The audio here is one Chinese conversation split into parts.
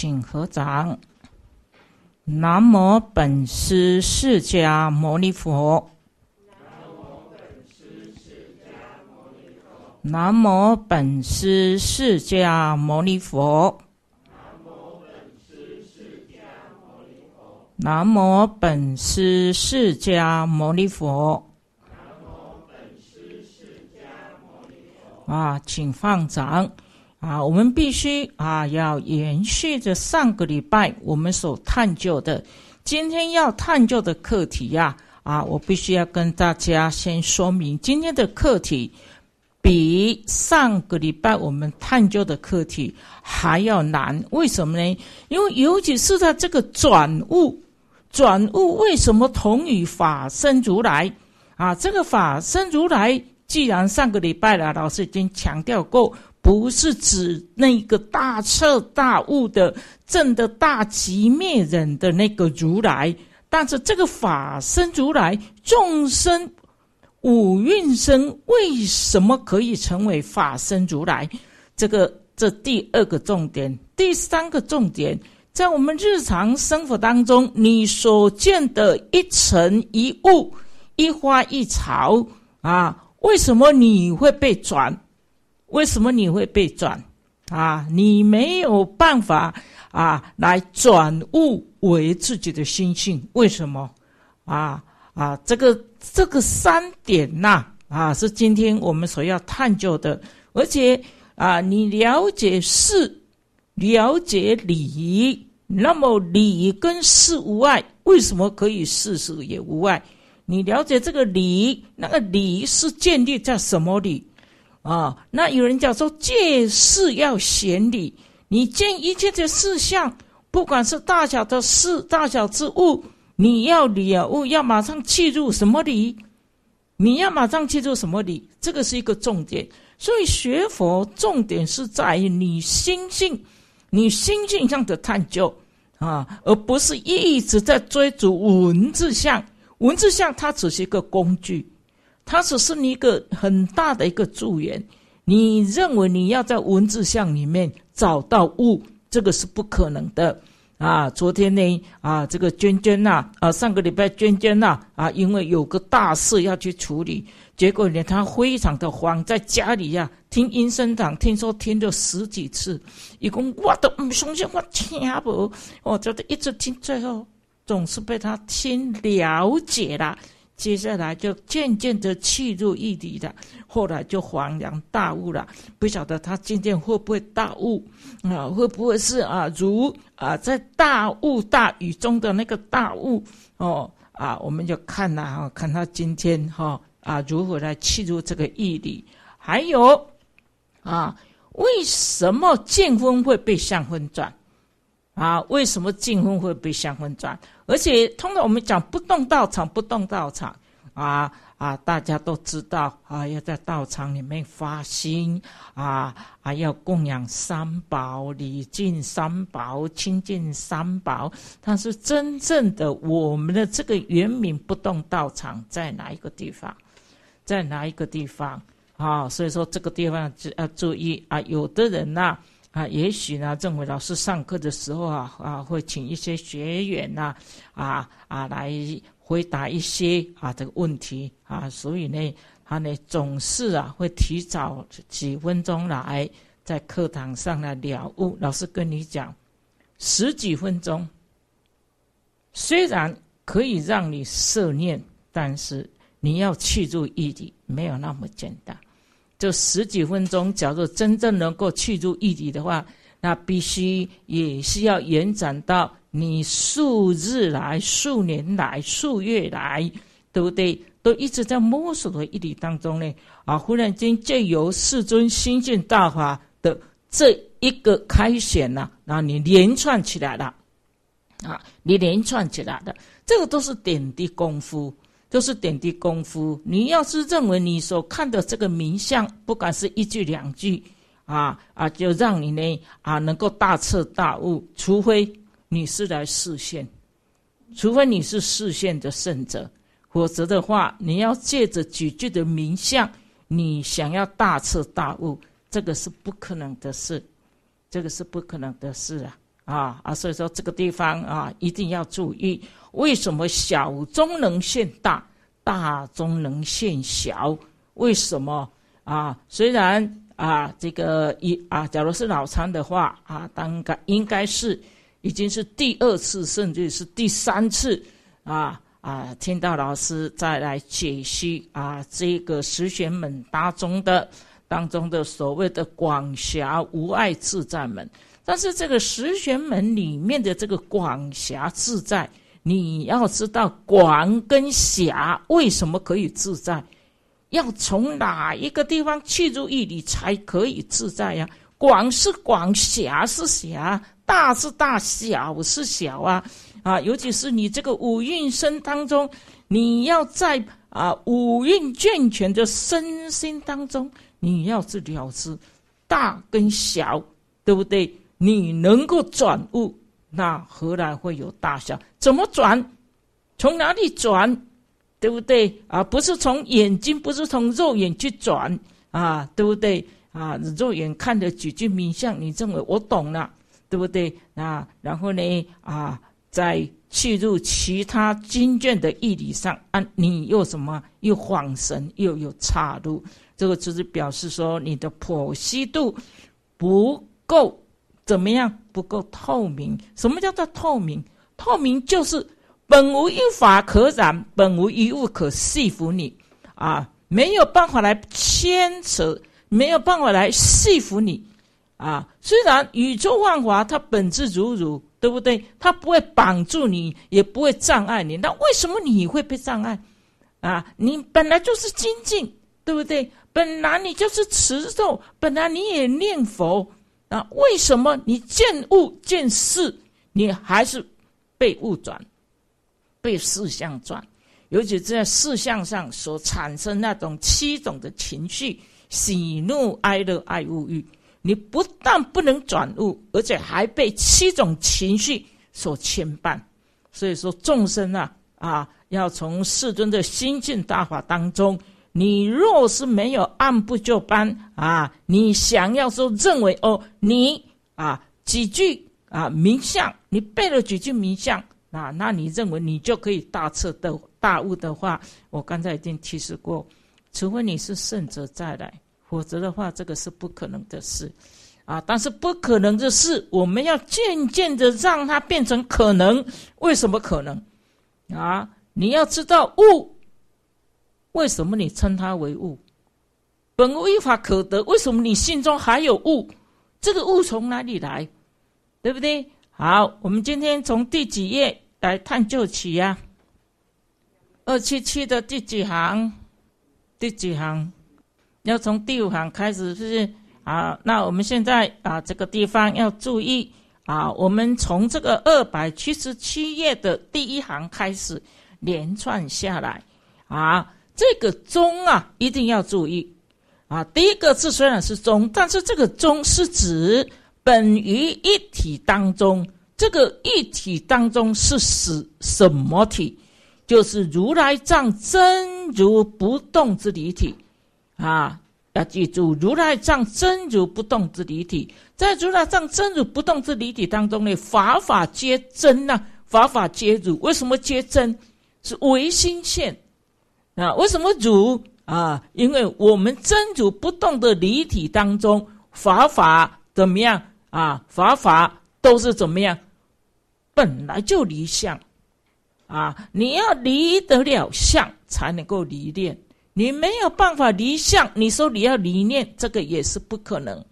请合掌。南无本师释迦牟尼佛。南无本师释迦牟尼佛。南无本师释迦牟尼佛。南无本师释迦牟尼佛。南无本师释迦牟尼佛。啊，请放掌。啊，我们必须啊，要延续着上个礼拜我们所探究的，今天要探究的课题呀，啊，我必须要跟大家先说明，今天的课题比上个礼拜我们探究的课题还要难，为什么呢？因为尤其是它这个转物，转物为什么同于法身如来？啊，这个法身如来，既然上个礼拜了，老师已经强调过。不是指那个大彻大悟的、正的大智灭人的那个如来，但是这个法身如来，众生五蕴身为什么可以成为法身如来？这个这第二个重点，第三个重点，在我们日常生活当中，你所见的一尘一物、一花一草啊，为什么你会被转？为什么你会被转？啊，你没有办法啊，来转物为自己的心性。为什么？啊啊，这个这个三点呐，啊，是今天我们所要探究的。而且啊，你了解事，了解理，那么理跟事无碍。为什么可以事事也无碍？你了解这个理，那个理是建立在什么理？啊，那有人讲说，借事要显理。你见一切的事项，不管是大小的事、大小之物，你要理啊物，要马上记入什么理？你要马上记入什么理？这个是一个重点。所以学佛重点是在于你心性，你心性上的探究啊，而不是一直在追逐文字象，文字象它只是一个工具。它只是你一个很大的一个助缘，你认为你要在文字像里面找到物，这个是不可能的。啊，昨天呢，啊，这个娟娟呐，啊，上个礼拜娟娟呐，啊，因为有个大事要去处理，结果呢，她非常的慌，在家里呀听音声堂，听说听了十几次，一共我都不相信，我听不，我觉得一直听，最后总是被他听了解了。接下来就渐渐的气入意里了，后来就恍然大悟了，不晓得他今天会不会大悟，啊，会不会是啊如啊在大雾大雨中的那个大雾哦啊，我们就看呐哈看他今天哈啊如何来气入这个意里，还有啊为什么剑锋会被向风转？啊，为什么进荤会被香荤转？而且，通常我们讲不动道场，不动道场，啊啊，大家都知道啊，要在道场里面发心啊，还要供养三宝、礼敬三宝、亲近三宝。但是，真正的我们的这个原名不动道场在哪一个地方？在哪一个地方？啊，所以说这个地方就要注意啊，有的人呐。啊，也许呢，正委老师上课的时候啊啊，会请一些学员呐，啊啊来回答一些啊这个问题啊，所以呢，他呢总是啊会提早几分钟来，在课堂上呢了悟老师跟你讲，十几分钟虽然可以让你摄念，但是你要记住一点，没有那么简单。这十几分钟，假如真正能够去除异理的话，那必须也需要延展到你数日来、数年来、数月来，对不对？都一直在摸索的一理当中呢。啊，忽然间借由世尊心性大法的这一个开显呢，后你连串起来了。啊，你连串起来的，这个都是点滴功夫。都是点滴功夫。你要是认为你所看的这个名相，不管是一句两句，啊啊，就让你呢啊能够大彻大悟，除非你是来示现，除非你是示现的圣者，否则的话，你要借着几句的名相，你想要大彻大悟，这个是不可能的事，这个是不可能的事啊。啊啊，所以说这个地方啊，一定要注意。为什么小中能现大，大中能现小？为什么啊？虽然啊，这个一啊，假如是老参的话啊，当该应该是已经是第二次，甚至是第三次啊啊，听到老师再来解析啊，这个十玄门当中的当中的所谓的广狭无碍自在门。但是这个十玄门里面的这个广狭自在，你要知道广跟狭为什么可以自在？要从哪一个地方去入意理才可以自在呀？广是广，狭是狭，大是大，小是小啊！啊，尤其是你这个五蕴身当中，你要在啊五蕴健全的身心当中，你要了知大跟小，对不对？你能够转悟，那何来会有大小？怎么转？从哪里转？对不对？啊，不是从眼睛，不是从肉眼去转啊，对不对？啊，肉眼看的几句名相，你认为我懂了，对不对？啊，然后呢？啊，在去入其他经卷的义理上，啊，你又什么？又恍神，又有岔路。这个就是表示说，你的剖析度不够。怎么样不够透明？什么叫做透明？透明就是本无一法可染，本无一物可系服你啊！没有办法来牵扯，没有办法来系服你啊！虽然宇宙万华它本质如如，对不对？它不会绑住你，也不会障碍你。那为什么你会被障碍？啊！你本来就是精进，对不对？本来你就是持咒，本来你也念佛。那为什么你见物见事，你还是被物转，被事相转？尤其在事相上所产生那种七种的情绪——喜怒哀乐爱物欲，你不但不能转物，而且还被七种情绪所牵绊。所以说，众生啊，啊，要从世尊的心境大法当中。你若是没有按部就班啊，你想要说认为哦，你啊几句啊名相，你背了几句名相啊，那你认为你就可以大彻的大悟的话，我刚才已经提示过，除非你是胜者再来，否则的话，这个是不可能的事啊。但是不可能的事，我们要渐渐的让它变成可能。为什么可能？啊，你要知道悟。为什么你称它为物？本无一法可得。为什么你心中还有物？这个物从哪里来？对不对？好，我们今天从第几页来探究起呀？二七七的第几行？第几行？要从第五行开始，是不是啊？那我们现在啊，这个地方要注意啊。我们从这个二百七十七页的第一行开始连串下来，啊。这个宗啊，一定要注意啊！第一个字虽然是宗，但是这个宗是指本于一体当中。这个一体当中是使什么体？就是如来藏真如不动之理体啊！要记住，如来藏真如不动之理体，在如来藏真如不动之理体当中呢，法法皆真呐，法法皆如。为什么皆真？是唯心现。那为什么主啊？因为我们真主不动的离体当中，法法怎么样啊？法法都是怎么样？本来就离相啊！你要离得了相，才能够离念。你没有办法离相，你说你要离念，这个也是不可能，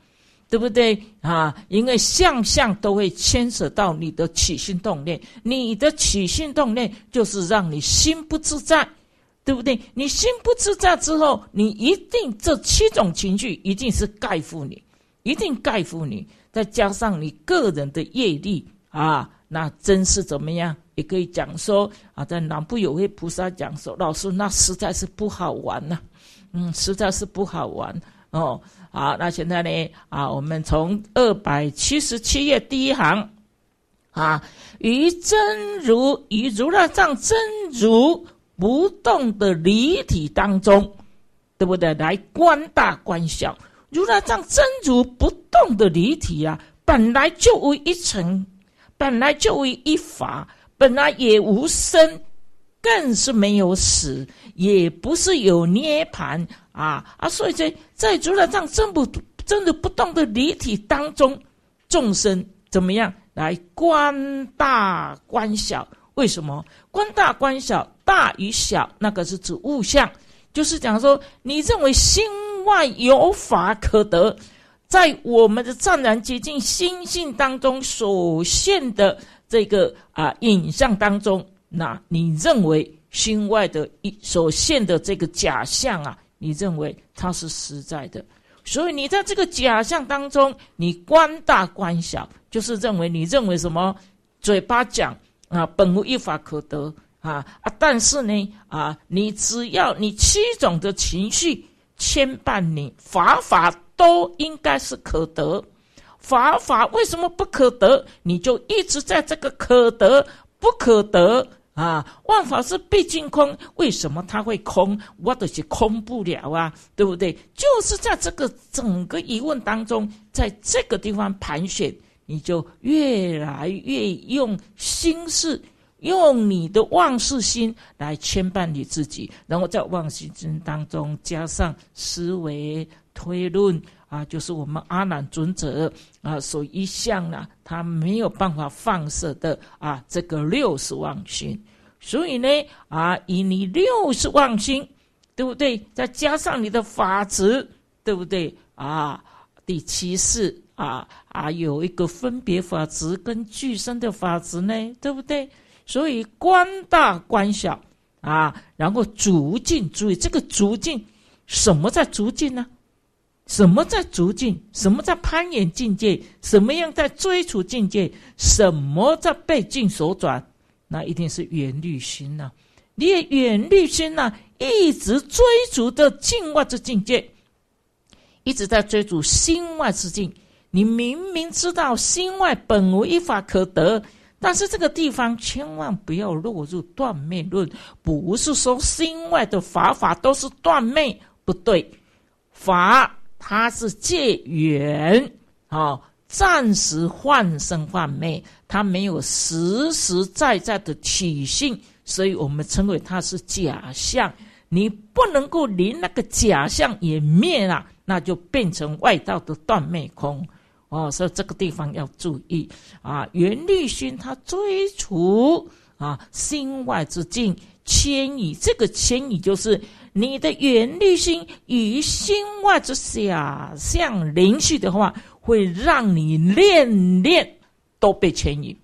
对不对啊？因为相相都会牵扯到你的起心动念，你的起心动念就是让你心不自在。对不对？你心不自在之后，你一定这七种情绪一定是盖覆你，一定盖覆你。再加上你个人的业力啊，那真是怎么样？也可以讲说啊，在南部有位菩萨讲说，老师那实在是不好玩呐，嗯，实在是不好玩哦。好，那现在呢啊，我们从二百七十七页第一行啊，于真如于如来藏真如。不动的离体当中，对不对？来观大观小。如来藏真如不动的离体啊，本来就为一尘，本来就为一法，本来也无生，更是没有死，也不是有涅盘啊！啊，所以，在在如来藏真不真的不动的离体当中，众生怎么样来观大观小？为什么观大观小，大与小那个是指物象，就是讲说你认为心外有法可得，在我们的湛然接近心性当中所现的这个啊影像当中，那你认为心外的一所现的这个假象啊，你认为它是实在的，所以你在这个假象当中，你观大观小，就是认为你认为什么嘴巴讲。啊，本无一法可得啊啊！但是呢，啊，你只要你七种的情绪牵绊你，法法都应该是可得。法法为什么不可得？你就一直在这个可得不可得啊？万法是毕竟空，为什么它会空？我的是空不了啊，对不对？就是在这个整个疑问当中，在这个地方盘旋。你就越来越用心事，用你的忘事心来牵绊你自己，然后在忘事心当中加上思维推论啊，就是我们阿难尊者啊所一向呢，他没有办法放射的啊这个六十妄心，所以呢啊以你六十妄心，对不对？再加上你的法则，对不对啊？第七世啊啊，有一个分别法执跟俱生的法执呢，对不对？所以观大观小啊，然后逐境意这个逐境，什么在逐境呢？什么在逐境？什么在攀缘境界？什么样在追逐境界？什么在被境所转？那一定是远虑心呐！你也远虑心呐，一直追逐的境外之境界，一直在追逐心外之境。你明明知道心外本无一法可得，但是这个地方千万不要落入断灭论。不是说心外的法法都是断灭，不对，法它是借缘啊，暂时幻生幻灭，它没有实实在在的体性，所以我们称为它是假象。你不能够连那个假象也灭了，那就变成外道的断灭空。哦，所以这个地方要注意啊。圆律心它追除啊心外之境，牵引这个牵引就是你的圆律心与心外之想象联系的话，会让你念念都被牵引，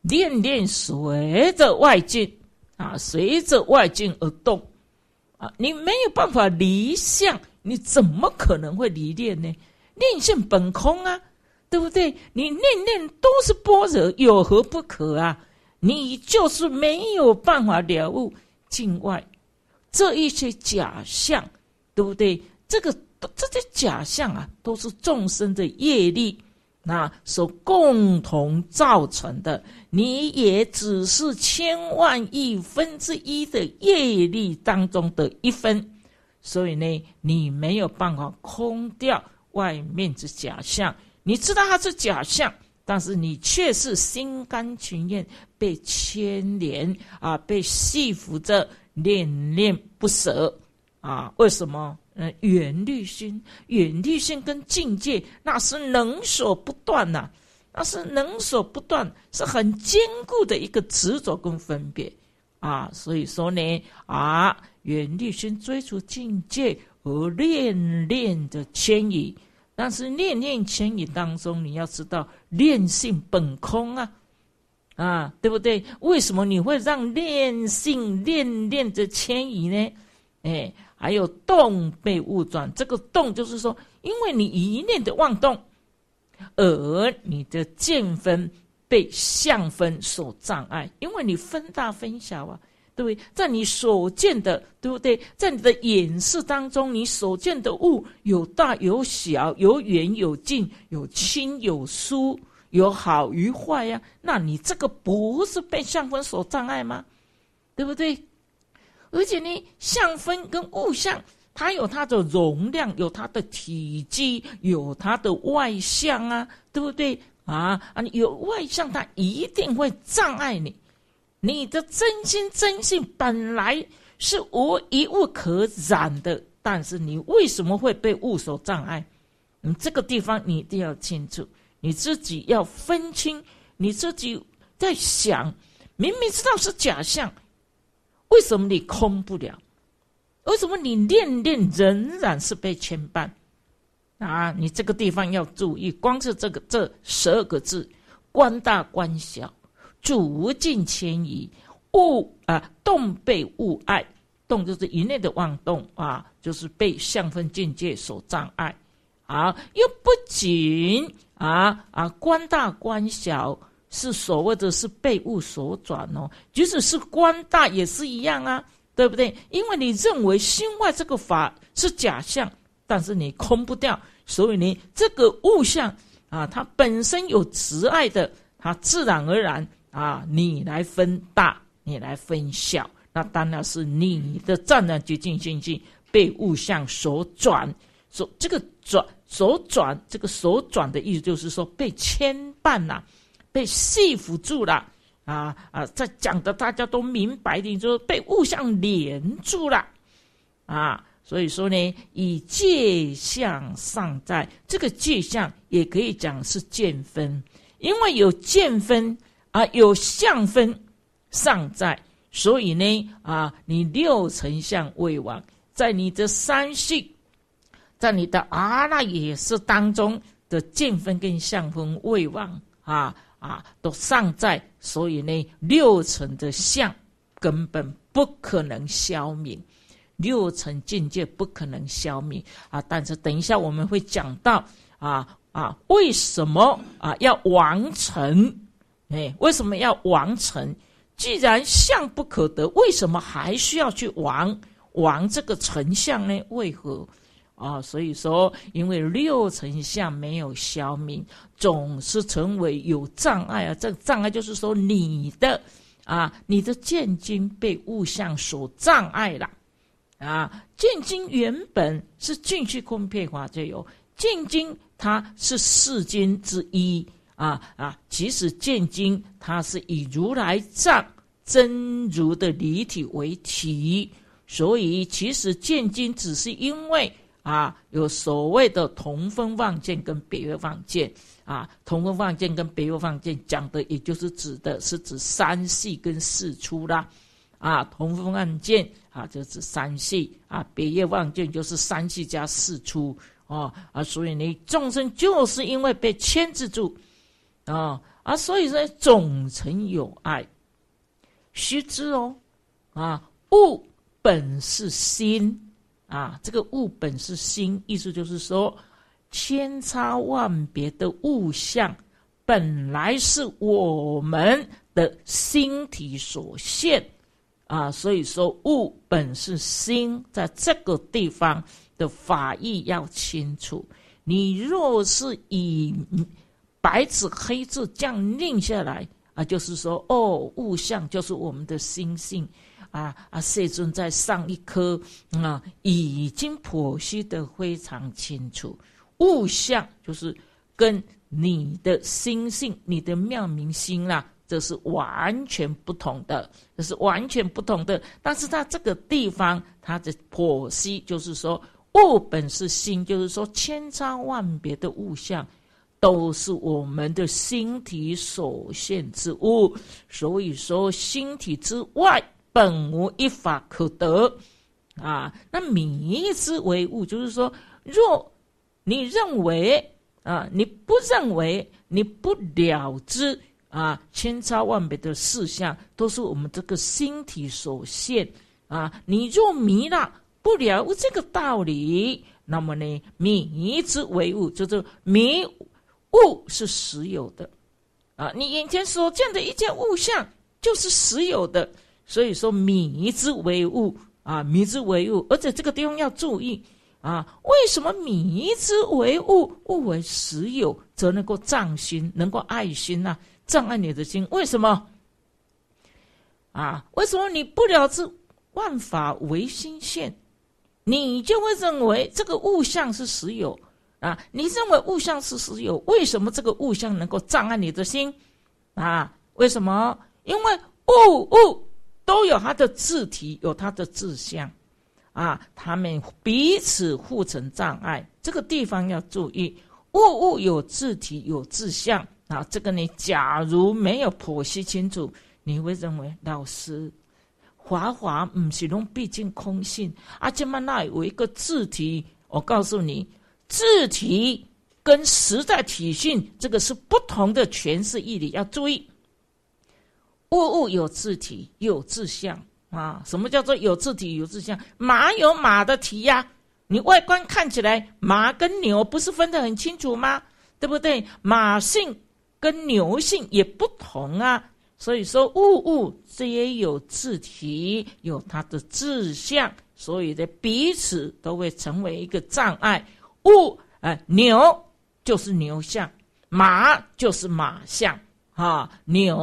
念念随着外境啊，随着外境而动啊，你没有办法离相，你怎么可能会离恋呢？念性本空啊，对不对？你念念都是波惹，有何不可啊？你就是没有办法了悟境外这一些假象，对不对？这个这些假象啊，都是众生的业力那所共同造成的。你也只是千万亿分之一的业力当中的一分，所以呢，你没有办法空掉。外面是假象，你知道它是假象，但是你却是心甘情愿被牵连啊，被戏服着，恋恋不舍啊？为什么？嗯，远虑心、远虑心跟境界，那是能所不断呐，那是能所不断，是很坚固的一个执着跟分别啊。所以说呢，啊，远虑心追逐境界而恋恋的迁移，但是念念迁移当中，你要知道念性本空啊，啊，对不对？为什么你会让念性念念着迁移呢？哎，还有动被误转，这个动就是说，因为你一念的妄动，而你的见分被相分所障碍，因为你分大分小啊。对不对？在你所见的，对不对？在你的眼视当中，你所见的物有大有小，有远有近，有亲有疏，有好与坏呀。那你这个不是被相分所障碍吗？对不对？而且呢，相分跟物相，它有它的容量，有它的体积，有它的外向啊，对不对？啊啊，有外向，它一定会障碍你。你的真心真性本来是无一物可染的，但是你为什么会被物所障碍？你这个地方你一定要清楚，你自己要分清，你自己在想，明明知道是假象，为什么你空不了？为什么你念念仍然是被牵绊？啊，你这个地方要注意，光是这个这十二个字，官大官小。逐尽迁移，物啊动被物碍，动就是一内的妄动啊，就是被相分境界所障碍啊。又不仅啊啊观大观小是所谓的是被物所转哦，即使是观大也是一样啊，对不对？因为你认为心外这个法是假象，但是你空不掉，所以你这个物象啊，它本身有执爱的，它自然而然。啊，你来分大，你来分小，那当然是你的战然绝境兢兢，被物象所转，所这个转所转，这个所转的意思就是说被牵绊了，被吸附住了啊啊！在讲的大家都明白的，就是被物象连住了啊。所以说呢，以界相尚在，这个界相也可以讲是见分，因为有见分。啊，有相分尚在，所以呢，啊，你六层相未亡，在你的三性，在你的阿那也是当中的见分跟相分未亡啊啊，都尚在，所以呢，六层的相根本不可能消灭。六层境界不可能消灭啊。但是等一下我们会讲到啊啊，为什么啊要完成？哎，为什么要王成？既然相不可得，为什么还需要去王王这个丞相呢？为何？啊，所以说，因为六丞相没有消灭，总是成为有障碍啊。这个障碍就是说，你的啊，你的见经被物相所障碍了啊。见经原本是进去空配法就有，见经它是世间之一。啊啊！其实见经它是以如来藏真如的离体为体，所以其实见经只是因为啊有所谓的同分妄见跟别业妄见啊，同分妄见跟别业妄见讲的也就是指的是指三系跟四出啦，啊，同分案件啊，就是三系啊，别业妄见就是三系加四出哦啊，所以你众生就是因为被牵制住。啊啊！所以说，总成有爱，须知哦。啊，物本是心啊，这个物本是心，意思就是说，千差万别的物象本来是我们的心体所现啊。所以说，物本是心，在这个地方的法义要清楚。你若是以。白纸黑字这样印下来啊，就是说哦，物象就是我们的心性，啊啊，世尊在上一颗啊已经剖析的非常清楚，物象就是跟你的心性、你的妙明心啦，这是完全不同的，这是完全不同的。但是它这个地方，他的剖析就是说，物本是心，就是说千差万别的物象。都是我们的心体所现之物，所以说心体之外本无一法可得，啊，那迷之为物，就是说，若你认为啊，你不认为，你不了知啊，千差万别的事项都是我们这个心体所现啊，你若迷了不了这个道理，那么呢，迷之为物，就是迷。物是实有的，啊，你眼前所见的一件物象就是实有的，所以说迷之为物，啊，迷之为物，而且这个地方要注意，啊，为什么迷之为物？物为实有，则能够藏心，能够爱心呐，障碍你的心，为什么？啊，为什么你不了知万法唯心现，你就会认为这个物象是实有？啊，你认为物相是实有？为什么这个物相能够障碍你的心？啊，为什么？因为物物都有它的自体，有它的自相，啊，他们彼此互成障碍。这个地方要注意，物物有自体，有自相。啊，这个你假如没有剖析清楚，你会认为老师华华唔是用毕竟空性，阿杰曼那有一个自体。我告诉你。字体跟实在体性这个是不同的诠释义理，要注意。物物有字体，有志向啊！什么叫做有字体、有志向？马有马的体呀，你外观看起来马跟牛不是分得很清楚吗？对不对？马性跟牛性也不同啊，所以说物物皆有字体，有它的志向，所以的彼此都会成为一个障碍。物哎牛就是牛相，马就是马相啊。牛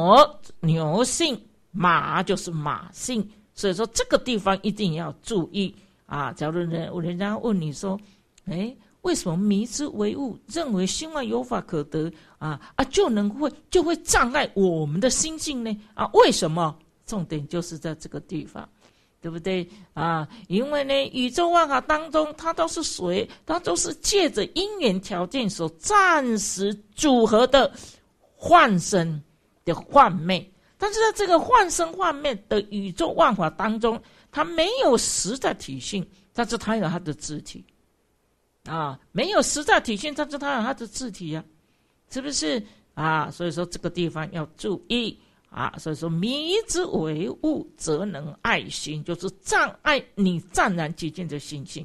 牛性，马就是马性。所以说这个地方一定要注意啊。假如人人家问你说，哎，为什么迷之为物，认为心外有法可得啊啊，就能会就会障碍我们的心性呢？啊，为什么？重点就是在这个地方。对不对啊？因为呢，宇宙万法当中，它都是水，它都是借着因缘条件所暂时组合的幻身的幻灭。但是在这个幻身幻灭的宇宙万法当中，它没有实在体性，但是它有它的字体啊，没有实在体性，但是它有它的字体呀，是不是啊？所以说，这个地方要注意。啊，所以说迷之为物，则能爱心，就是障碍你湛然寂静的心性。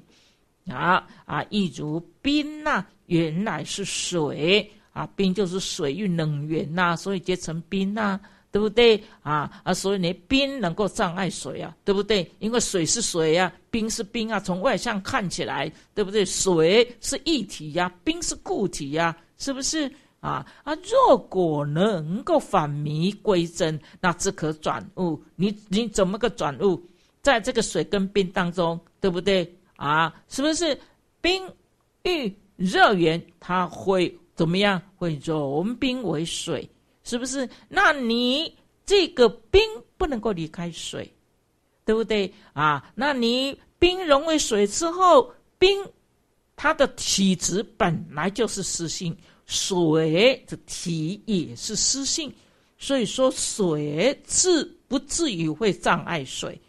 啊啊，一如冰呐，原来是水啊，冰就是水与冷源呐，所以结成冰呐，对不对？啊啊，所以你冰能够障碍水啊，对不对？因为水是水呀，冰是冰啊，从外向看起来，对不对？水是液体呀，冰是固体呀，是不是？啊啊！若果能够返迷归真，那这可转悟。你你怎么个转悟？在这个水跟冰当中，对不对？啊，是不是冰遇热源，它会怎么样？会融冰为水，是不是？那你这个冰不能够离开水，对不对？啊，那你冰融为水之后，冰它的体质本来就是湿性。水的体也是湿性，所以说水至不至于会障碍水，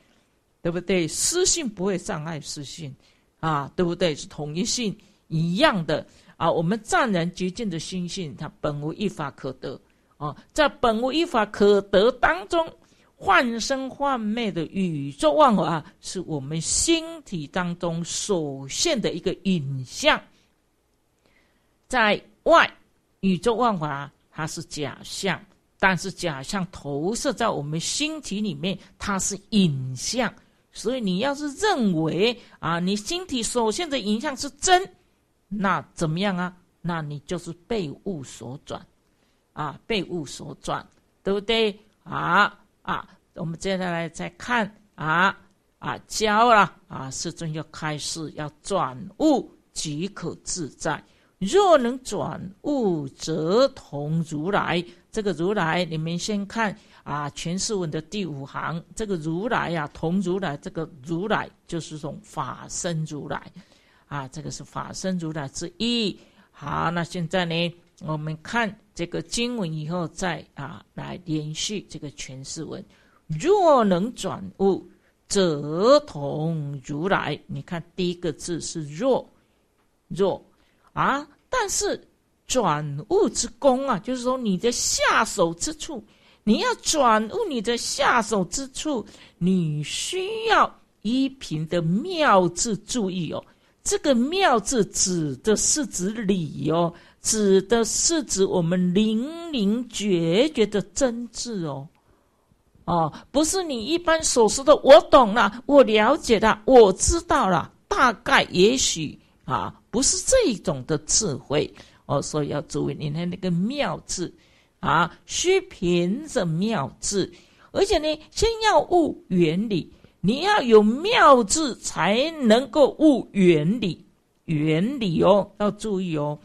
对不对？湿性不会障碍湿性，啊，对不对？是统一性一样的啊。我们湛然洁净的心性，它本无一法可得啊。在本无一法可得当中，幻生幻灭的宇宙万物啊，是我们心体当中所现的一个影像，在。外宇宙万法，它是假象，但是假象投射在我们心体里面，它是影像。所以你要是认为啊，你心体所现的影像是真，那怎么样啊？那你就是被物所转，啊，被物所转，对不对？啊啊，我们接下来再看啊啊教了啊，世尊要开示，要转物即可自在。若能转物，则同如来。这个如来，你们先看啊，全释文的第五行。这个如来呀，同如来。这个如来就是从法身如来，啊，这个是法身如来之一。好，那现在呢，我们看这个经文以后，再啊来连续这个全释文。若能转物，则同如来。你看第一个字是若，若。啊！但是转物之功啊，就是说你的下手之处，你要转物你的下手之处，你需要依凭的妙字注意哦。这个妙字指的是指理哦，指的是指我们零零决绝的真字哦。哦，不是你一般所说的我懂了，我了解了，我知道了，大概也许。啊，不是这一种的智慧，哦，所以要注意你的那个妙字啊，需凭着妙字，而且呢，先要悟原理，你要有妙字才能够悟原理，原理哦，要注意哦，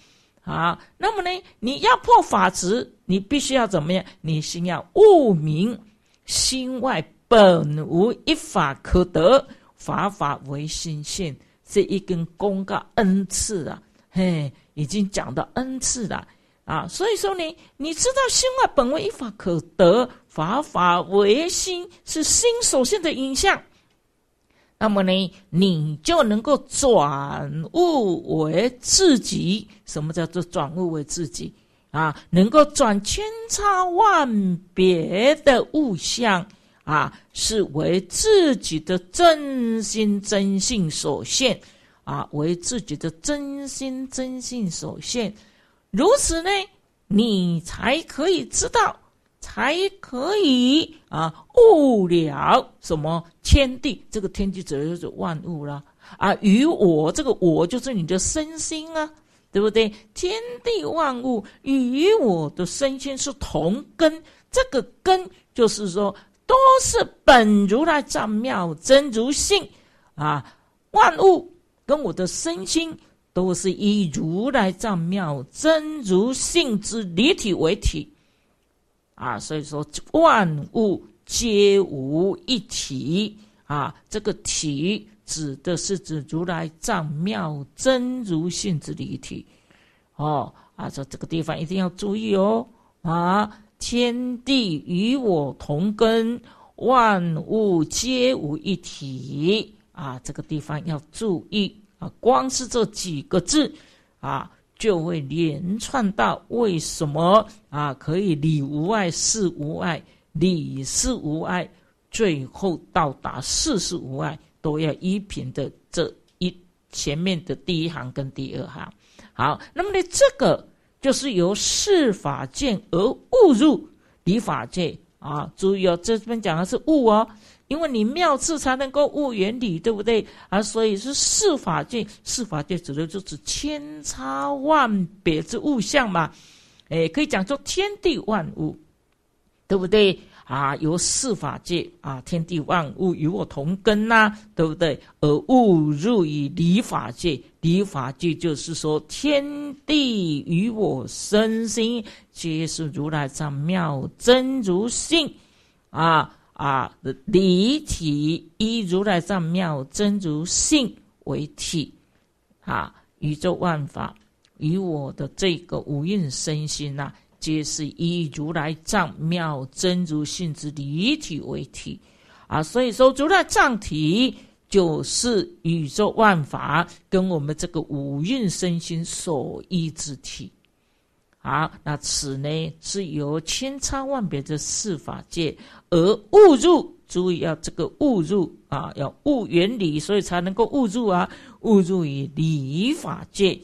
啊，那么呢，你要破法执，你必须要怎么样？你先要悟明心外本无一法可得，法法唯心性。这一根公告 n 次啊，嘿，已经讲到 n 次了啊，所以说呢，你知道心外本为一法可得，法法唯心是心所现的影像，那么呢，你就能够转物为自己。什么叫做转物为自己啊？能够转千差万别的物象。啊，是为自己的真心真性所限，啊，为自己的真心真性所限，如此呢，你才可以知道，才可以啊悟了什么天地这个天地指的是万物了啊，与我这个我就是你的身心啊，对不对？天地万物与我的身心是同根，这个根就是说。都是本如来藏妙真如性啊，万物跟我的身心都是以如来藏妙真如性之离体为体啊，所以说万物皆无一体啊。这个体指的是指如来藏妙真如性之离体哦啊，说这个地方一定要注意哦啊。天地与我同根，万物皆无一体。啊，这个地方要注意啊！光是这几个字，啊，就会连串到为什么啊？可以理无碍，事无碍，理是无碍，最后到达事是无碍，都要一品的这一前面的第一行跟第二行。好，那么呢，这个。就是由事法界而误入理法界啊！注意哦，这边讲的是悟哦，因为你妙智才能够悟原理，对不对？啊，所以是事法界，事法界指的就是千差万别之物象嘛，哎，可以讲出天地万物，对不对？啊，由四法界啊，天地万物与我同根呐，对不对？而悟入于理法界，理法界就是说，天地与我身心皆是如来藏妙真如性，啊啊，理体依如来藏妙真如性为体，啊，宇宙万法与我的这个无蕴身心呐。皆是以如来藏妙真如性之离体为体啊，所以说如来藏体就是宇宙万法跟我们这个五蕴身心所依之体。好，那此呢是由千差万别的四法界而误入，注意要这个误入啊，要悟原理，所以才能够误入啊，误入于理法界。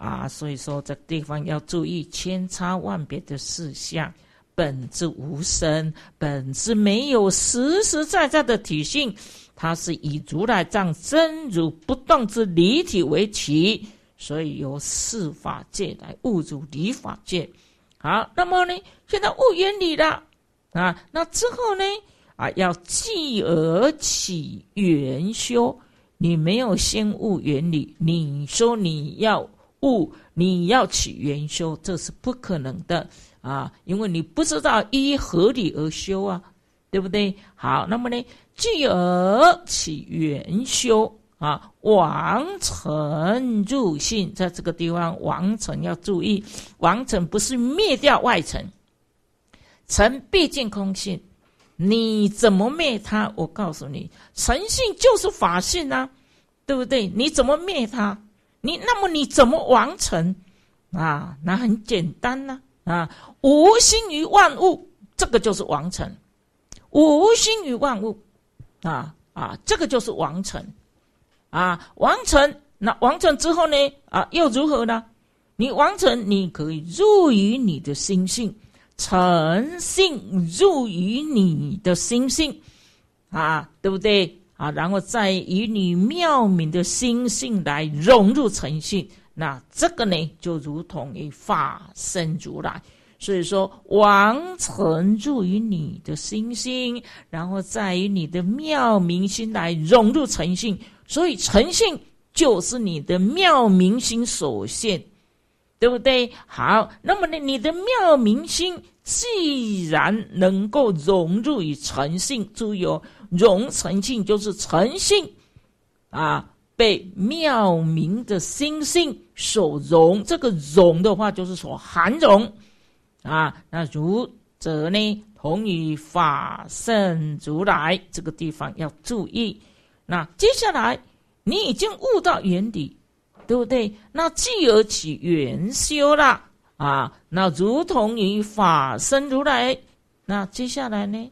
啊，所以说这地方要注意千差万别的事项，本质无声，本质没有实实在在的体性，它是以如来藏真如不动之离体为体，所以由四法界来悟入离法界。好，那么呢，现在悟原理了啊，那之后呢，啊，要继而起圆修，你没有先悟原理，你说你要。不，你要起元修，这是不可能的啊！因为你不知道依合理而修啊，对不对？好，那么呢，继而起元修啊，王成入信，在这个地方王成要注意，王成不是灭掉外臣，臣毕竟空性，你怎么灭他？我告诉你，诚信就是法性啊，对不对？你怎么灭他？你那么你怎么完成啊？那很简单呢啊！无心于万物，这个就是完成。无心于万物，啊啊，这个就是完成。啊，完成那完成之后呢？啊，又如何呢？你完成，你可以入于你的心性，诚信入于你的心性，啊，对不对？啊，然后再以你妙明的心性来融入诚信，那这个呢，就如同你法身如来。所以说，王成入于你的心性，然后再以你的妙明心来融入诚信，所以诚信就是你的妙明心所现，对不对？好，那么呢，你的妙明心既然能够融入于诚信，就有。容诚信就是诚信，啊，被妙明的心性所容。这个容的话，就是所含容啊，那如则呢，同于法身如来。这个地方要注意。那接下来，你已经悟到原理，对不对？那继而起元修了啊。那如同于法身如来，那接下来呢？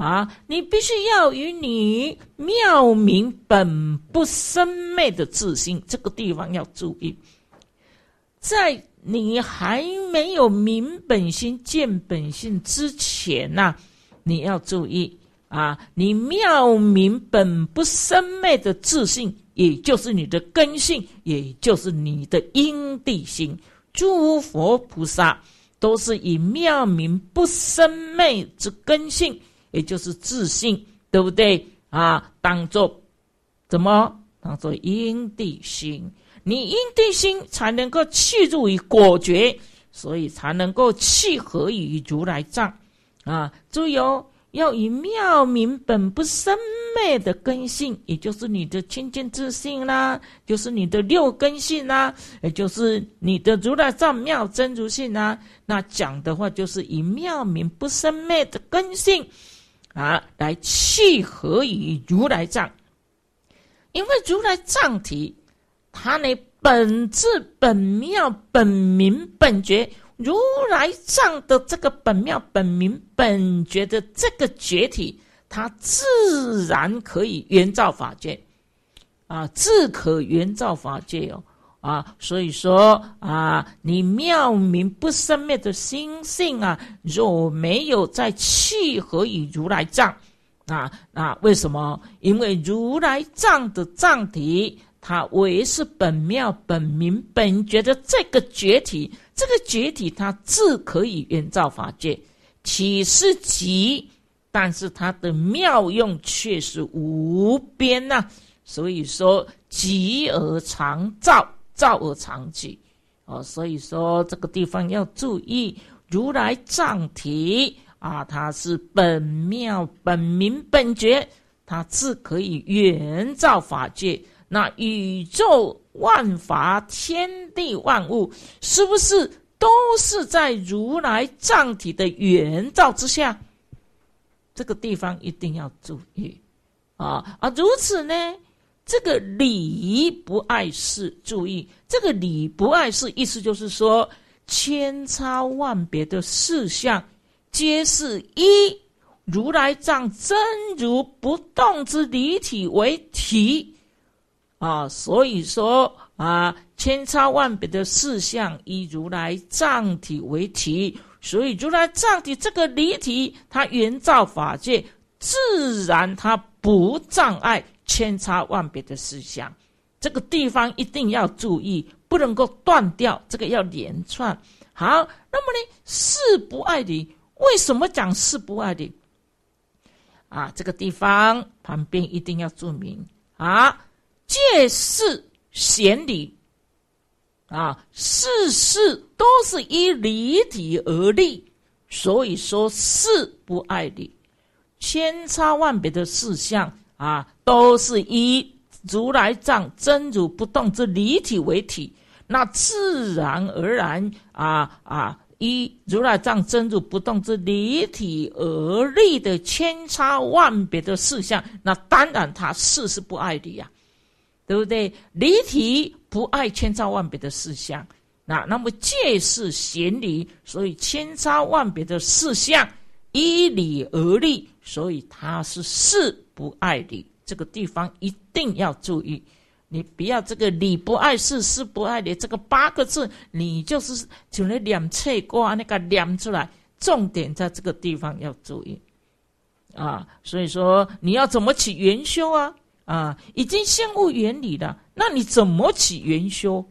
啊，你必须要与你妙明本不生昧的自信，这个地方要注意。在你还没有明本心、见本性之前呢，你要注意啊！你妙明本不生昧的自信，也就是你的根性，也就是你的因地心。诸佛菩萨都是以妙明不生昧之根性。也就是自信，对不对啊？当做怎么？当做因地心，你因地心才能够契入于果觉，所以才能够契合于如来藏啊。意有要以妙明本不生灭的根性，也就是你的清净自信啦，就是你的六根性啦，也就是你的如来藏妙真如性啦。那讲的话，就是以妙明不生灭的根性。啊，来契合于如来藏，因为如来藏体，它呢本质本妙本明本觉，如来藏的这个本妙本明本觉的这个觉体，它自然可以原造法界，啊，自可原造法界哦。啊，所以说啊，你妙名不生灭的心性啊，若没有在契合于如来藏，啊啊，为什么？因为如来藏的藏体，它唯是本妙本明本觉的这个觉体，这个觉体它自可以圆照法界，岂是极？但是它的妙用却是无边呐。所以说，极而常照。造而长起，哦，所以说这个地方要注意，如来藏体啊，它是本妙、本明、本觉，它自可以原照法界。那宇宙万法、天地万物，是不是都是在如来藏体的原照之下？这个地方一定要注意啊！啊，如此呢？这个礼不碍事，注意这个礼不碍事，意思就是说，千差万别的事项皆是一如来藏真如不动之离体为体，啊，所以说啊，千差万别的事项以如来藏体为体，所以如来藏体这个离体，它原造法界，自然它不障碍。千差万别的事项，这个地方一定要注意，不能够断掉，这个要连串。好，那么呢，是不爱你，为什么讲是不爱你？啊，这个地方旁边一定要注明啊，借事显理。啊，事事都是依离体而立，所以说事不爱你，千差万别的事项。啊，都是依如来藏真如不动之离体为体，那自然而然啊啊，依如来藏真如不动之离体而立的千差万别的事项，那当然他事是不爱离呀，对不对？离体不爱千差万别的事项，那那么借是显离，所以千差万别的事项依理而立，所以它是事。不爱你这个地方一定要注意，你不要这个理不爱事，事不爱你这个八个字，你就是就那两切瓜那个两出来，重点在这个地方要注意啊。所以说你要怎么起元修啊？啊，已经相故原理了，那你怎么起元修？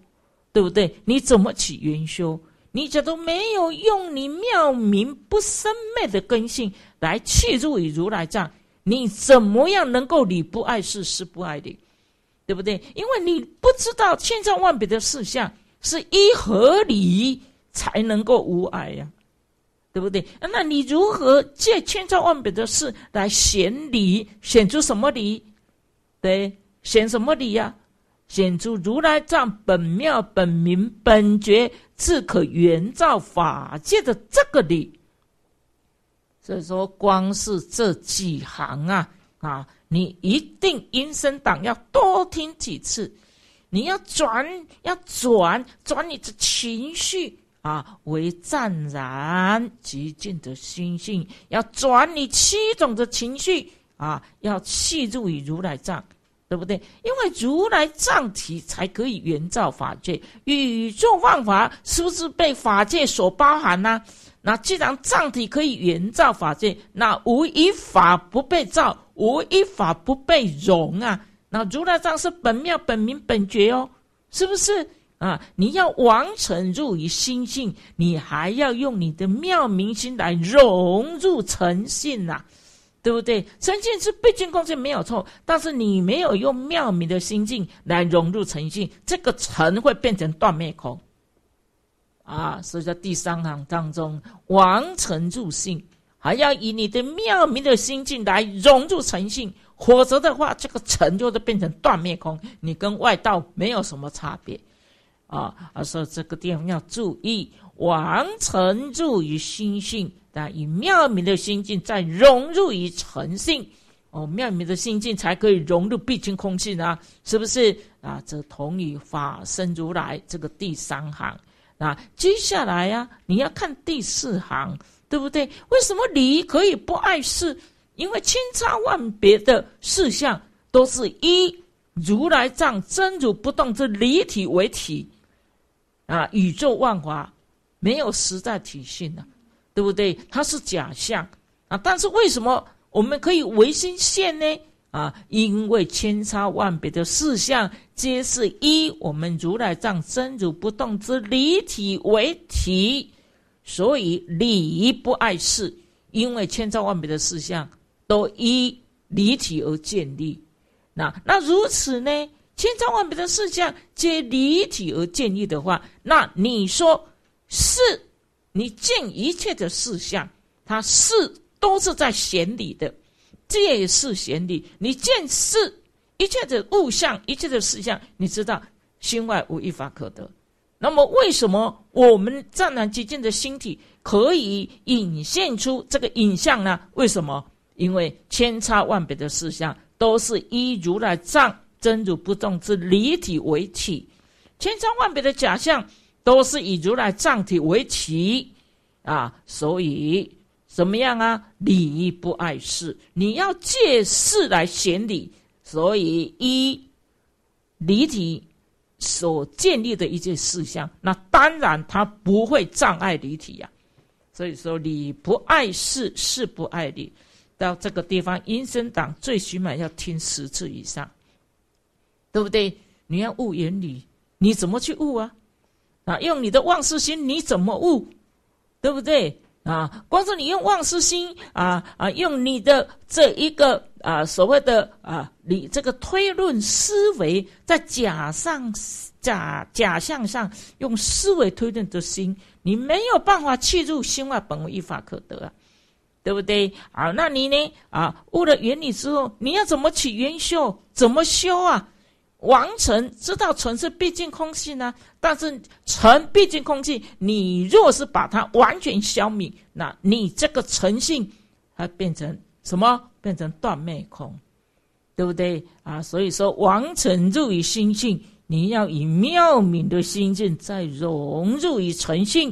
对不对？你怎么起元修？你假如没有用你妙明不生灭的根性来切入以如来藏。你怎么样能够你不碍事是不碍理，对不对？因为你不知道千差万别的事项是一合理才能够无碍呀，对不对？那你如何借千差万别的事来显理？显出什么理？对，显什么理呀？显出如来藏本妙本明本觉自可圆照法界的这个理。所以说，光是这几行啊啊，你一定阴声党要多听几次，你要转，要转，转你的情绪啊为湛然极静的心性，要转你七种的情绪啊，要吸入于如来藏，对不对？因为如来藏体才可以圆照法界，宇宙万法是不是被法界所包含呢？那既然藏体可以圆照法界，那无一法不被照，无一法不被容啊！那如来藏是本妙、本明、本觉哦，是不是啊？你要完成入于心性，你还要用你的妙明心来融入诚信呐，对不对？诚信是毕竟空性，没有错。但是你没有用妙明的心境来融入诚信，这个诚会变成断灭空。啊，所以在第三行当中，王成入性，还要以你的妙明的心境来融入诚信，否则的话，这个成就都变成断灭空，你跟外道没有什么差别。啊，啊，所以这个地方要注意，王成入于心性，那以妙明的心境再融入于诚信，哦，妙明的心境才可以融入毕竟空气呢，是不是？啊，这同于法身如来这个第三行。啊，接下来呀，你要看第四行，对不对？为什么离可以不碍事？因为千差万别的事项都是一如来藏真如不动之离体为体，啊，宇宙万华没有实在体性啊，对不对？它是假象啊，但是为什么我们可以唯心现呢？啊，因为千差万别的事项皆是一我们如来藏真如不动之离体为体，所以理不碍事。因为千差万别的事项都依离体而建立。那那如此呢？千差万别的事项皆离体而建立的话，那你说是？你见一切的事项，它是都是在显理的。借是玄理，你见事一切的物象，一切的事项，你知道心外无一法可得。那么，为什么我们湛然寂静的心体可以引现出这个影像呢？为什么？因为千差万别的事项都是依如来藏真如不动之离体为体，千差万别的假象都是以如来藏体为体啊，所以。怎么样啊？礼不碍事，你要借事来显礼，所以一礼体所建立的一件事项，那当然它不会障碍礼体呀。所以说礼不碍事，事不碍礼。到这个地方，阴生党最起码要听十次以上，对不对？你要悟原理，你怎么去悟啊？啊，用你的忘事心，你怎么悟，对不对？啊，光是你用妄思心啊啊，用你的这一个啊所谓的啊，你这个推论思维，在假上假假象上用思维推论的心，你没有办法去入心外本无一法可得啊，对不对？啊，那你呢？啊，悟了原理之后，你要怎么起元修？怎么修啊？王城知道城是毕竟空气呢，但是城毕竟空气，你若是把它完全消灭，那你这个诚信还变成什么？变成断灭空，对不对啊？所以说，王城入于心性，你要以妙明的心境再融入于诚信，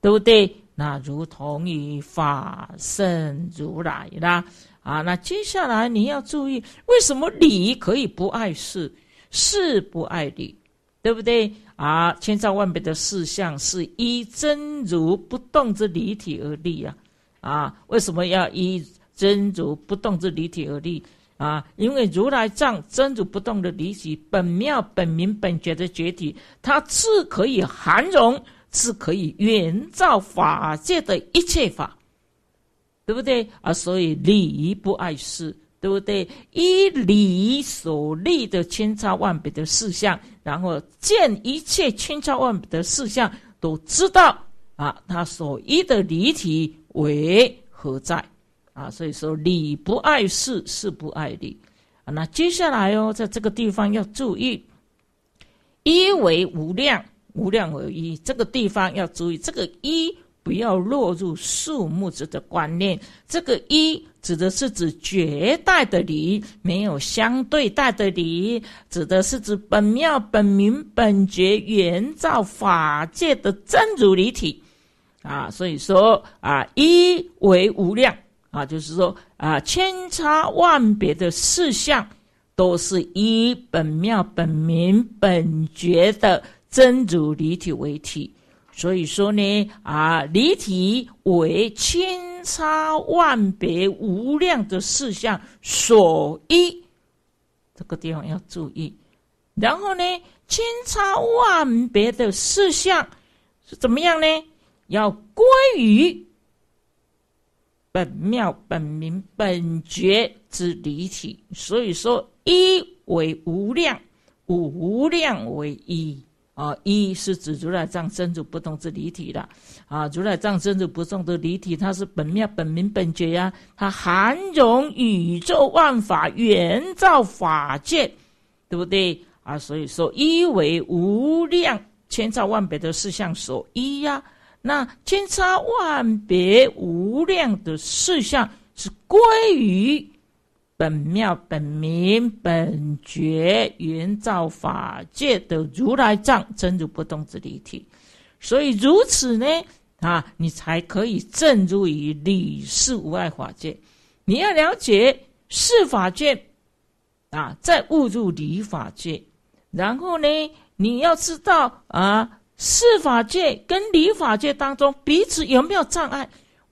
对不对？那如同于法身如来啦，啊，那接下来你要注意，为什么理可以不碍事？是不爱理，对不对？啊，千差万别的事项是依真如不动之离体而立呀！啊，为什么要依真如不动之离体而立？啊，因为如来藏真如不动的离体，本妙本明本觉的觉体，它是可以含容，是可以圆照法界的一切法，对不对？啊，所以理不碍事。对不对？依理所立的千差万别的事项，然后见一切千差万别的事项，都知道啊，他所依的离体为何在？啊，所以说理不碍事，事不碍理。啊，那接下来哦，在这个地方要注意，一为无量，无量为一，这个地方要注意，这个一。不要落入数目字的观念。这个一指的是指绝代的离，没有相对代的离，指的是指本庙本名本觉原造法界的真如离体啊。所以说啊，一为无量啊，就是说啊，千差万别的事项，都是一本庙本名本觉的真如离体为体。所以说呢，啊，离体为千差万别无量的事项所依，这个地方要注意。然后呢，千差万别的事项是怎么样呢？要归于本妙、本明、本觉之离体。所以说，一为无量，无量为一。啊，一是指如来藏真如不同之离体的，啊，如来藏真如不同之离体，它是本妙本明本觉呀，它含容宇宙万法，圆照法界，对不对啊？所以说，一为无量千差万别的事项所依呀，那千差万别无量的事项是归于。本妙本明本觉圆照法界的如来藏真如不动之理体，所以如此呢，啊，你才可以证入于理事无碍法界。你要了解事法界，啊，再悟入理法界，然后呢，你要知道啊，事法界跟理法界当中彼此有没有障碍？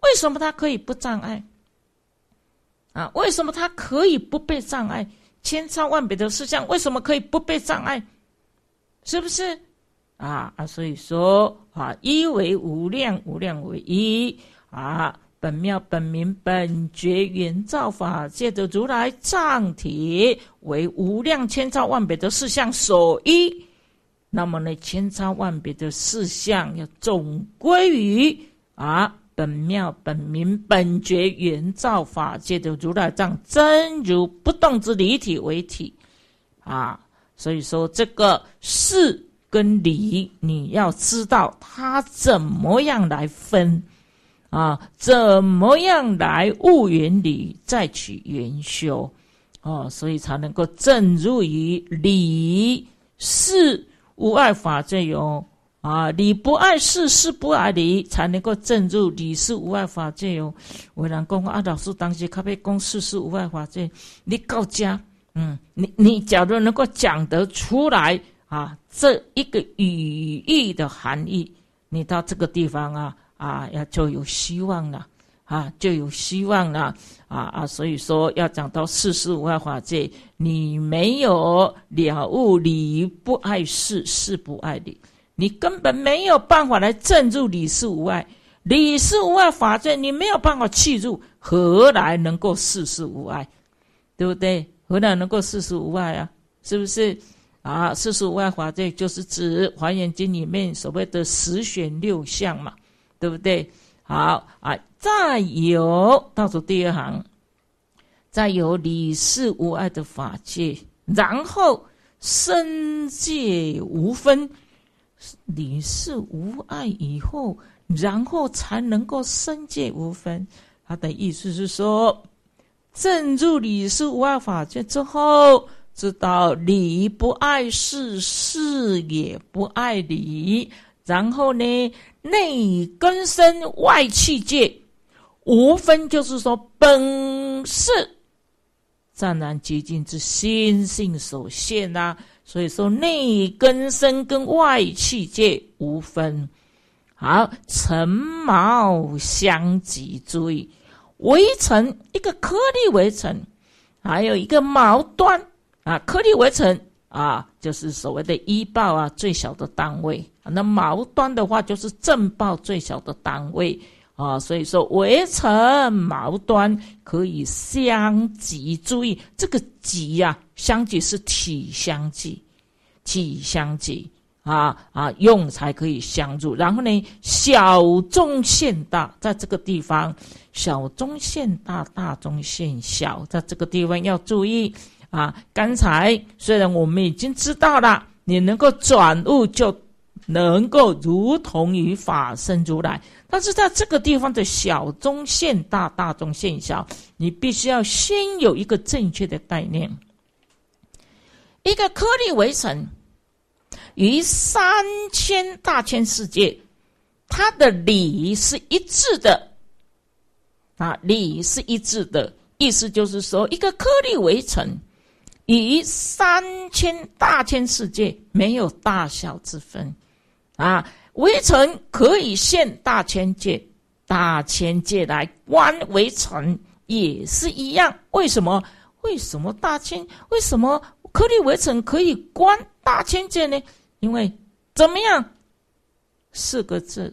为什么它可以不障碍？啊，为什么它可以不被障碍？千差万别的事项为什么可以不被障碍？是不是？啊啊，所以说啊，一为无量，无量为一啊。本妙本明本觉原造法界的如来藏体为无量千差万别的事项所依。那么呢，千差万别的事项要总归于啊。本妙本明本觉原造法界的如来藏，真如不动之理体为体啊。所以说，这个事跟理，你要知道它怎么样来分啊，怎么样来悟原理，再取原修哦，所以才能够证入于理是无二法界有。啊！你不爱事，事不爱你，才能够证入理事无碍法界哦。为然公阿老师当时咖啡公事事无碍法界，你告家，嗯，你你假如能够讲得出来啊，这一个语义的含义，你到这个地方啊啊，也就有希望了啊，就有希望了啊啊！所以说要讲到世事无碍法界，你没有了悟，你不碍世，事不爱你。你根本没有办法来证入理事无碍，理事无碍法界，你没有办法去入，何来能够事事无碍，对不对？何来能够事事无碍啊？是不是？啊，事事无碍法界就是指《华严经》里面所谓的十选六相嘛，对不对？好啊，再有，倒数第二行，再有理事无碍的法界，然后身界无分。理事无碍以后，然后才能够生界无分。他的意思是说，正入理事无碍法界之后，知道你不爱事，事也不爱你。然后呢，内根生外气界无分，就是说本是湛然寂静之心性所现呐。所以说内根生跟外气界无分。好，尘毛相及，注意，围成一个颗粒围成，还有一个毛端啊，颗粒围成，啊，就是所谓的一报啊，最小的单位。那毛端的话，就是正报最小的单位啊。所以说，围成毛端可以相及，注意这个及呀。相济是体相济，体相济啊啊，用才可以相助。然后呢，小中现大，在这个地方，小中现大，大中现小，在这个地方要注意啊。刚才虽然我们已经知道了，你能够转物，就能够如同于法身如来。但是在这个地方的小中现大，大中现小，你必须要先有一个正确的概念。一个颗粒围城与三千大千世界，它的理是一致的。啊，理是一致的，意思就是说，一个颗粒围尘，与三千大千世界没有大小之分。啊，微尘可以现大千界，大千界来观微尘也是一样。为什么？为什么大千？为什么？颗粒维城可以关大千界呢，因为怎么样？四个字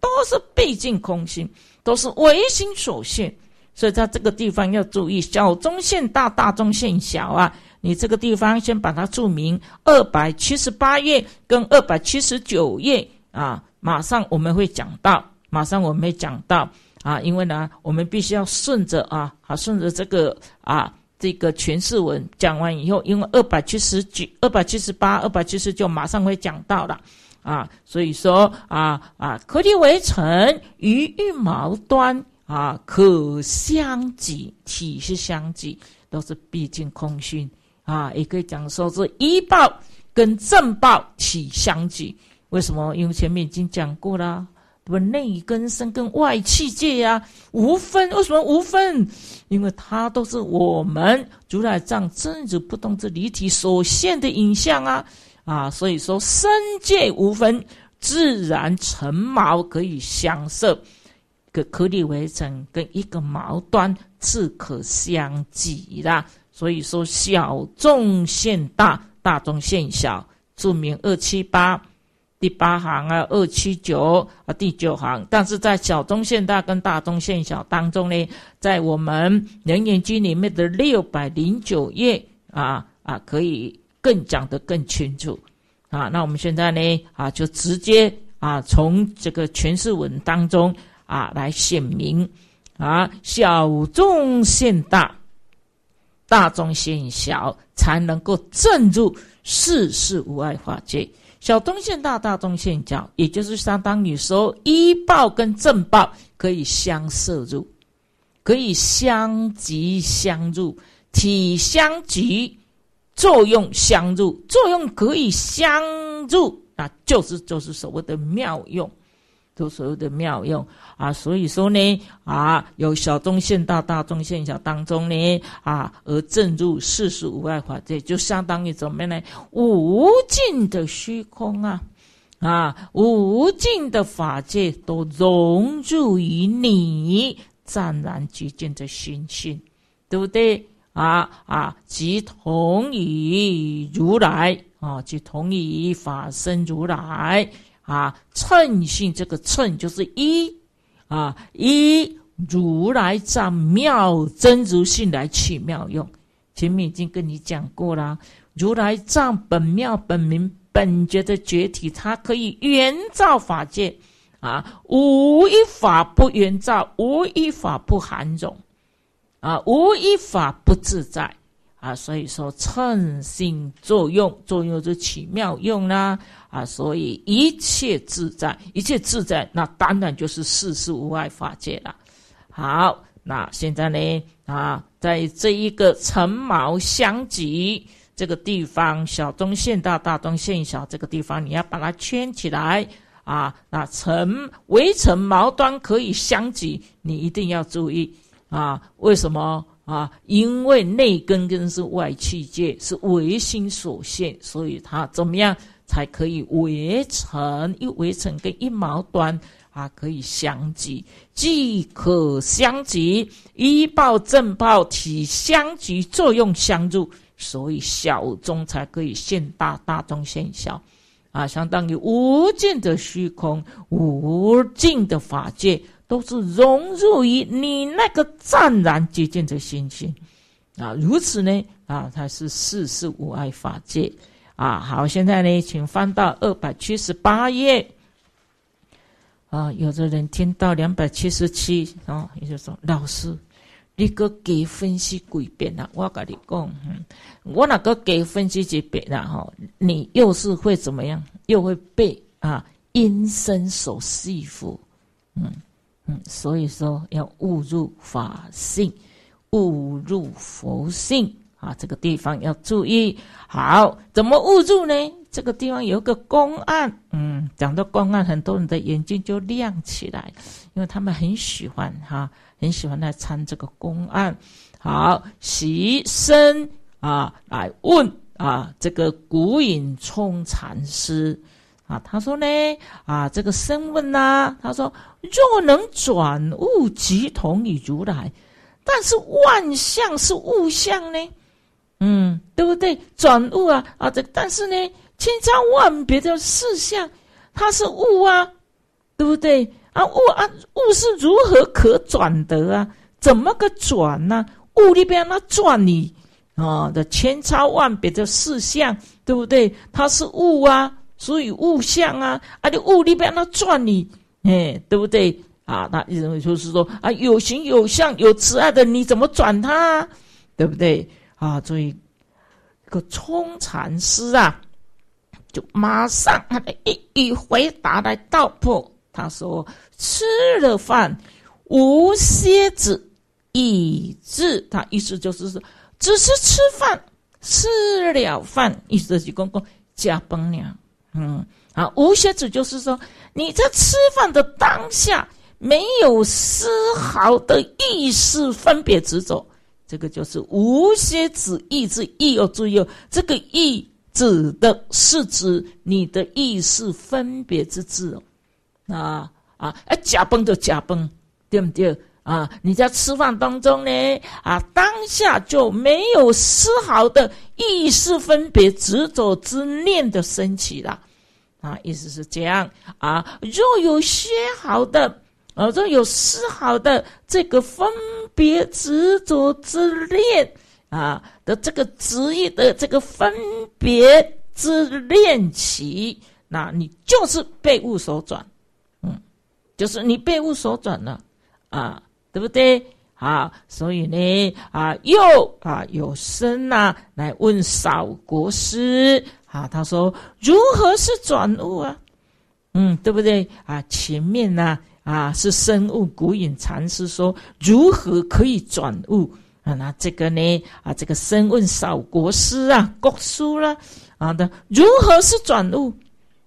都是背尽空心，都是唯心所现，所以在这个地方要注意小中线大，大中线小啊！你这个地方先把它注明二百七十八页跟二百七十九页啊，马上我们会讲到，马上我们会讲到啊，因为呢，我们必须要顺着啊，啊，顺着这个啊。这个全释文讲完以后，因为二百七十九、二百七十八、二百七十九马上会讲到了，啊，所以说啊啊，可技为成与欲矛端啊，可相及体是相及，都是毕竟空虚啊，也可以讲说是一报跟正报体相及，为什么？因为前面已经讲过了。不内根生跟外气界呀无分，为什么无分？因为它都是我们主宰藏真如不动之离体所现的影像啊！啊，所以说身界无分，自然成毛可以相摄，可可立围成跟一个毛端自可相及啦。所以说小众现大，大众现小，著名二七八。第八行啊，二七九啊，第九行。但是在小中线大跟大中线小当中呢，在我们《楞严经》里面的六百零九页啊啊，可以更讲得更清楚啊。那我们现在呢啊，就直接啊，从这个诠释文当中啊来显明啊，小中线大，大中线小，才能够证入世事无碍法界。小中线大大中线小，也就是相当于说，一报跟正报可以相摄入，可以相即相入，体相即，作用相入，作用可以相入啊，就是就是所谓的妙用。都所有的妙用啊，所以说呢啊，有小中现大，大中现小当中呢啊，而证入四十五万法界，就相当于怎么呢？无尽的虚空啊，啊，无尽的法界都融入于你湛然极尽的心性，对不对？啊啊，即同于如来啊，即同于法身如来。啊，称性这个“称”就是一，啊一如来藏妙真如性来起妙用。前面已经跟你讲过了，如来藏本妙本明本觉的觉体，它可以原照法界，啊，无一法不原照，无一法不含容，啊，无一法不自在，啊，所以说称性作用，作用就起妙用啦。啊，所以一切自在，一切自在，那当然就是事无碍法界了。好，那现在呢，啊，在这一个成毛相及这个地方，小中线大大中线小这个地方，你要把它圈起来啊。那成围成矛端可以相及，你一定要注意啊。为什么啊？因为内根根是外气界，是唯心所现，所以它怎么样？才可以围成一围成跟一毛端啊，可以相及，即可相及一报正报体相及作用相助，所以小中才可以现大，大中现小，啊，相当于无尽的虚空，无尽的法界，都是融入于你那个湛然接近的心性，啊，如此呢，啊，它是世世无碍法界。啊，好，现在呢，请翻到二百七十八页。啊，有的人听到两百七十七，然后就说：“老师，你个给分析诡辩了？我跟你讲，嗯，我那个给分析几遍了哈，你又是会怎么样？又会被啊，阴身所系缚。嗯嗯，所以说要误入法性，误入佛性。”啊，这个地方要注意。好，怎么误住呢？这个地方有个公案，嗯，讲到公案，很多人的眼睛就亮起来，因为他们很喜欢哈，很喜欢来参这个公案。好，习生啊来问啊，这个古隐冲禅师啊，他说呢啊，这个生问啊，他说若能转物即同于如来，但是万象是物象呢？嗯，对不对？转物啊，啊，这但是呢，千差万别的事项，它是物啊，对不对？啊，物啊，物是如何可转的啊？怎么个转呢？物里边那转你啊的千差万别的事项，对不对？它是物啊，所以物象啊，啊你物里边那转你，哎，对不对？啊，那意思就是说啊，有形有相有慈爱的，你怎么转它，对不对？啊，这一个冲禅师啊，就马上一一回答来道破。他说：“吃了饭，无蝎子以至。”他意思就是说，只是吃饭，吃了饭，意思是公公加崩了。嗯，啊，无蝎子就是说你在吃饭的当下，没有丝毫的意识分别执着。这个就是无邪子意之意哦，注意哦，这个意指的是指你的意识分别之智哦，啊啊，哎假崩就假崩，对不对？啊，你在吃饭当中呢，啊，当下就没有丝毫的意识分别执着之念的升起了，啊，意思是这样啊，若有些好的。啊，若有丝毫的这个分别执着之恋啊的这个执意的这个分别之恋起，那你就是被物所转，嗯，就是你被物所转了啊，对不对啊？所以呢，啊又啊有生啊来问少国师，啊他说如何是转物啊？嗯，对不对啊？前面呢？啊，是生物古隐禅师说如何可以转悟啊？那这个呢？啊，这个生问少国师啊，国师啦啊的，如何是转悟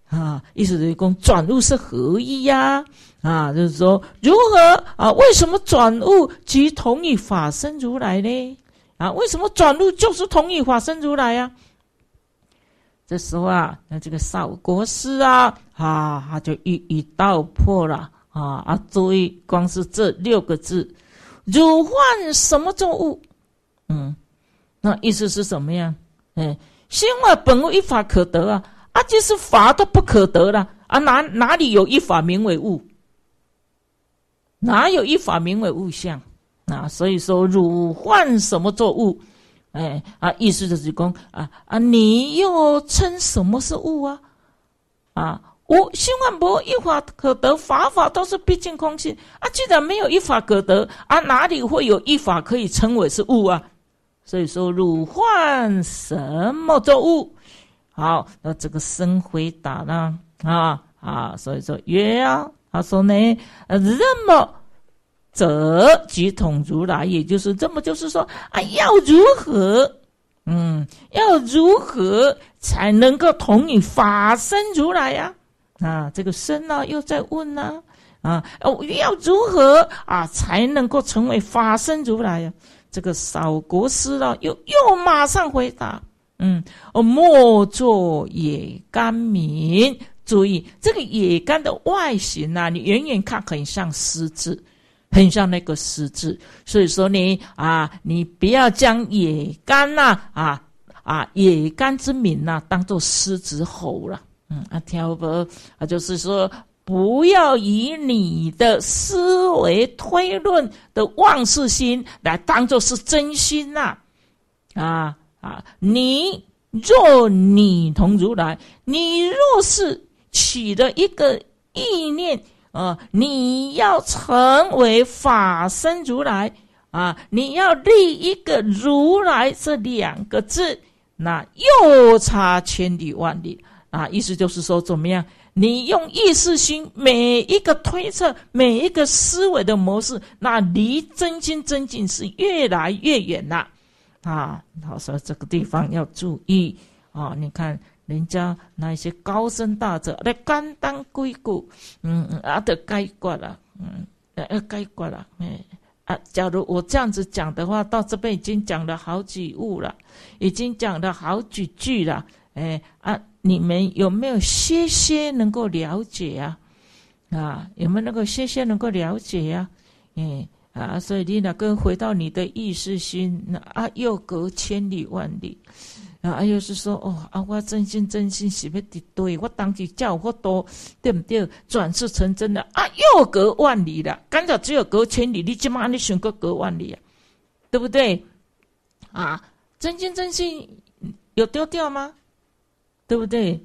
啊？意思就是说转悟是何意呀？啊，就是说如何啊？为什么转悟即同一法身如来呢？啊，为什么转悟就是同一法身如来呀？这时候啊，那这个少国师啊，啊，他就一语道破了。啊啊！注意，光是这六个字，汝患什么作物？嗯，那意思是什么呀？哎，心外本无一法可得啊！啊，就是法都不可得了啊！哪哪里有一法名为物？哪有一法名为物相？啊，所以说汝患什么作物？哎啊，意思就是说啊啊，你又称什么是物啊？啊。无心万不，一法可得，法法都是毕竟空性啊！既然没有一法可得，啊，哪里会有一法可以称为是物啊？所以说汝患什么作物？好，那这个僧回答呢？啊啊，所以说曰啊，他说呢，呃，那么则即统如来，也就是这么，就是说啊，要如何？嗯，要如何才能够同你法身如来呀？啊，这个僧呢又在问呢，啊，哦，要如何啊才能够成为法身如来呀？这个扫国师呢，又又马上回答，嗯，哦，莫作野干名。注意，这个野干的外形啊，你远远看很像狮子，很像那个狮子，所以说你啊，你不要将野干呐，啊啊野干之名呐，当做狮子吼了。嗯啊，挑拨啊，就是说，不要以你的思维推论的妄事心来当做是真心呐！啊啊，你若你同如来，你若是起的一个意念啊，你要成为法身如来啊，你要立一个如来这两个字，那又差千里万里。啊，意思就是说，怎么样？你用意识心每一个推测、每一个思维的模式，那离真心真境是越来越远了。啊，他说这个地方要注意啊。你看人家那些高僧大者，那甘当归故，嗯啊的该挂了，嗯呃盖过了。哎啊，假如我这样子讲的话，到这边已经讲了好几物了，已经讲了好几句了。哎啊，你们有没有些些能够了解呀？啊，有没有那个些些能够了解呀？诶，啊，所以你娜哥回到你的意识心，那啊又隔千里万里，啊又是说哦，啊，我真心真心，什么的对我当时叫我多对不对？转世成真的啊又隔万里了，刚才只有隔千里，你怎么安尼想过隔万里啊？对不对？啊，真心真心有丢掉吗？对不对？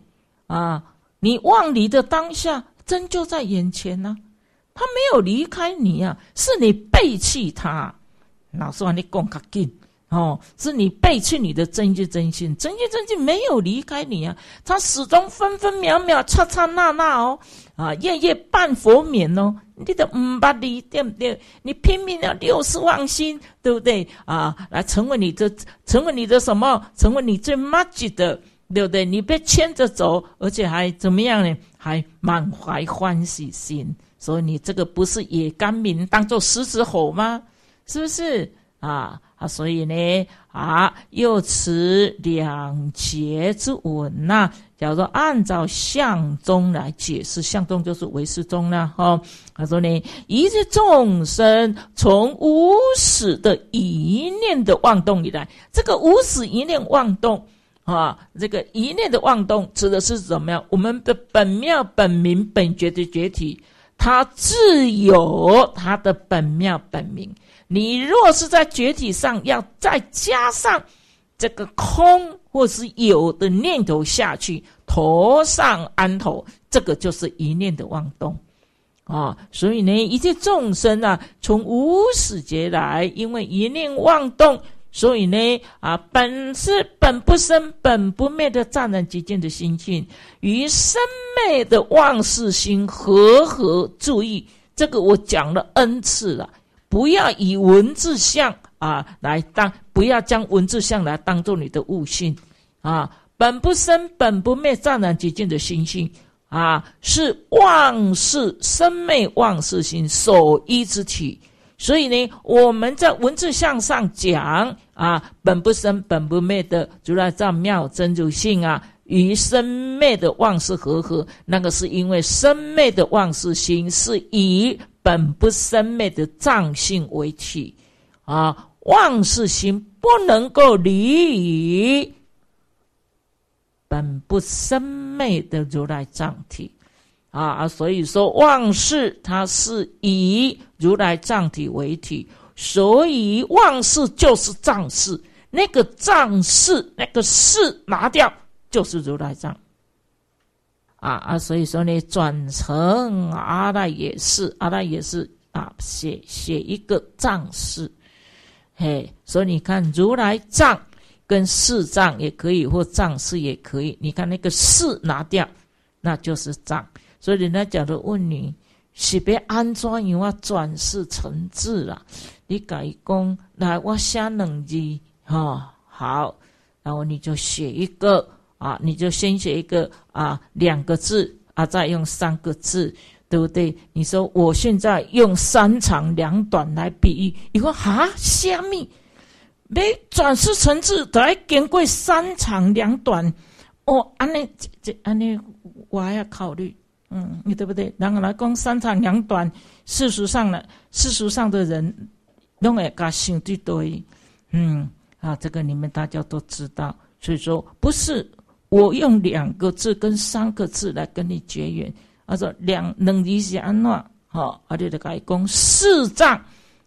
啊，你忘你的当下真就在眼前呢，他没有离开你呀，是你背弃他。老师话你讲较紧哦，是你背弃你的真心真心，真就真心没有离开你啊，他始终分分秒秒、擦擦那那哦，啊，夜夜半佛眠哦。你的五八离对不对？你拼命要六十万心，对不对？啊，来成为你的，成为你的什么？成为你最 magic 的。对不对？你被牵着走，而且还怎么样呢？还满怀欢喜心，所以你这个不是也甘民当做狮子吼吗？是不是啊？啊，所以呢啊，又持两节之稳呐。假如说按照相宗来解释，相宗就是唯识宗了哈。他说呢，一切众生从无始的一念的妄动以来，这个无始一念妄动。啊，这个一念的妄动指的是怎么样？我们的本妙、本明、本觉的觉体，它自有它的本妙、本明。你若是在觉体上要再加上这个空或是有的念头下去，头上安头，这个就是一念的妄动啊。所以呢，一切众生啊，从无始劫来，因为一念妄动。所以呢，啊，本是本不生、本不灭的湛然极净的心性，与生灭的妄事心和合注意，这个我讲了 n 次了，不要以文字相啊来当，不要将文字相来当做你的悟性，啊，本不生、本不灭湛然极净的心性，啊，是妄事生灭妄事心所依之体。所以呢，我们在文字向上讲啊，本不生、本不灭的如来藏妙真如性啊，与生灭的妄事合合，那个是因为生灭的妄事心是以本不生灭的藏性为体啊，妄事心不能够离于本不生灭的如来藏体。啊啊！所以说，万事它是以如来藏体为体，所以万事就是藏世。那个藏世那个世拿掉，就是如来藏。啊啊！所以说呢，转成阿赖也是，阿赖也是啊，写写一个藏世。嘿，所以你看，如来藏跟四藏也可以，或藏世也可以。你看那个四拿掉，那就是藏。所以人家假如问你，是别安怎样啊？转世成字啦，你改讲，来我写两字啊，好，然后你就写一个啊，你就先写一个啊，两个字啊，再用三个字，对不对？你说我现在用三长两短来比喻，你说哈虾米？没转世成字，得经过三长两短。哦，安尼这这安尼，我还要考虑。嗯，你对不对？然后来讲三长两短，事实上呢，事实上的人，拢爱加想得多。嗯，啊，这个你们大家都知道。所以说，不是我用两个字跟三个字来跟你绝缘。他说两两字是安怎？哈，阿你来该讲四藏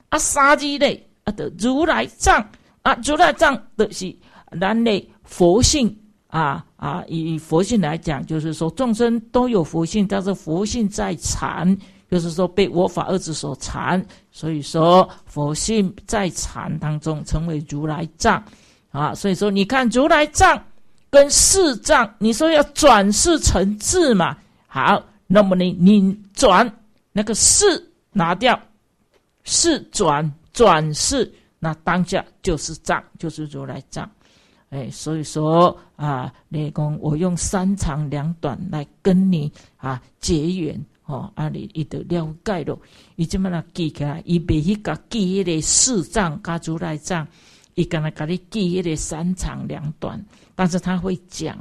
啊，三之内，啊，的如来藏啊，如来藏就是咱的佛性啊。啊，以佛性来讲，就是说众生都有佛性，但是佛性在禅，就是说被我法二字所禅，所以说佛性在禅当中成为如来藏。啊，所以说你看如来藏跟四藏，你说要转世成智嘛？好，那么你你转那个四拿掉，四转转世，那当下就是藏，就是如来藏。哎，所以说啊，那个我用三长两短来跟你啊结缘哦。阿里伊都了解咯，伊经么它记来？伊每去个记忆个四藏家族内障，伊干那给你记忆个三长两短。但是他会讲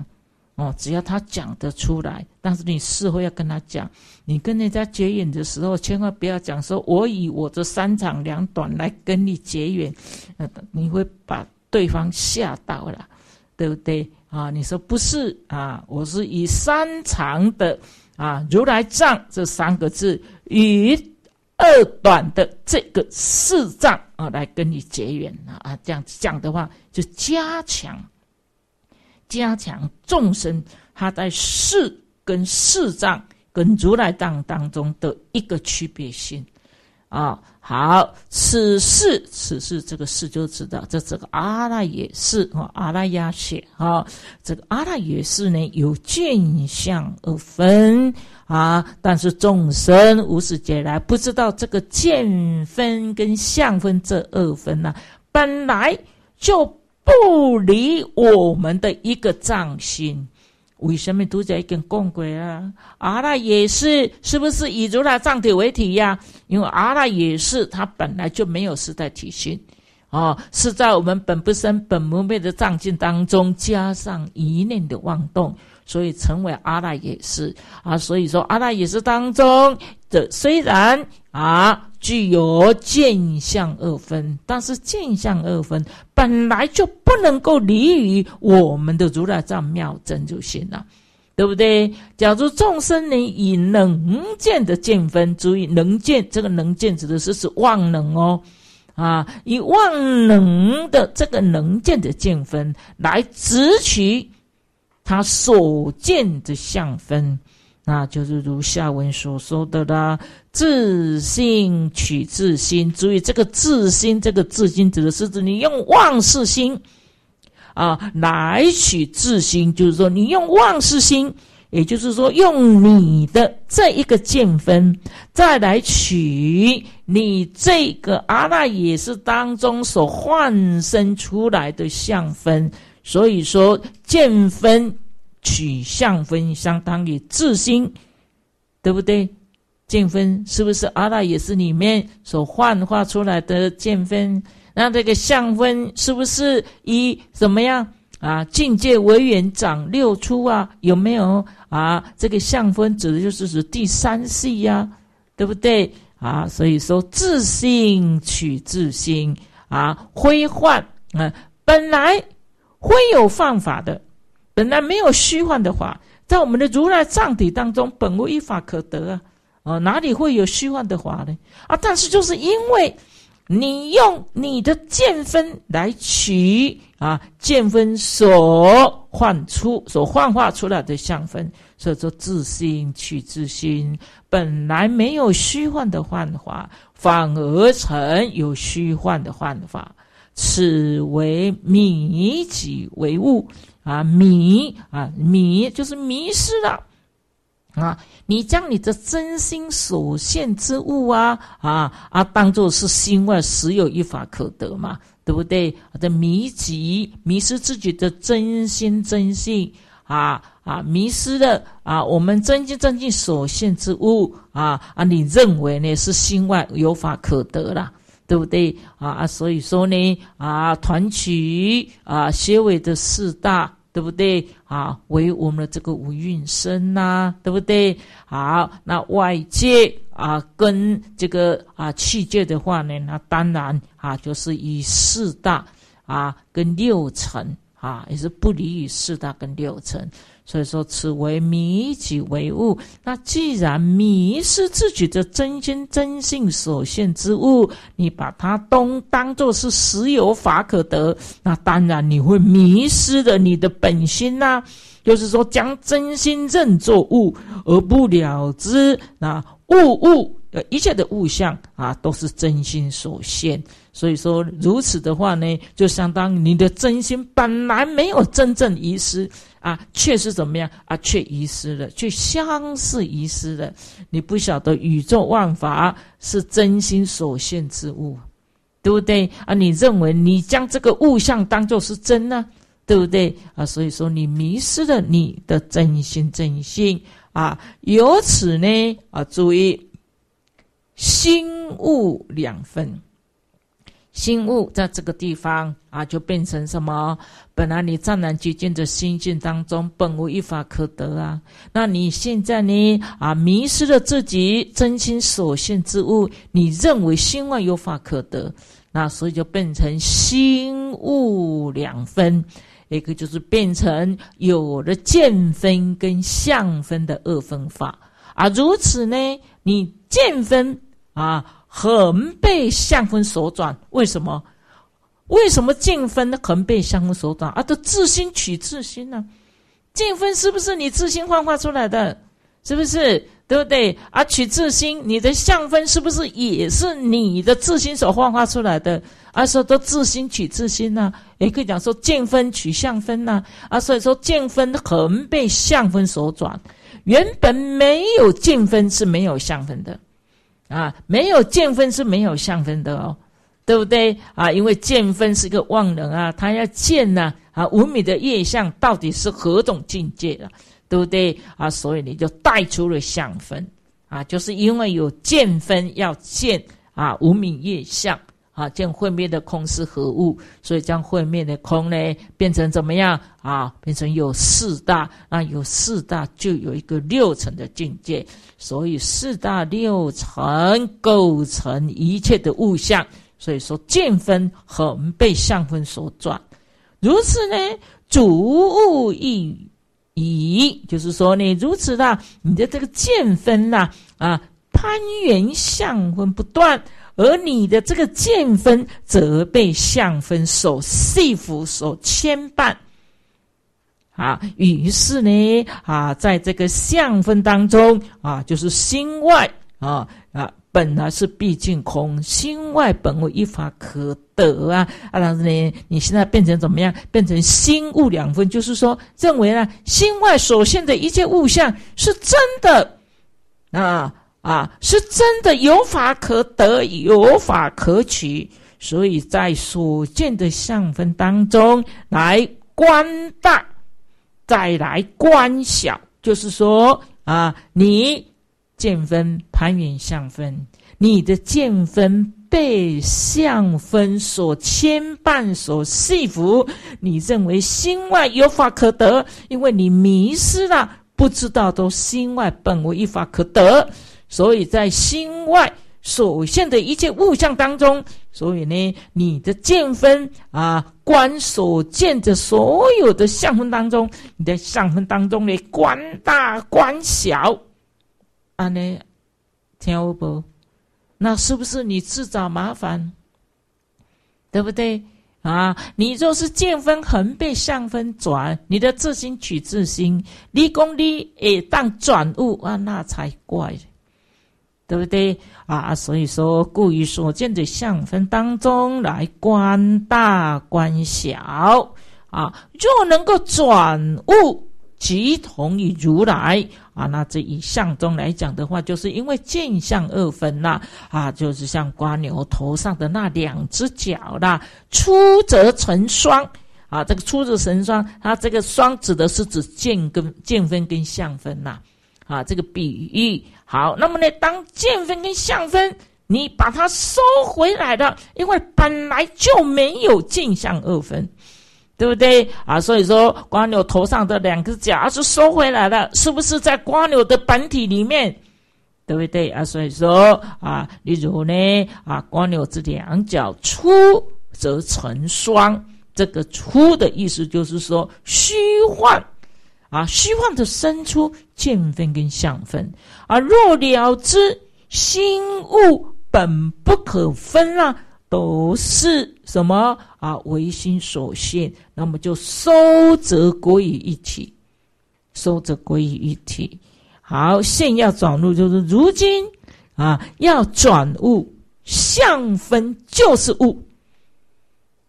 哦，只要他讲得出来。但是你事后要跟他讲，你跟人家结缘的时候，千万不要讲说我以我这三长两短来跟你结缘，呃，你会把。对方吓到了，对不对啊？你说不是啊？我是以三长的啊如来藏这三个字，与二短的这个四藏啊来跟你结缘了啊。这样讲的话，就加强加强众生他在世跟四藏跟如来藏当中的一个区别性。啊，好，此事此事这个事就知道，这这个阿赖耶是啊，阿赖耶识啊，这个阿赖耶是呢，有见相而分啊，但是众生无始劫来不知道这个见分跟相分这二分呢，本来就不离我们的一个藏心。为什么都在一根共轨啊？阿赖也是，是不是以如来藏体为体呀？因为阿赖也是，它本来就没有四大体系，啊，是在我们本不生、本不灭的藏经当中加上一念的妄动，所以成为阿赖也是啊。所以说，阿赖也是当中，的，虽然啊。具有见相二分，但是见相二分本来就不能够离于我们的如来藏妙真就行了，对不对？假如众生你以能见的见分，注意能见这个能见指的是是万能哦，啊，以万能的这个能见的见分来执取他所见的相分。那就是如下文所说的啦，自信取自心。注意，这个自心，这个自心指的是指你用妄事心啊来取自心，就是说你用妄事心，也就是说用你的这一个见分，再来取你这个阿赖也是当中所幻生出来的相分。所以说见分。取相分相当于自心，对不对？见分是不是阿赖也是里面所幻化出来的见分？那这个相分是不是以怎么样啊？境界为缘长六出啊？有没有啊？这个相分指的就是指第三系呀，对不对啊？所以说自性取自心啊，挥幻啊，本来会有犯法的。本来没有虚幻的法，在我们的如来藏体当中，本无一法可得啊！啊，哪里会有虚幻的法呢？啊！但是就是因为，你用你的见分来取啊，见分所幻出、所幻化出来的相分，所以说自心取自心，本来没有虚幻的幻法，反而成有虚幻的幻法，此为迷己为物。啊，迷啊，迷就是迷失了啊！你将你的真心所现之物啊啊啊，当作是心外实有一法可得嘛，对不对？的迷己，迷失自己的真心真性啊啊，迷失了啊！我们真心真性所现之物啊啊，你认为呢？是心外有法可得了？对不对啊？所以说呢，啊，团体啊，学尾的四大，对不对啊？为我们的这个五运生呐，对不对？好，那外界啊，跟这个啊气界的话呢，那当然啊，就是以四大啊跟六层啊，也是不离于四大跟六层。所以说，此为迷己为物。那既然迷是自己的真心真性所现之物，你把它都当作是实有法可得，那当然你会迷失了你的本心呐。就是说，将真心认作物而不了知，那物物。呃，一切的物象啊，都是真心所现。所以说如此的话呢，就相当于你的真心本来没有真正遗失啊，却是怎么样啊？却遗失了，却相似遗失了。你不晓得宇宙万法是真心所现之物，对不对啊？你认为你将这个物象当作是真呢，对不对啊？所以说你迷失了你的真心真心啊。由此呢啊，注意。心物两分，心物在这个地方啊，就变成什么？本来你湛然寂静的心境当中，本无一法可得啊。那你现在呢？啊，迷失了自己真心所现之物，你认为心外有法可得，那所以就变成心物两分，一个就是变成有了见分跟相分的二分法啊。如此呢，你见分。啊，横背相分所转，为什么？为什么净分横背相分所转？啊，都自心取自心呢？净分是不是你自心幻化出来的？是不是？对不对？啊，取自心，你的相分是不是也是你的自心所幻化出来的？啊，说都自心取自心呢？也可以讲说见分取相分呢？啊，所以说见分横被相分所转，原本没有见分是没有相分的。啊，没有见分是没有相分的哦，对不对？啊，因为见分是个妄能啊，他要见呢啊，五米的业相到底是何种境界啊，对不对？啊，所以你就带出了相分啊，就是因为有见分要见啊，五米业相。啊，见会灭的空是何物？所以将会灭的空呢，变成怎么样啊？变成有四大，那有四大就有一个六层的境界。所以四大六层构成一切的物象。所以说，见分恒被相分所转，如此呢，主物异移，就是说呢，如此的你的这个见分呐，啊，攀缘相分不断。而你的这个见分，则被相分所束缚、所牵绊。啊，于是呢，啊，在这个相分当中，啊，就是心外啊啊本来是毕竟空，心外本无一法可得啊。啊，但是呢，你现在变成怎么样？变成心物两分，就是说，认为呢，心外所现的一切物象是真的，啊。啊，是真的有法可得，有法可取，所以在所见的相分当中来观大，再来观小，就是说啊，你见分攀缘相分，你的见分被相分所牵绊、所系服，你认为心外有法可得，因为你迷失了，不知道都心外本无一法可得。所以在心外所现的一切物象当中，所以呢，你的见分啊，观所见的所有的相分当中，你的相分当中呢，观大观小，啊，呢，听不？那是不是你自找麻烦？对不对？啊，你若是见分横被相分转，你的自心取自心，离功离也当转物啊，那才怪！对不对啊？所以说，故于所见的相分当中来观大观小啊，若能够转物即同于如来啊。那这一相中来讲的话，就是因为见相二分呐啊，就是像瓜牛头上的那两只脚啦，出则成双啊。这个出则成双，它这个双指的是指见跟见分跟相分呐啊。这个比喻。好，那么呢，当见分跟相分，你把它收回来了，因为本来就没有镜相二分，对不对啊？所以说瓜牛头上的两个角是收回来了，是不是在瓜牛的本体里面，对不对啊？所以说啊，例如呢啊，光牛这两角出则成双，这个出的意思就是说虚幻。啊，虚妄的生出见分跟相分，啊，若了知心物本不可分啦，都是什么啊？唯心所现，那么就收则归于一体，收则归于一体。好，现要转入，就是如今啊，要转物相分就是物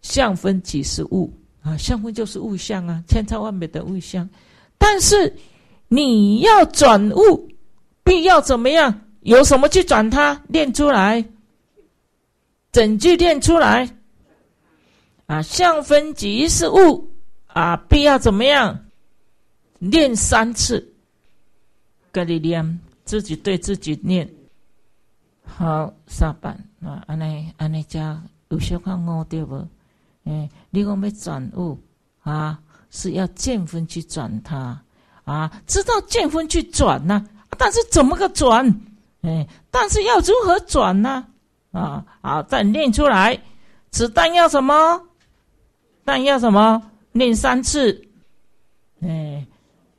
相分即是物啊，相分就是物相啊，千差万别的物相。但是你要转悟，必要怎么样？有什么去转它？练出来，整句念出来。啊，相分即是悟啊！必要怎么样？念三次，隔离念，自己对自己念。好，上班啊！安尼安尼，家有些光我对不？嗯，你果没转悟啊？是要见分去转它啊，知道见分去转呢，但是怎么个转？哎，但是要如何转呢？啊，好，再练出来。子弹要什么？弹要什么？练三次。哎，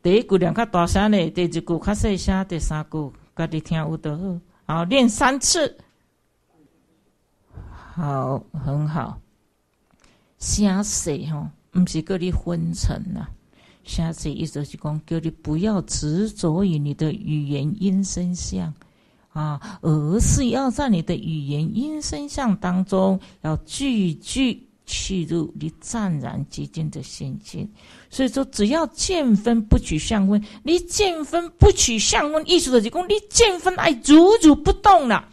第一句两个大声的，第二句卡细声，第三句家己听有得好。好，练三次。好，很好。写写哦，不是叫你昏沉呐，下次一首是讲叫你不要执着于你的语言音声相啊，而是要在你的语言音声相当中，要句句去入你湛然寂静的心境。所以说，只要见分不取相分，你见分不取相分，意思就是讲你见分爱如如不动了，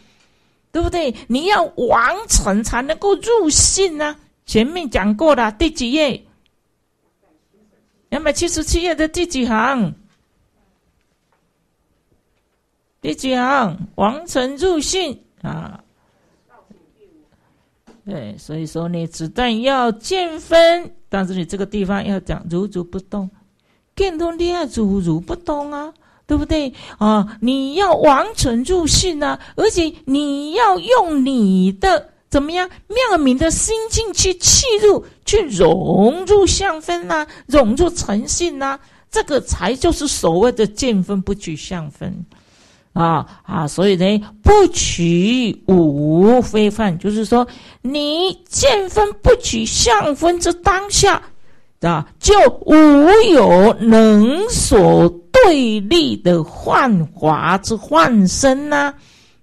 对不对？你要完成才能够入信呢。前面讲过了，第几页？两百七十七页的第几行？第几行？王臣入信啊。对，所以说你子弹要见分，但是你这个地方要讲如如不动，见通厉害，如如不动啊，对不对啊？你要王臣入信啊，而且你要用你的。怎么样？妙明的心境去气入，去融入相分呐，融入诚信呐，这个才就是所谓的见分不取相分啊啊！所以呢，不取无非犯，就是说你见分不取相分之当下啊，就无有能所对立的幻华之幻身呐，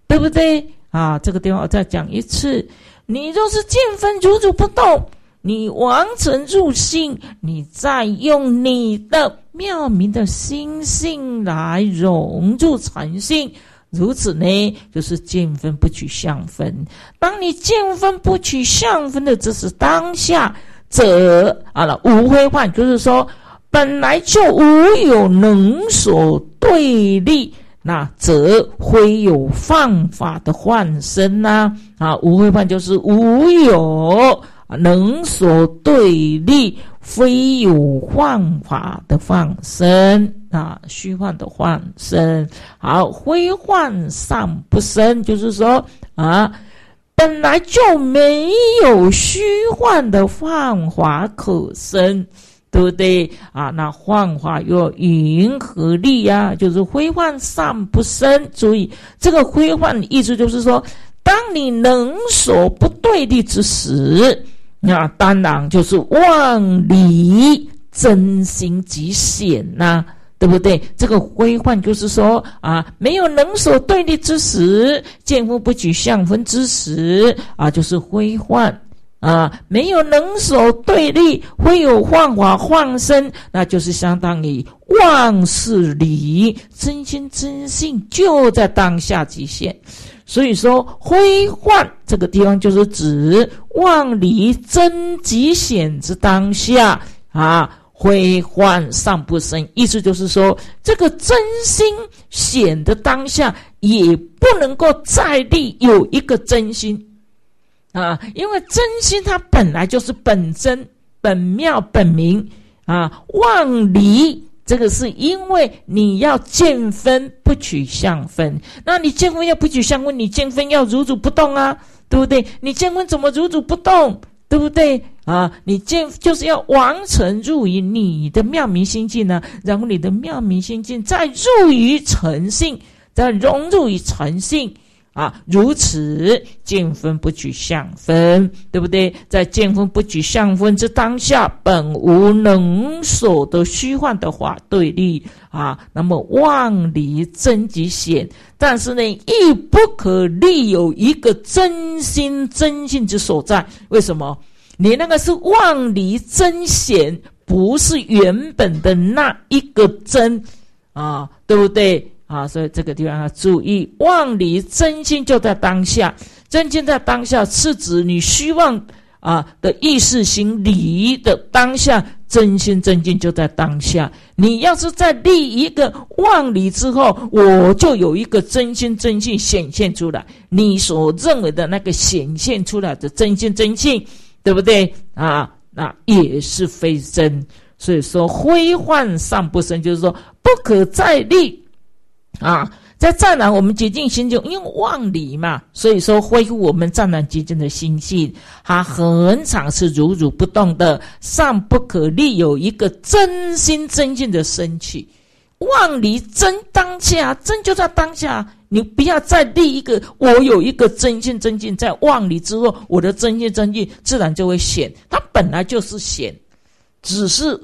对不对？啊，这个地方我再讲一次。你若是见分如如不动，你完成入心，你再用你的妙明的心性来融入禅性，如此呢，就是见分不取相分。当你见分不取相分的，只是当下者，啊了，无非幻，就是说本来就无有能所对立。那则非有放法的幻身呐，啊，无非判就是无有能所对立，非有放法的放身啊，虚幻的幻身。好，非幻上不生，就是说啊，本来就没有虚幻的幻法可生。对不对啊？那幻化若云和力呀，就是灰幻散不生。注意，这个灰幻意思就是说，当你能所不对立之时，那当然就是万里真心极显呐，对不对？这个灰幻就是说啊，没有能所对立之时，见风不取相分之时啊，就是灰幻。啊，没有能手对立，会有幻化幻身，那就是相当于妄是理，真心真性就在当下极限。所以说，灰幻这个地方就是指妄离真极限之当下啊，灰幻上不生，意思就是说，这个真心显的当下也不能够再立有一个真心。啊，因为真心它本来就是本真、本妙、本明啊。妄离这个是因为你要见分不取相分，那你见分要不取相分，你见分要如如不动啊，对不对？你见分怎么如如不动？对不对？啊，你见就是要完成入于你的妙明心境呢，然后你的妙明心境再入于诚信，再融入于诚信。啊，如此见分不取相分，对不对？在见分不取相分之当下，本无能所的虚幻的话对立啊。那么万离真极险，但是呢，亦不可立有一个真心真性之所在。为什么？你那个是万离真险，不是原本的那一个真啊，对不对？啊，所以这个地方要注意，万里真心就在当下，真心在当下是指你希望啊的意识行礼的当下，真心真心就在当下。你要是在立一个万里之后，我就有一个真心真境显现出来，你所认为的那个显现出来的真心真境，对不对啊？那也是非真，所以说非幻上不生，就是说不可再立。啊，在湛蓝我们竭尽心就因为万里嘛，所以说恢复我们湛蓝洁净的心性，它很常是如如不动的，上不可立，有一个真心真性的升起，万里真当下，真就在当下你不要再立一个，我有一个真性真性在万里之后，我的真性真性自然就会显，它本来就是显，只是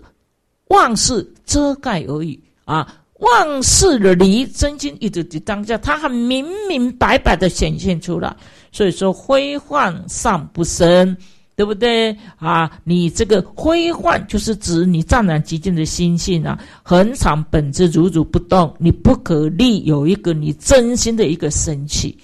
万事遮盖而已啊。万事的离真心，一直的当下，它很明明白白的显现出来。所以说，灰幻上不生，对不对啊？你这个灰幻就是指你湛然极静的心性啊，恒常本质如如不动。你不可立有一个你真心的一个升起。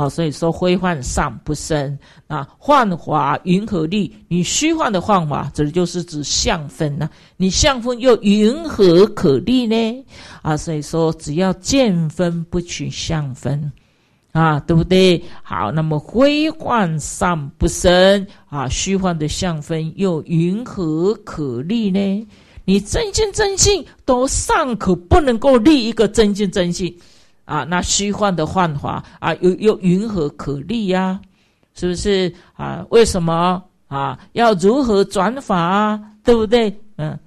啊，所以说，灰幻尚不生啊，幻华云何立？你虚幻的幻华，指的就是指相分呐，你相分又云何可立呢？啊，所以说，只要见分不取相分，啊，对不对？好，那么灰幻尚不生啊，虚幻的相分又云何可立呢？你真心真性都尚可不能够立一个真心真性。啊，那虚幻的幻华啊，又又云何可立呀？是不是啊？为什么啊？要如何转法啊？对不对？嗯，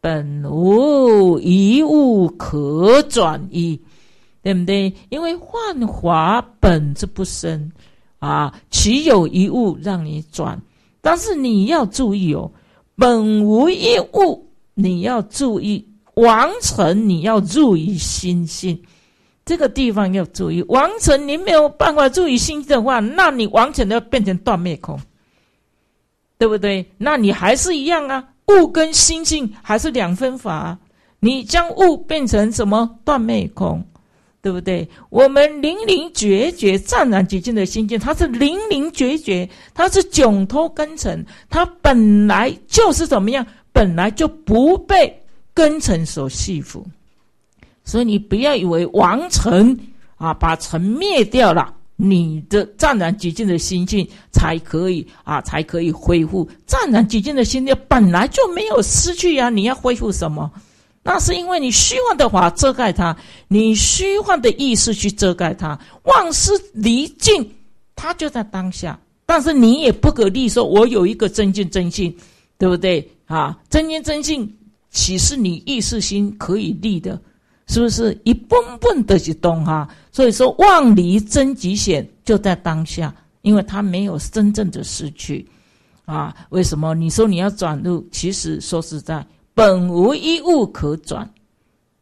本无一物可转移，对不对？因为幻华本质不生，啊，岂有一物让你转？但是你要注意哦，本无一物，你要注意。完成，你要注意心性，这个地方要注意。完成，你没有办法注意心性的话，那你完全要变成断灭空，对不对？那你还是一样啊，物跟心性还是两分法。你将物变成什么断灭空，对不对？我们零零绝绝、湛然洁净的心性，它是零零绝绝，它是窘脱根尘，它本来就是怎么样？本来就不被。根尘所系缚，所以你不要以为王臣啊把城灭掉了，你的湛然寂静的心境才可以啊才可以恢复。湛然寂静的心境，本来就没有失去呀，你要恢复什么？那是因为你虚幻的话遮盖它，你虚幻的意识去遮盖它。万失离境，它就在当下，但是你也不可立说我有一个真境真性，对不对啊？真境真性。岂是你意识心可以立的？是不是一蹦蹦的就动哈？所以说，万里真极险就在当下，因为他没有真正的失去，啊？为什么？你说你要转入，其实说实在，本无一物可转，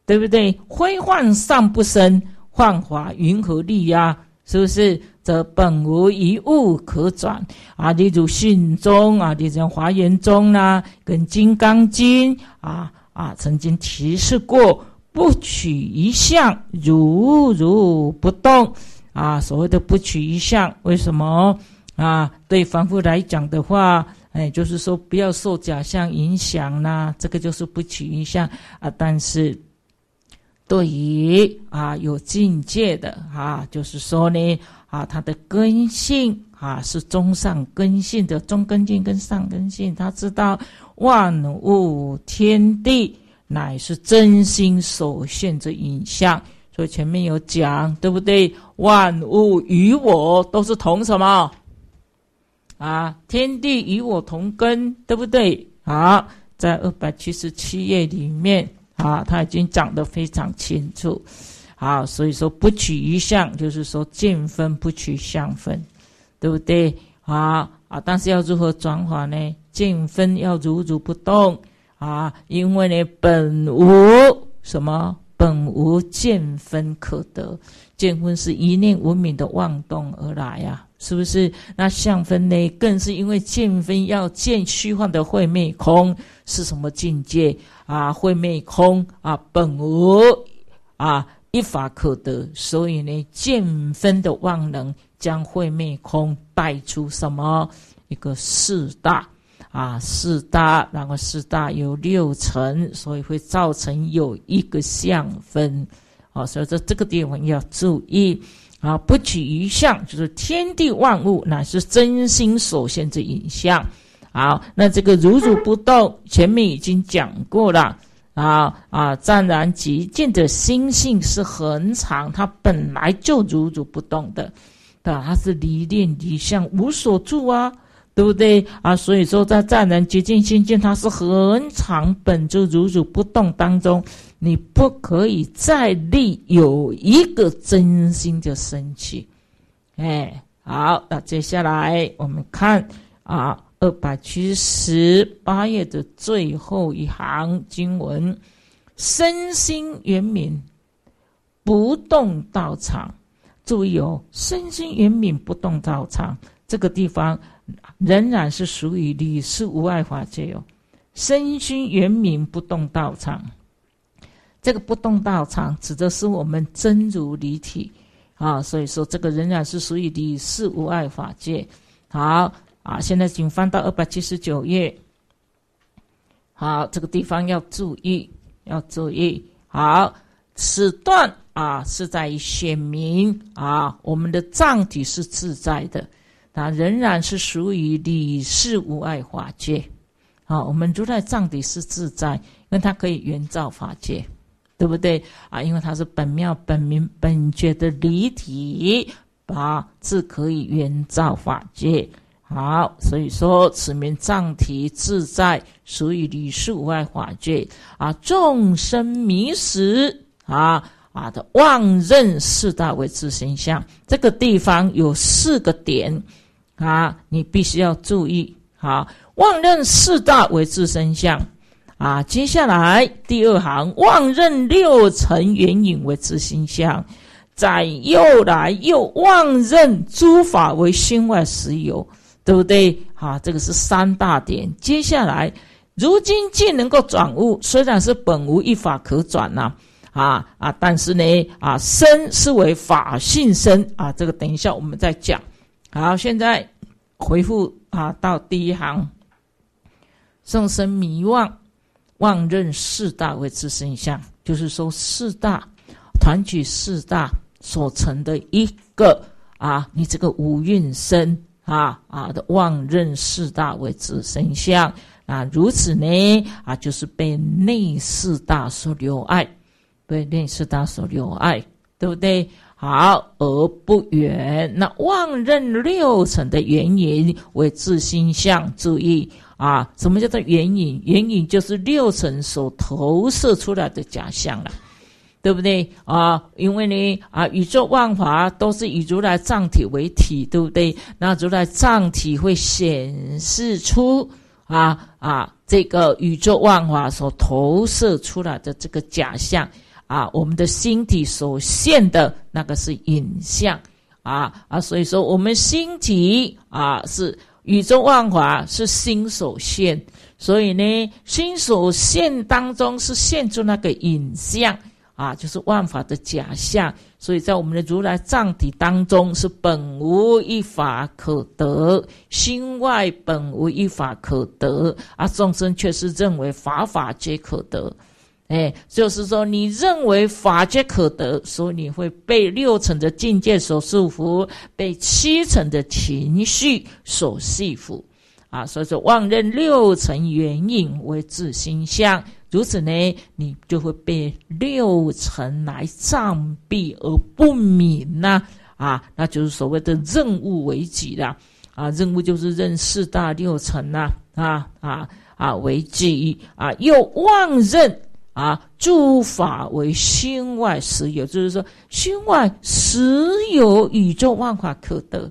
对不对？挥幻尚不生，幻华云何立呀？是不是？则本无一物可转啊！例如《信中啊，《例如华严经》啊，跟《金刚经》啊啊，曾经提示过：不取一相，如如不动啊。所谓的不取一相，为什么啊？对凡夫来讲的话，哎，就是说不要受假象影响啦。这个就是不取一相啊。但是。对于啊，有境界的啊，就是说呢啊，他的根性啊，是中上根性的中根性跟上根性，他知道万物天地乃是真心所现之影像，所以前面有讲对不对？万物与我都是同什么啊？天地与我同根，对不对？好，在二百七十七页里面。啊，他已经讲得非常清楚，好，所以说不取一相，就是说见分不取相分，对不对？啊啊，但是要如何转化呢？见分要如如不动啊，因为呢，本无什么，本无见分可得。见分是一念无明的妄动而来呀，是不是？那相分呢？更是因为见分要见虚幻的会灭空是什么境界啊？会灭空啊，本无啊，一法可得。所以呢，见分的妄能将会灭空带出什么一个四大啊？四大，然后四大有六成，所以会造成有一个相分。好，所以说这个地方要注意啊！不取一相，就是天地万物乃是真心所现之影像。好，那这个如如不动，前面已经讲过了啊啊！湛然极静的心性是很长，它本来就如如不动的，对它是离念离相，无所住啊。对不对啊？所以说，在湛然接近心境，它是恒常本就如如不动当中，你不可以再立有一个真心的升起。哎，好，那接下来我们看啊，二百七十八页的最后一行经文：身心圆明，不动道场。注意哦，身心圆明不动道场这个地方。仍然是属于理事无碍法界哦，身心圆明不动道场。这个不动道场指的是我们真如离体啊，所以说这个仍然是属于理事无碍法界。好啊，现在请翻到二百七十九页。好，这个地方要注意，要注意。好，此段啊是在显明啊我们的藏体是自在的。它仍然是属于理事无碍法界，好，我们如来藏地是自在，因为它可以圆照法界，对不对啊？因为它是本妙本明本觉的离体，啊，自可以圆照法界，好，所以说此名藏体自在，属于理事无碍法界啊，众生迷失啊啊的妄认四大为自形相，这个地方有四个点。啊，你必须要注意。啊，妄认四大为自生相，啊，接下来第二行，妄认六尘缘影为自心相，在又来又妄认诸法为心外实有，对不对？啊，这个是三大点。接下来，如今既能够转物，虽然是本无一法可转呐，啊啊，但是呢，啊，生是为法性生，啊，这个等一下我们再讲。好，现在回复啊，到第一行，众生迷妄，妄认四大为自身相，就是说四大团聚四大所成的一个啊，你这个五蕴身啊啊的妄认四大为自身相啊，如此呢啊，就是被内四大所留爱，被内四大所留爱，对不对？好而不远。那万认六尘的原因为自心相。注意啊，什么叫做原因？原因就是六尘所投射出来的假象了，对不对啊？因为呢啊，宇宙万法都是以如来藏体为体，对不对？那如来藏体会显示出啊啊，这个宇宙万法所投射出来的这个假象。啊，我们的心体所现的那个是影像，啊啊，所以说我们心体啊是宇宙万法是心所现，所以呢，心所现当中是现出那个影像，啊，就是万法的假象，所以在我们的如来藏体当中是本无一法可得，心外本无一法可得，啊，众生却是认为法法皆可得。哎，就是说，你认为法界可得，所以你会被六层的境界所束缚，被七层的情绪所束缚，啊，所以说妄认六层缘影为自心相，如此呢，你就会被六层来障蔽而不明呐，啊，那就是所谓的任务为己啦。啊，任务就是认四大六层呐，啊，啊，啊为己，啊又妄认。啊，诸法为心外实有，就是说心外实有宇宙万法可得，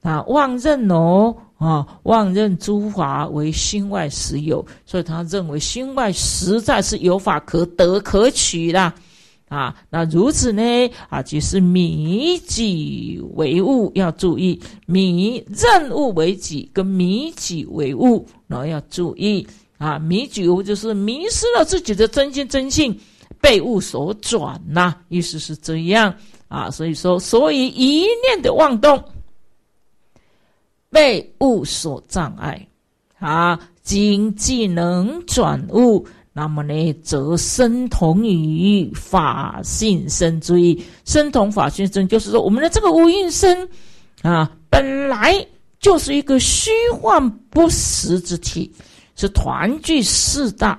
啊，妄认哦，啊，妄认诸法为心外实有，所以他认为心外实在是有法可得可取的，啊，那如此呢，啊，即是迷己为物要注意，迷认物为己跟迷己为物，然后要注意。啊，迷酒就是迷失了自己的真心真性，被物所转呐。意思是这样啊，所以说，所以一念的妄动被物所障碍啊。经既能转物，那么呢，则身同于法性身之意。身同法性身，就是说，我们的这个无印身啊，本来就是一个虚幻不实之体。是团聚四大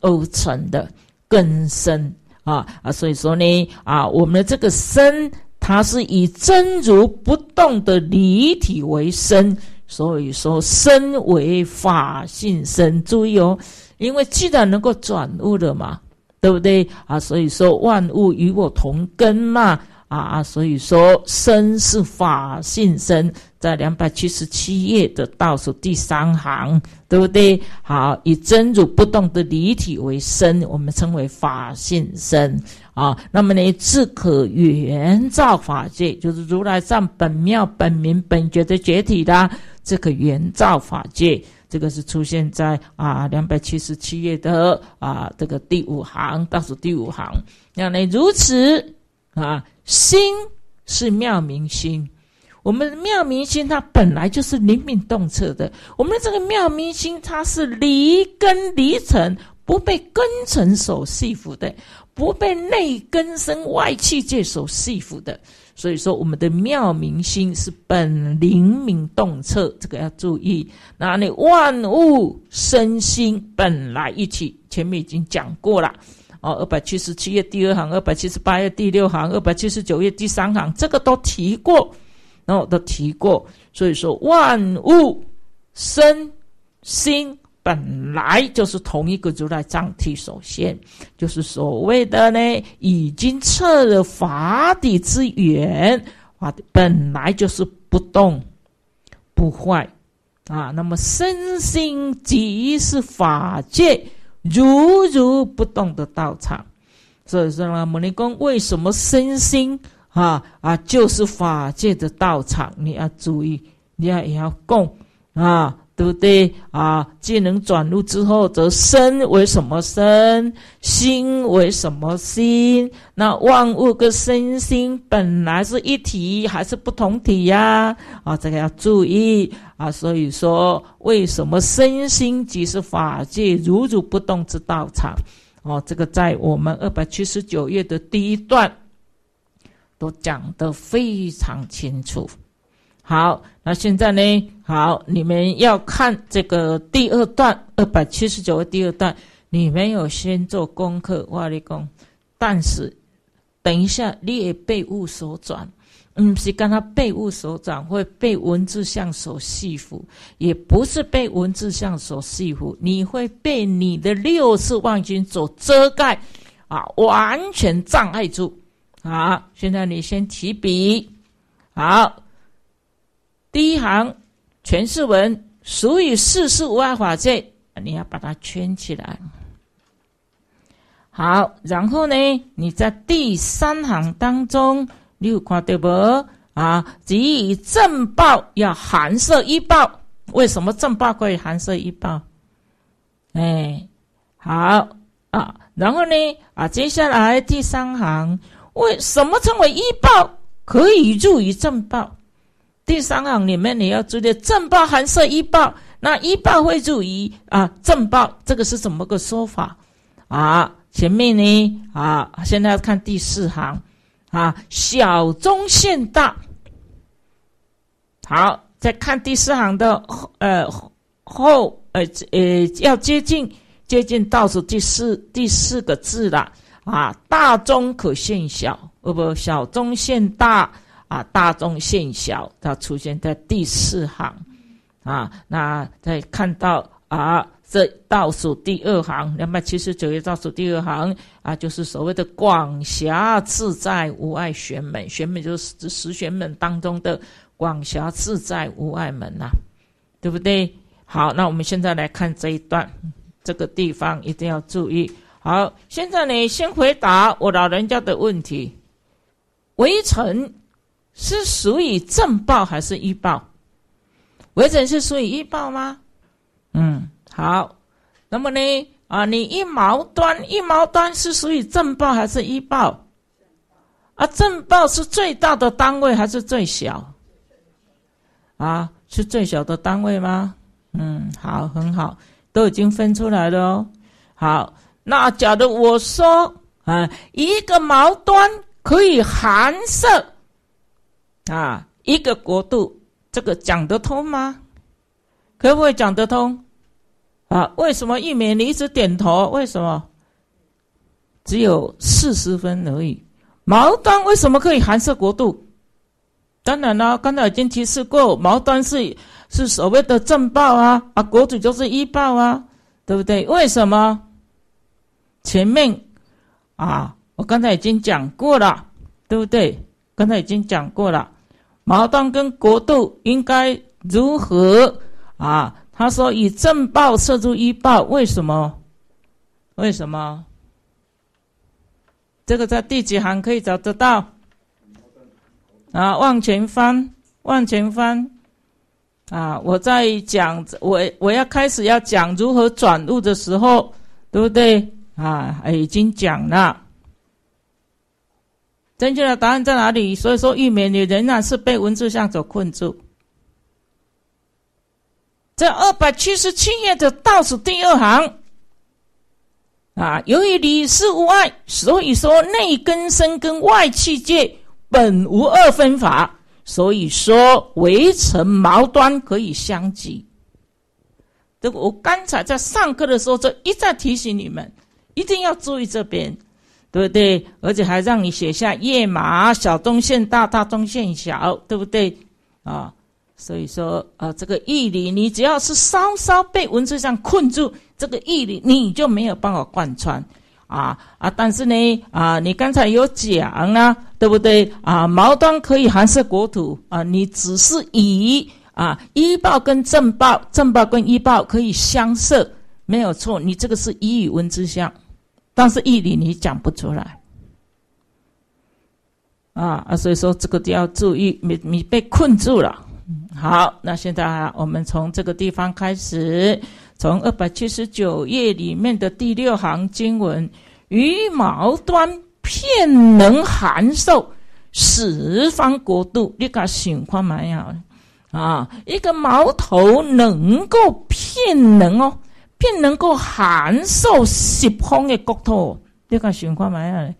而成的根深啊啊，所以说呢啊，我们的这个身，它是以真如不动的离体为身，所以说身为法性身。注意哦，因为既然能够转物了嘛，对不对啊？所以说万物与我同根嘛。啊，所以说身是法性身，在两百七十七页的倒数第三行，对不对？好，以真如不动的离体为身，我们称为法性身啊。那么呢，自可原造法界，就是如来藏本妙本明本觉的觉体的这个原造法界，这个是出现在啊两百七十七页的啊这个第五行倒数第五行，让呢如此啊。心是妙明心，我们妙明心它本来就是灵敏动彻的。我们的这个妙明心，它是离根离尘，不被根尘所系缚的，不被内根生外气界所系缚的。所以说，我们的妙明心是本灵敏动彻，这个要注意。那你万物身心本来一体，前面已经讲过了。哦，二百七十七页第二行，二百七十八页第六行，二百七十九页第三行，这个都提过，然后都提过，所以说，万物身心本来就是同一个如来藏体首现，就是所谓的呢，已经测了法底之源啊，本来就是不动不坏啊，那么身心即是法界。如如不动的道场，所以说呢，摩尼宫为什么身心啊啊就是法界的道场？你要注意，你要也要供啊。对不对啊？技能转入之后，则身为什么身心为什么心？那万物跟身心本来是一体还是不同体呀？啊，这个要注意啊！所以说，为什么身心即是法界如如不动之道场？哦，这个在我们二百七十九页的第一段都讲得非常清楚。好。那现在呢？好，你们要看这个第二段二百七十九个第二段。你没有先做功课，挖你讲，但是等一下你也被物所转，嗯，是跟他被物所转，会被文字相所系缚，也不是被文字相所系缚，你会被你的六字万军所遮盖，啊，完全障碍住。好，现在你先提笔，好。第一行全是文，属于世事无碍法界，你要把它圈起来。好，然后呢，你在第三行当中，你有看到不？啊，即以正报要含摄一报，为什么正报可以含摄一报？哎，好啊，然后呢，啊，接下来第三行为什么称为一报可以入于正报？第三行里面你要注意，正报含摄一报，那一报会注意啊正报，这个是怎么个说法？啊，前面呢啊，现在要看第四行，啊小中现大。好，再看第四行的呃后呃呃要接近接近倒数第四第四个字了啊，大中可现小哦不小中现大。啊，大众性小，它出现在第四行，啊，那再看到啊，这倒数第二行，两百七十九页倒数第二行，啊，就是所谓的广狭自在无碍玄门，玄门就是十十玄门当中的广狭自在无碍门呐，对不对？好，那我们现在来看这一段，这个地方一定要注意。好，现在你先回答我老人家的问题，围臣。是属于正报还是预报？为准是属于预报吗？嗯，好。那么呢，啊，你一毛端一毛端是属于正报还是预报？啊，正报是最大的单位还是最小？啊，是最小的单位吗？嗯，好，很好，都已经分出来了哦。好，那假如我说啊，一个毛端可以含摄。啊，一个国度，这个讲得通吗？可不可以讲得通？啊，为什么玉米一直点头？为什么只有四十分而已？毛端为什么可以含摄国度？当然了，刚才已经提示过，毛端是是所谓的正报啊，啊，国主就是依报啊，对不对？为什么？前面啊，我刚才已经讲过了，对不对？刚才已经讲过了。矛盾跟国度应该如何啊？他说以正报射出一报，为什么？为什么？这个在第几行可以找得到？啊，往前翻，往前翻。啊，我在讲，我我要开始要讲如何转入的时候，对不对？啊，已经讲了。正确的答案在哪里？所以说，玉美，你仍然是被文字上所困住。在二百七十七页的倒数第二行，啊，由于你是无碍，所以说内根生跟外气界本无二分法，所以说围城矛端可以相济。这我刚才在上课的时候就一再提醒你们，一定要注意这边。对不对？而且还让你写下“夜马小中线大，大中线小”，对不对？啊，所以说，啊，这个义理，你只要是稍稍被文字上困住，这个义理你就没有办法贯穿，啊啊！但是呢，啊，你刚才有讲啊，对不对？啊，毛盾可以含摄国土啊，你只是以啊医报跟政报，政报跟医报可以相摄，没有错，你这个是一与文之相。但是义理你讲不出来，啊啊！所以说这个就要注意，你你被困住了。好，那现在我们从这个地方开始，从二百七十九页里面的第六行经文：“于毛端骗能函授十方国度，你敢醒况蛮有？啊，一个矛头能够骗人哦。并能够含受十方的国土，这个循环没有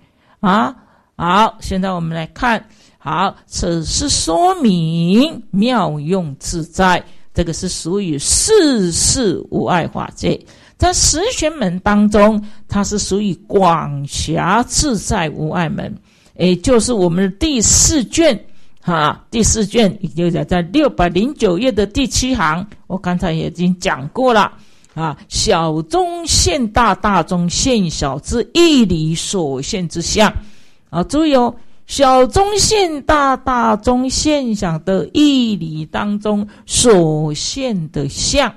啊。好，现在我们来看，好，此是说明妙用自在，这个是属于世事无碍法界，在十玄门当中，它是属于广狭自在无碍门，也就是我们的第四卷，哈，第四卷就是在六百零九页的第七行，我刚才已经讲过了。啊，小中现大，大中现小之义理所现之相，啊，注意哦，小中现大，大中现小的义理当中所现的相，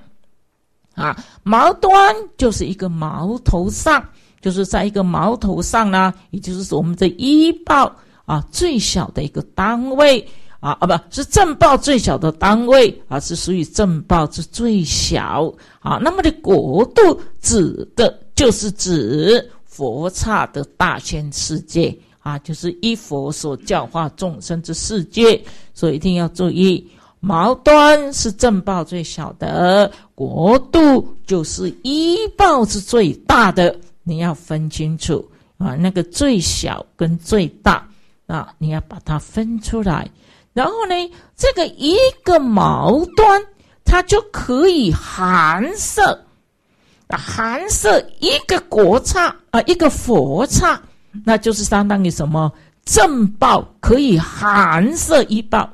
啊，毛端就是一个毛头上，就是在一个毛头上呢，也就是说我们的一报啊，最小的一个单位。啊啊，不是正报最小的单位啊，是属于正报之最小啊。那么的国度指的就是指佛刹的大千世界啊，就是一佛所教化众生之世界，所以一定要注意，毛端是正报最小的国度，就是一报之最大的，你要分清楚啊，那个最小跟最大啊，你要把它分出来。然后呢，这个一个毛端，它就可以含摄，含摄一个国刹啊，一个佛刹，那就是相当于什么正报可以含摄一报，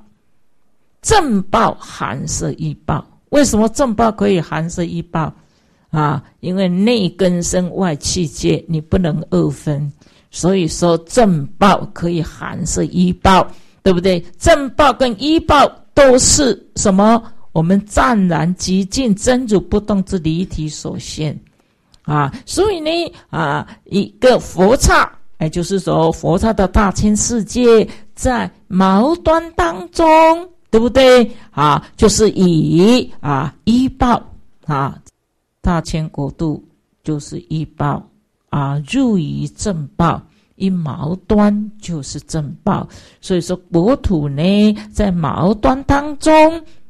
正报含摄一报。为什么正报可以含摄一报？啊，因为内根生外气界，你不能二分，所以说正报可以含摄一报。对不对？正报跟依报都是什么？我们湛然极尽真如不动之离体所现，啊，所以呢，啊，一个佛刹，哎，就是说佛刹的大千世界在矛盾当中，对不对？啊，就是以啊依报啊大千国度就是依报啊入于正报。一矛盾就是正报。所以说国土呢，在矛盾当中，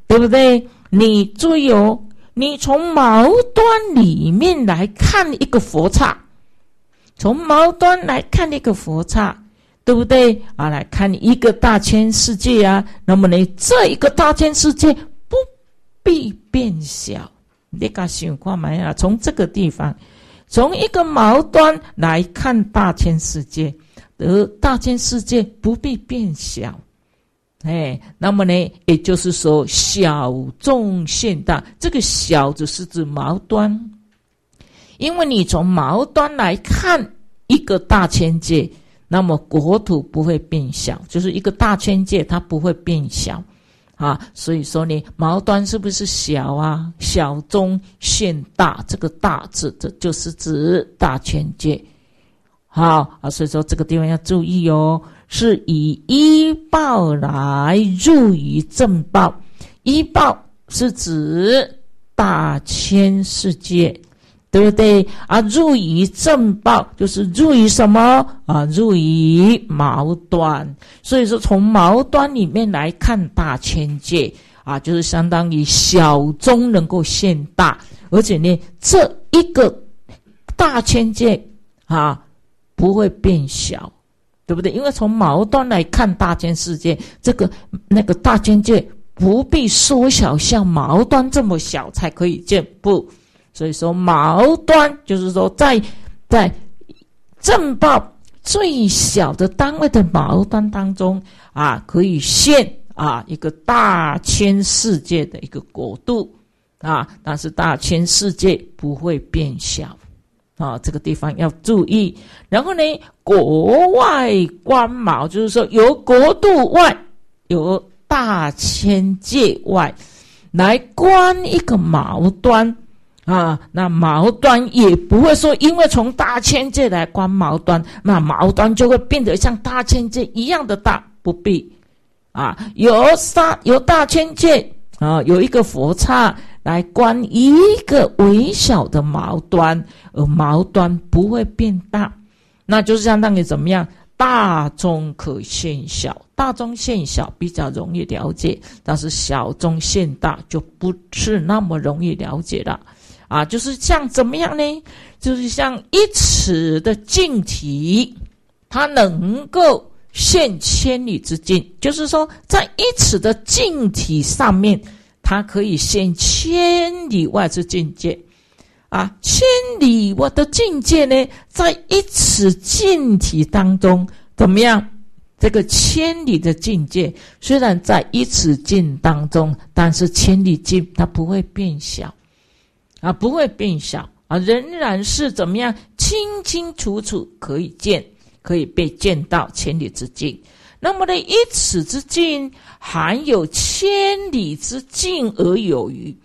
对不对？你意有你从矛盾里面来看一个佛刹，从矛盾来看一个佛刹，对不对？啊，来看一个大千世界啊，那么呢，这一个大千世界不必变小，你噶想看没啊？从这个地方。从一个毛端来看大千世界，而大千世界不必变小，哎，那么呢，也就是说小众现大，这个小就是指毛端，因为你从毛端来看一个大千界，那么国土不会变小，就是一个大千界它不会变小。啊，所以说呢，矛端是不是小啊？小中现大，这个大字，这就是指大千界。好啊，所以说这个地方要注意哦，是以一报来入于正报，一报是指大千世界。对不对啊？入于正报就是入于什么啊？入于矛端。所以说，从矛端里面来看大千界啊，就是相当于小中能够现大，而且呢，这一个大千界啊不会变小，对不对？因为从矛盾来看大千世界，这个那个大千界不必缩小，像矛盾这么小才可以见不。所以说，矛端就是说，在在正报最小的单位的矛端当中啊，可以现啊一个大千世界的一个国度啊，但是大千世界不会变小啊，这个地方要注意。然后呢，国外观矛就是说，由国度外、由大千界外来观一个矛端。啊，那毛端也不会说，因为从大千界来观毛端，那毛端就会变得像大千界一样的大，不必。啊，由沙由大千界啊，有一个佛刹来观一个微小的毛端，而毛端不会变大，那就是相当于怎么样，大中可现小，大中现小比较容易了解，但是小中现大就不是那么容易了解了。啊，就是像怎么样呢？就是像一尺的净体，它能够现千里之境。就是说，在一尺的净体上面，它可以现千里外之境界。啊，千里外的境界呢，在一尺净体当中怎么样？这个千里的境界虽然在一尺境当中，但是千里境它不会变小。啊，不会变小啊，仍然是怎么样清清楚楚可以见，可以被见到千里之境。那么呢，一尺之境含有千里之境而有余，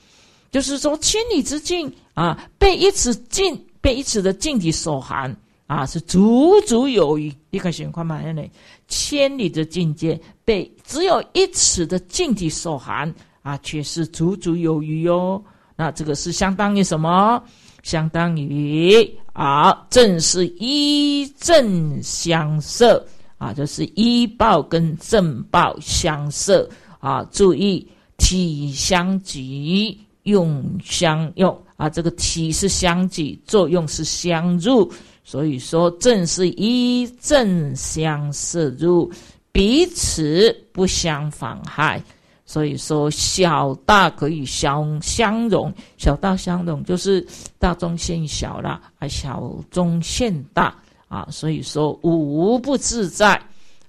就是说千里之境啊，被一尺境被一尺的境体所含啊，是足足有余。你看，情况嘛，那里千里之境界被只有一尺的境体所含啊，却是足足有余哟。那这个是相当于什么？相当于啊，正是一正相射啊，就是一报跟正报相射啊。注意体相即用相用啊，这个体是相即，作用是相入。所以说，正是一正相射入，彼此不相妨害。所以说，小大可以相相容，小大相容就是大中现小啦，啊，小中现大啊。所以说，无无不自在，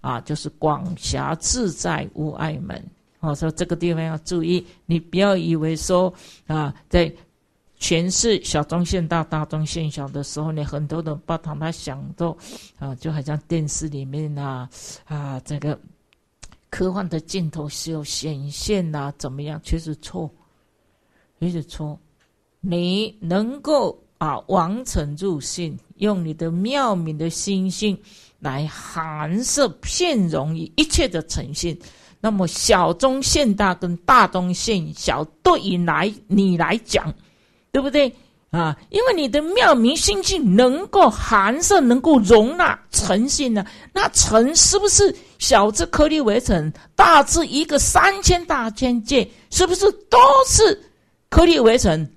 啊，就是广狭自在无碍门。我说这个地方要注意，你不要以为说啊，在诠释小中现大，大中现小的时候呢，很多人把他们想做啊，就好像电视里面啊啊这个。科幻的镜头是有显现呐，怎么样？确实错，确实错。你能够啊，完成入性，用你的妙明的心性来含摄、片于一切的诚信。那么小中现大，跟大中现小，对于来你来讲，对不对？啊，因为你的妙明心性能够含摄，能够容纳诚性呢？那诚是不是小至颗粒为尘，大至一个三千大千界是不是都是颗粒为尘？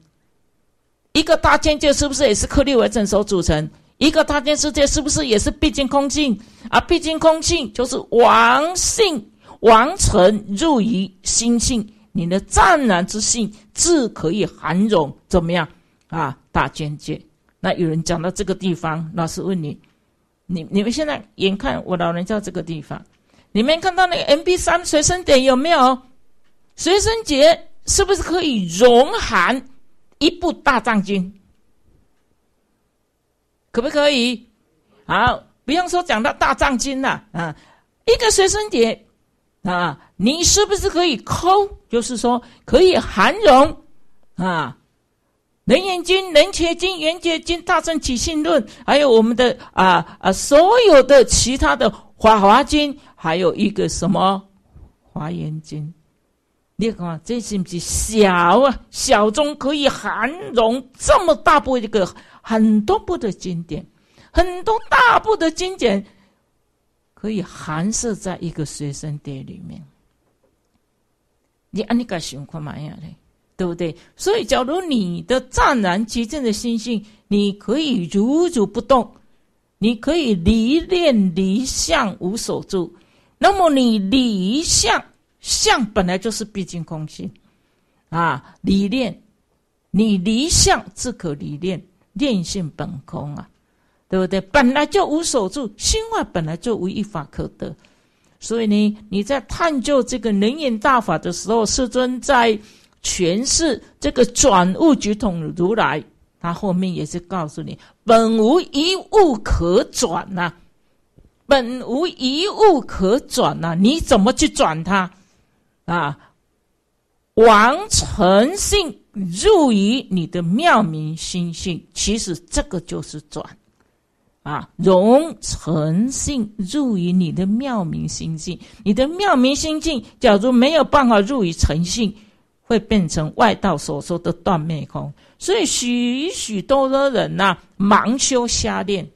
一个大千界是不是也是颗粒为尘所组成？一个大千世界是不是也是毕竟空性？啊，毕竟空性就是王性，王尘入于心性，你的湛然之性自可以含容，怎么样？啊，大卷界。那有人讲到这个地方，老师问你，你你们现在眼看我老人家这个地方，你们看到那个 m P 三随身碟有没有？随身碟是不是可以容含一部《大藏经》？可不可以？好，不用说讲到《大藏经》了啊，一个随身碟啊，你是不是可以抠？就是说可以含容啊？能言经》《能切经》《缘觉经》《大乘起信论》，还有我们的啊啊，所有的其他的《法华经》，还有一个什么《华严经》？你看，这是不是小啊？小中可以涵容这么大部一个很多部的经典，很多大部的经典可以含摄在一个随身碟里面。你安尼个想看嘛样嘞？对不对？所以，假如你的湛然极正的心性，你可以如如不动，你可以离念离相无所住，那么你离相，相本来就是毕竟空性，啊，离念，你离相自可离念，念性本空啊，对不对？本来就无所住，心外本来就无一法可得，所以呢，你在探究这个能言大法的时候，世尊在。全是这个转物局统如来，他后面也是告诉你，本无一物可转呐，本无一物可转呐，你怎么去转它？啊，王诚信入于你的妙明心性，其实这个就是转，啊，容诚信入于你的妙明心性，你的妙明心性，假如没有办法入于诚信。会变成外道所说的断灭空，所以许许多多人呐，盲修瞎练，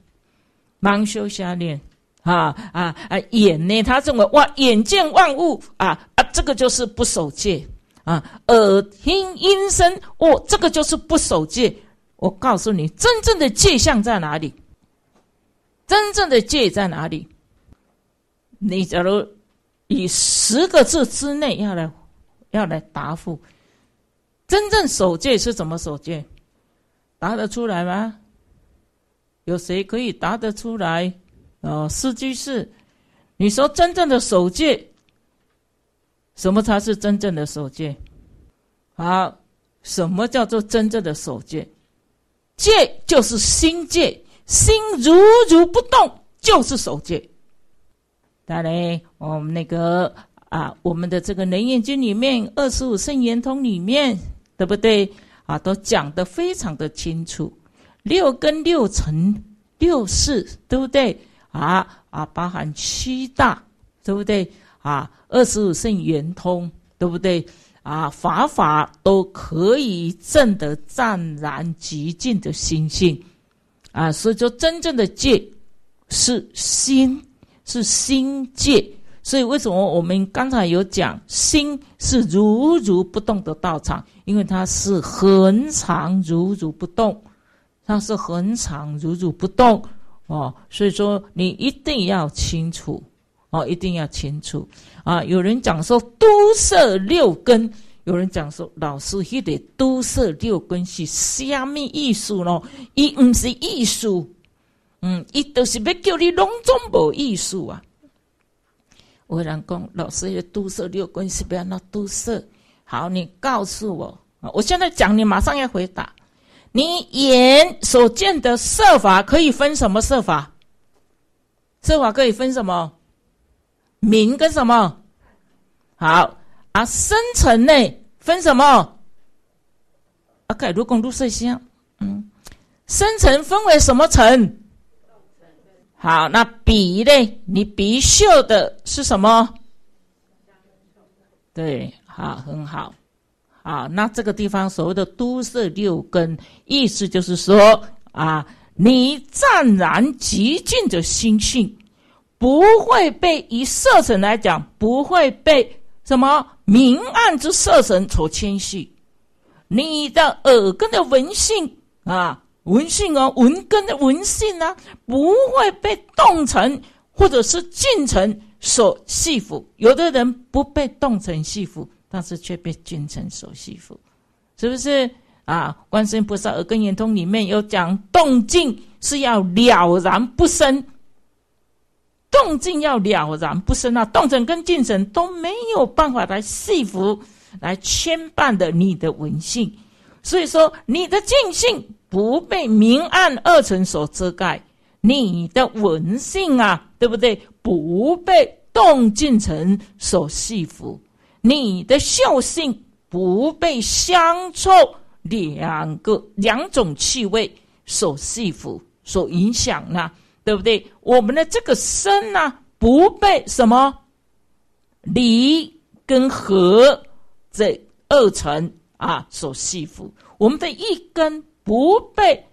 盲修瞎练，啊啊啊！眼呢，他认为哇，眼见万物啊啊，这个就是不守戒啊；耳听音声，哦，这个就是不守戒。我告诉你，真正的戒相在哪里？真正的戒在哪里？你假如以十个字之内要来。要来答复，真正守戒是怎么守戒？答得出来吗？有谁可以答得出来？呃，司居士，你说真正的守戒，什么才是真正的守戒？好，什么叫做真正的守戒？戒就是心戒，心如如不动就是守戒。大然，我们那个。啊，我们的这个《楞严经》里面，二十五圣圆通里面，对不对？啊，都讲得非常的清楚。六根六尘六识，对不对？啊啊，包含七大，对不对？啊，二十五圣圆通，对不对？啊，法法都可以证得湛然极尽的心性。啊，所以说，真正的戒是心，是心戒。所以为什么我们刚才有讲心是如如不动的道场？因为它是恒常如如不动，它是恒常如如不动哦。所以说你一定要清楚哦，一定要清楚啊。有人讲说都摄六根，有人讲说老师，他得都摄六根是虾米艺术咯？伊唔是艺术，嗯，伊都是要叫你拢中无艺术啊。我老公老师也你有六根不要那堵塞？好，你告诉我我现在讲，你马上要回答。你眼所见的色法可以分什么色法？色法可以分什么？明跟什么？好啊！深层内分什么？啊，改如公都色相。嗯，深层分为什么层？好，那鼻嘞？你鼻嗅的是什么？对，好，很好。好，那这个地方所谓的都色六根，意思就是说啊，你湛然极尽的心性，不会被以色神来讲，不会被什么明暗之色神所侵袭。你的耳根的闻性啊。文性啊，文根的文性啊，不会被动臣或者是进程所系服。有的人不被动臣系服，但是却被进臣所系服，是不是啊？观世音菩萨耳根圆通里面有讲，动静是要了然不生，动静要了然不生啊。动臣跟静臣都没有办法来系服、来牵绊的你的文性，所以说你的静性。不被明暗二层所遮盖，你的文性啊，对不对？不被动静层所系服，你的孝性不被香臭两个两种气味所系服、所影响呢，对不对？我们的这个身呢，不被什么离跟合这二层啊所系服，我们的一根。不被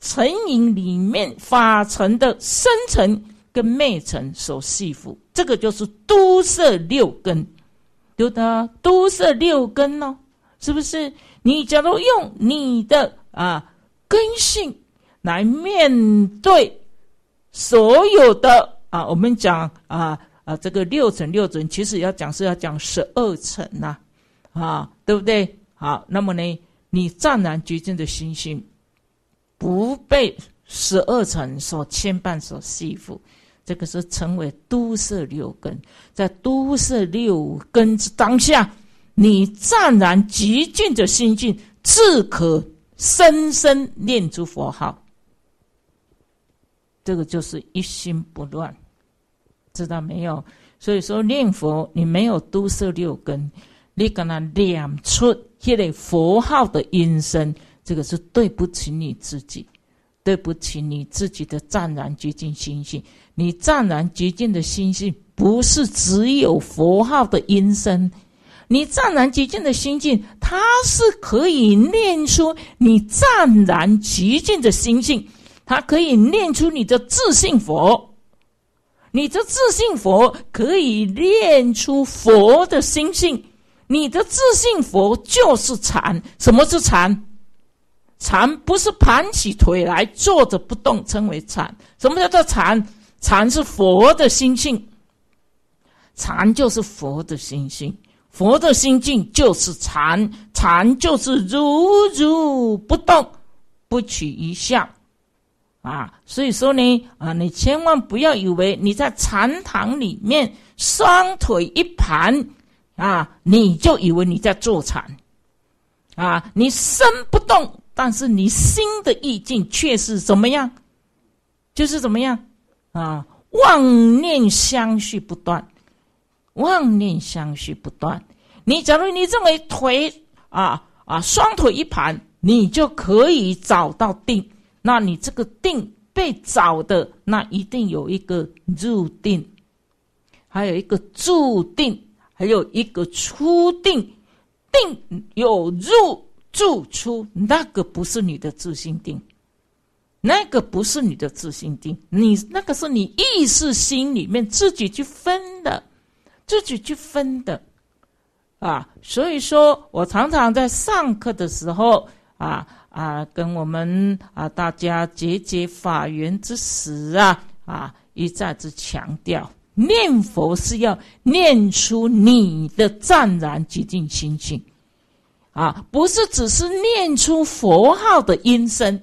成吟里面法尘的深层跟昧尘所系缚，这个就是都摄六根，对的，都摄六根哦，是不是？你假如用你的啊根性来面对所有的啊，我们讲啊啊这个六层六层，其实要讲是要讲十二层呐，啊，对不对？好，那么呢？你湛然寂静的心性，不被十二层所牵绊、所吸附，这个是成为都市六根。在都市六根之当下，你湛然极静的心境，自可深深念出佛号。这个就是一心不乱，知道没有？所以说念佛，你没有都摄六根，你可能两出。积累佛号的音声，这个是对不起你自己，对不起你自己的湛然寂静心性。你湛然寂静的心性，不是只有佛号的音声。你湛然寂静的心境，它是可以念出你湛然寂静的心性，它可以念出你的自信佛。你的自信佛可以念出佛的心性。你的自信佛就是禅。什么是禅？禅不是盘起腿来坐着不动，称为禅。什么叫做禅？禅是佛的心性。禅就是佛的心性，佛的心境就是禅。禅就是如如不动，不取一相。啊，所以说呢，啊，你千万不要以为你在禅堂里面双腿一盘。啊，你就以为你在坐禅，啊，你身不动，但是你心的意境却是怎么样？就是怎么样？啊，妄念相续不断，妄念相续不断。你假如你认为腿，啊啊，双腿一盘，你就可以找到定。那你这个定被找的，那一定有一个入定，还有一个注定。还有一个初定，定有入住出，那个不是你的自心定，那个不是你的自心定，你那个是你意识心里面自己去分的，自己去分的，啊，所以说我常常在上课的时候啊啊，跟我们啊大家结结法缘之时啊啊，一再之强调。念佛是要念出你的湛然寂静心性，啊，不是只是念出佛号的音声。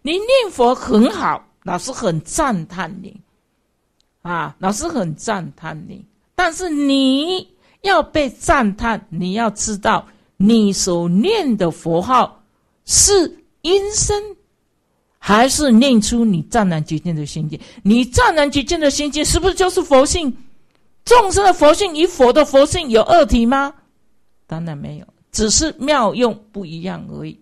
你念佛很好，老师很赞叹你，啊，老师很赞叹你。但是你要被赞叹，你要知道你所念的佛号是音声。还是念出你湛然寂静的心境，你湛然寂静的心境是不是就是佛性？众生的佛性与佛的佛性有二体吗？当然没有，只是妙用不一样而已，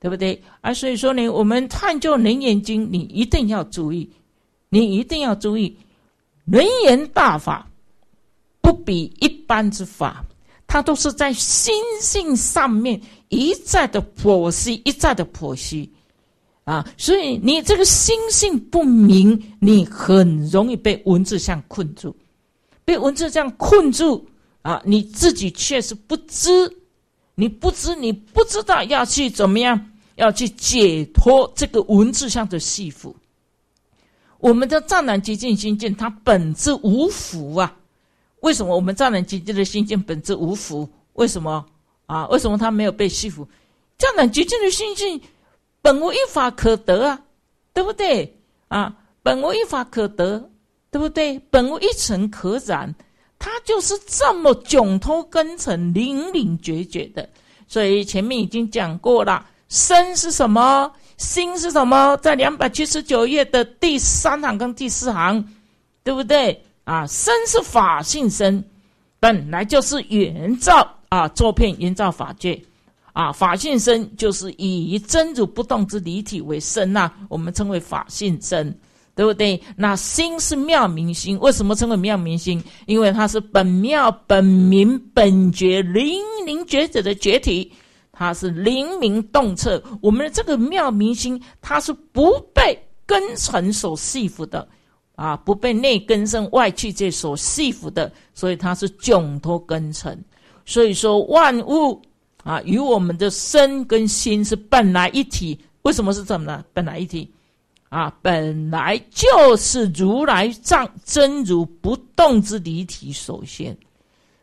对不对？啊，所以说呢，我们探究《楞严经》，你一定要注意，你一定要注意，《楞严大法》不比一般之法，它都是在心性上面一再的剖析，一再的剖析。啊，所以你这个心性不明，你很容易被文字上困住，被文字上困住啊！你自己却是不知，你不知，你不知道要去怎么样，要去解脱这个文字上的戏服。我们的湛然极静心境，它本质无福啊。为什么我们湛然极静的心境本质无福？为什么啊？为什么它没有被戏服？湛然极静的心境。本无一法可得啊，对不对啊？本无一法可得，对不对？本无一尘可染，他就是这么窘脱根尘、零零绝绝的。所以前面已经讲过了，身是什么？心是什么？在两百七十九页的第三行跟第四行，对不对啊？身是法性身，本来就是原照啊，作片原造法界。啊，法性身就是以真如不动之理体为身呐，我们称为法性身，对不对？那心是妙明心，为什么称为妙明心？因为它是本妙、本明、本觉灵明觉者的觉体，它是灵明洞彻。我们的这个妙明心，它是不被根尘所系缚的啊，不被内根生外气界所系缚的，所以它是迥脱根尘。所以说万物。啊，与我们的身跟心是本来一体，为什么是这么呢？本来一体，啊，本来就是如来藏真如不动之离体。首先，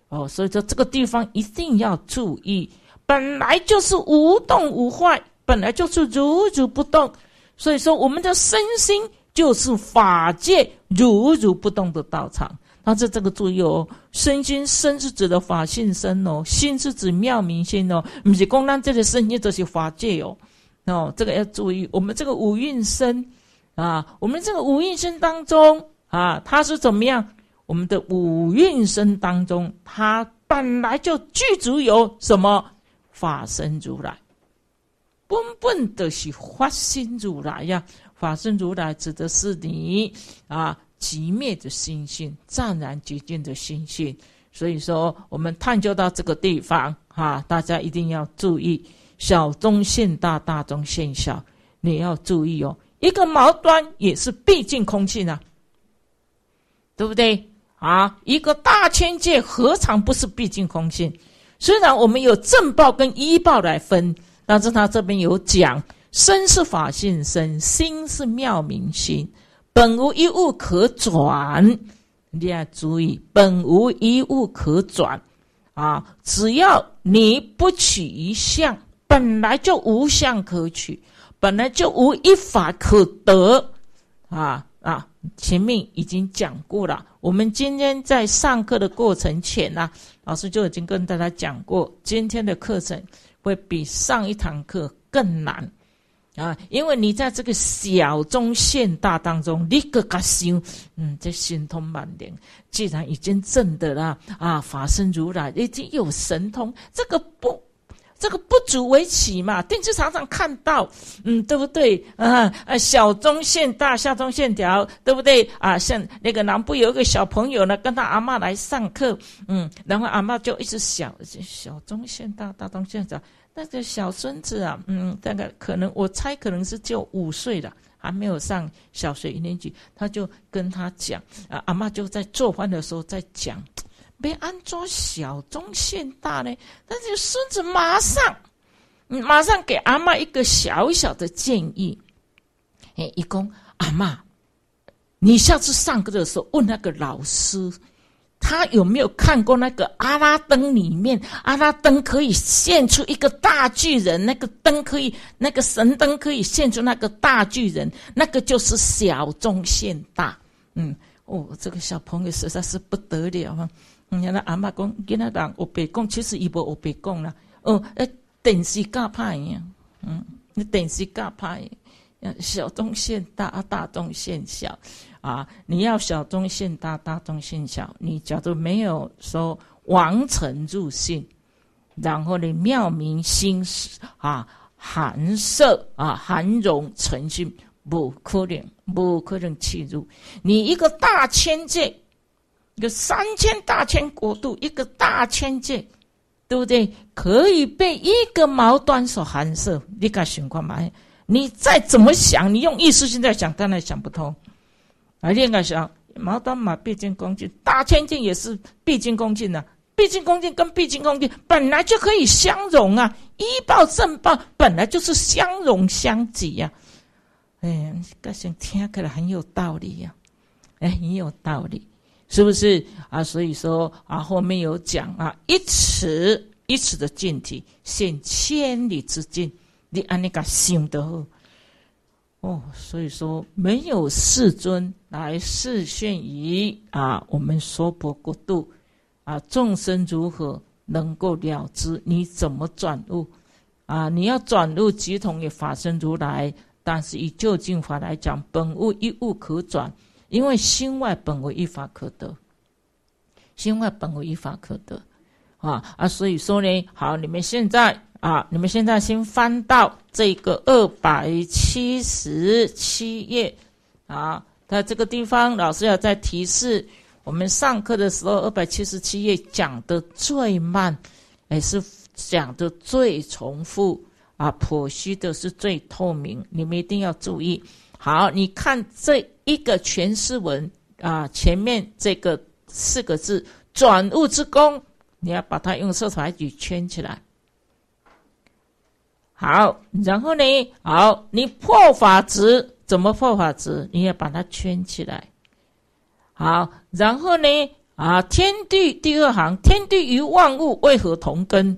哦，所以说这个地方一定要注意，本来就是无动无坏，本来就是如如不动。所以说我们的身心就是法界如如不动的道场。那这这个注意哦，身心身是指的法性身哦，心是指妙明心哦，不是光让这些身心都是法界哦，哦，这个要注意。我们这个五蕴身啊，我们这个五蕴身当中啊，它是怎么样？我们的五蕴身当中，它本来就具足有什么法身如来，根本的是法心如来呀。法身如来指的是你啊。熄灭的心性，湛然洁净的心性。所以说，我们探究到这个地方，哈，大家一定要注意：小中现大，大中现小。你要注意哦，一个毛端也是毕竟空性呢，对不对？啊，一个大千界何尝不是毕竟空性？虽然我们有正报跟依报来分，但是他这边有讲：身是法性身，心是妙明心。本无一物可转，你要注意，本无一物可转啊！只要你不取一相，本来就无相可取，本来就无一法可得啊啊！前面已经讲过了，我们今天在上课的过程前呢，老师就已经跟大家讲过，今天的课程会比上一堂课更难。啊，因为你在这个小中线大当中，你个个心，嗯，这心通满脸。既然已经证得了啊，法身如来已经有神通，这个不，这个不足为奇嘛。电视常常看到，嗯，对不对？啊啊，小中线大，下中线条，对不对？啊，像那个南部有一个小朋友呢，跟他阿妈来上课，嗯，然后阿妈就一直想，小中线大，大中线条。那个小孙子啊，嗯，大概可能我猜可能是就五岁了，还没有上小学一年级，他就跟他讲，阿妈就在做饭的时候在讲，别安装小中线大呢。但是孙子马上，马上给阿妈一个小小的建议，哎，一公阿妈，你下次上课的时候问那个老师。他有没有看过那个阿拉灯？里面阿拉灯可以现出一个大巨人，那个灯可以，那个神灯可以现出那个大巨人，那个就是小中现大。嗯，哦，这个小朋友实在是不得了。你看，那阿妈讲，跟他讲，我别供，其实已无我别供了。哦，哎，电视胶拍呀，嗯，那电视胶拍，小中现大，大中现小。啊！你要小中性大，大中性小。你假如没有说王臣入信，然后你妙明心啊寒色啊寒容诚信，不可能不可能气入。你一个大千界，一个三千大千国度，一个大千界，对不对？可以被一个矛盾所寒舍？你敢想吗？你再怎么想，你用意识现在想，当然想不通。白另外想，毛当马毕竟恭敬，大千境也是毕竟恭敬的，毕竟恭敬跟毕竟恭敬本来就可以相融啊，一报正报本来就是相融相济呀。哎，个想听起来很有道理呀，哎，很有道理，是不是啊？所以说啊，后面有讲啊，一尺一尺的进体，显千里之境，你安那个想得好。哦，所以说没有世尊来示现于啊，我们娑婆国度啊，众生如何能够了知？你怎么转入啊？你要转入即同于法身如来，但是以究竟法来讲，本无一物可转，因为心外本无一法可得，心外本无一法可得啊。啊，所以说呢，好，你们现在。啊，你们现在先翻到这个二百七十七页，啊，在这个地方，老师要在提示我们上课的时候，二百七十七页讲的最慢，也是讲的最重复啊，剖析的是最透明，你们一定要注意。好，你看这一个全诗文啊，前面这个四个字“转物之功”，你要把它用色彩笔圈起来。好，然后呢？好，你破法值怎么破法值？你也把它圈起来。好，然后呢？啊，天地第二行，天地与万物为何同根？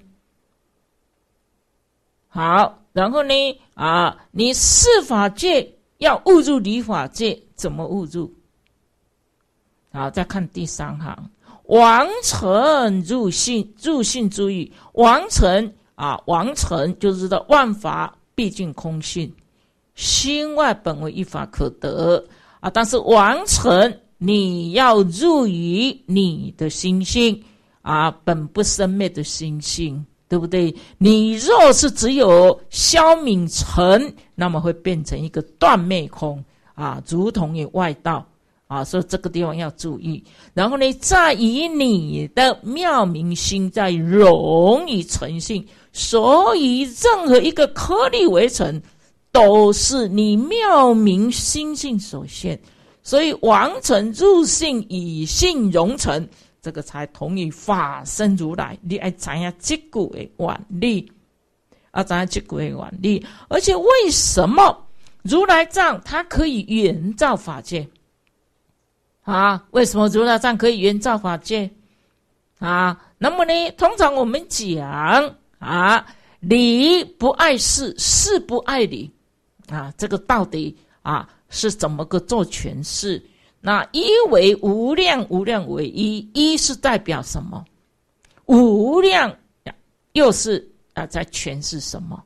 好，然后呢？啊，你四法界要误入理法界，怎么误入？好，再看第三行，王成入性，入性注意，王成啊，王成就知道万法毕竟空性，心外本为一法可得啊。但是王成，你要入于你的心性啊，本不生灭的心性，对不对？你若是只有消泯成，那么会变成一个断灭空啊，如同于外道。啊，所以这个地方要注意。然后呢，在以你的妙明心在融以成性，所以任何一个颗粒为成，都是你妙明心性所现。所以王成入性以性融成，这个才同于法身如来。你爱怎样结果的万利，啊，怎样结果的万利？而且为什么如来藏它可以圆照法界？啊，为什么如来藏可以圆照法界？啊，那么呢，通常我们讲啊，理不碍事，事不碍理，啊，这个到底啊是怎么个做诠释？那一为无量无量为一，一是代表什么？无量又是啊在诠释什么？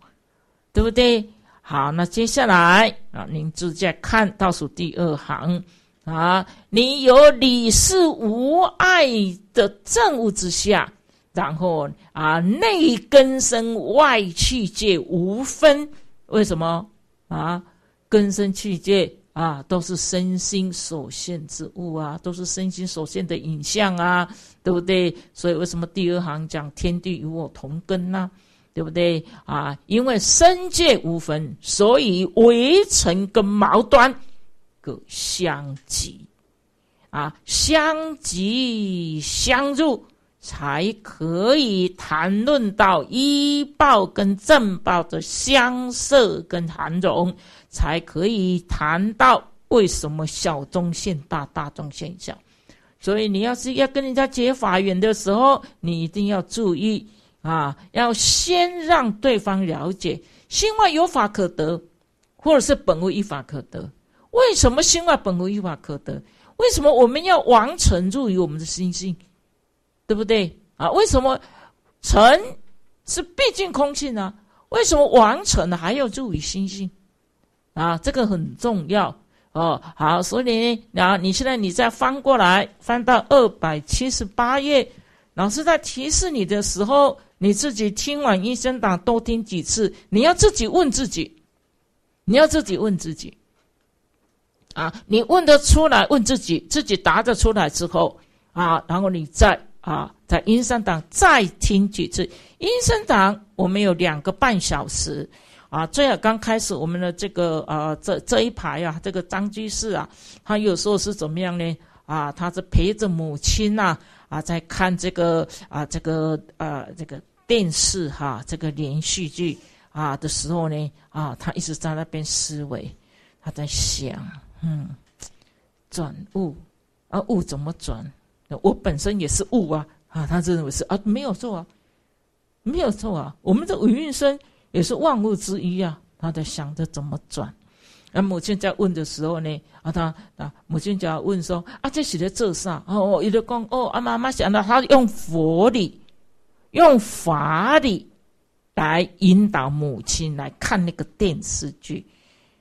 对不对？好，那接下来啊，您就接看倒数第二行。啊，你有理事无碍的政务之下，然后啊，内根生外气界无分，为什么啊？根生气界啊，都是身心所现之物啊，都是身心所现的影像啊，对不对？所以为什么第二行讲天地与我同根呢？对不对？啊，因为身界无分，所以围成跟矛盾。个相即啊，相即相入，才可以谈论到医报跟正报的相色跟含容，才可以谈到为什么小中现大大中现小。所以，你要是要跟人家结法缘的时候，你一定要注意啊，要先让对方了解心外有法可得，或者是本无依法可得。为什么心外本无一法可得？为什么我们要完成入于我们的心性？对不对？啊？为什么成是毕竟空性呢？为什么完成呢还要注于心性？啊，这个很重要哦。好，所以呢，啊，你现在你再翻过来翻到二百七十八页，老师在提示你的时候，你自己听完医生打，多听几次，你要自己问自己，你要自己问自己。啊，你问得出来，问自己，自己答得出来之后，啊，然后你再啊，在阴山堂再听几次。阴山堂我们有两个半小时，啊，最好刚开始我们的这个啊，这这一排啊，这个张居士啊，他有时候是怎么样呢？啊，他是陪着母亲呐，啊，在看这个啊，这个啊，这个电视哈，这个连续剧啊的时候呢，啊，他一直在那边思维，他在想。嗯，转物啊，物怎么转？我本身也是物啊，啊，他认为是啊，没有错啊，没有错啊。我们的五蕴身也是万物之一啊。他在想着怎么转。那母亲在问的时候呢，啊，他啊，母亲就要问说：“啊，这是在做啥？”哦，有的讲哦，啊，妈妈想到他用佛理、用法理来引导母亲来看那个电视剧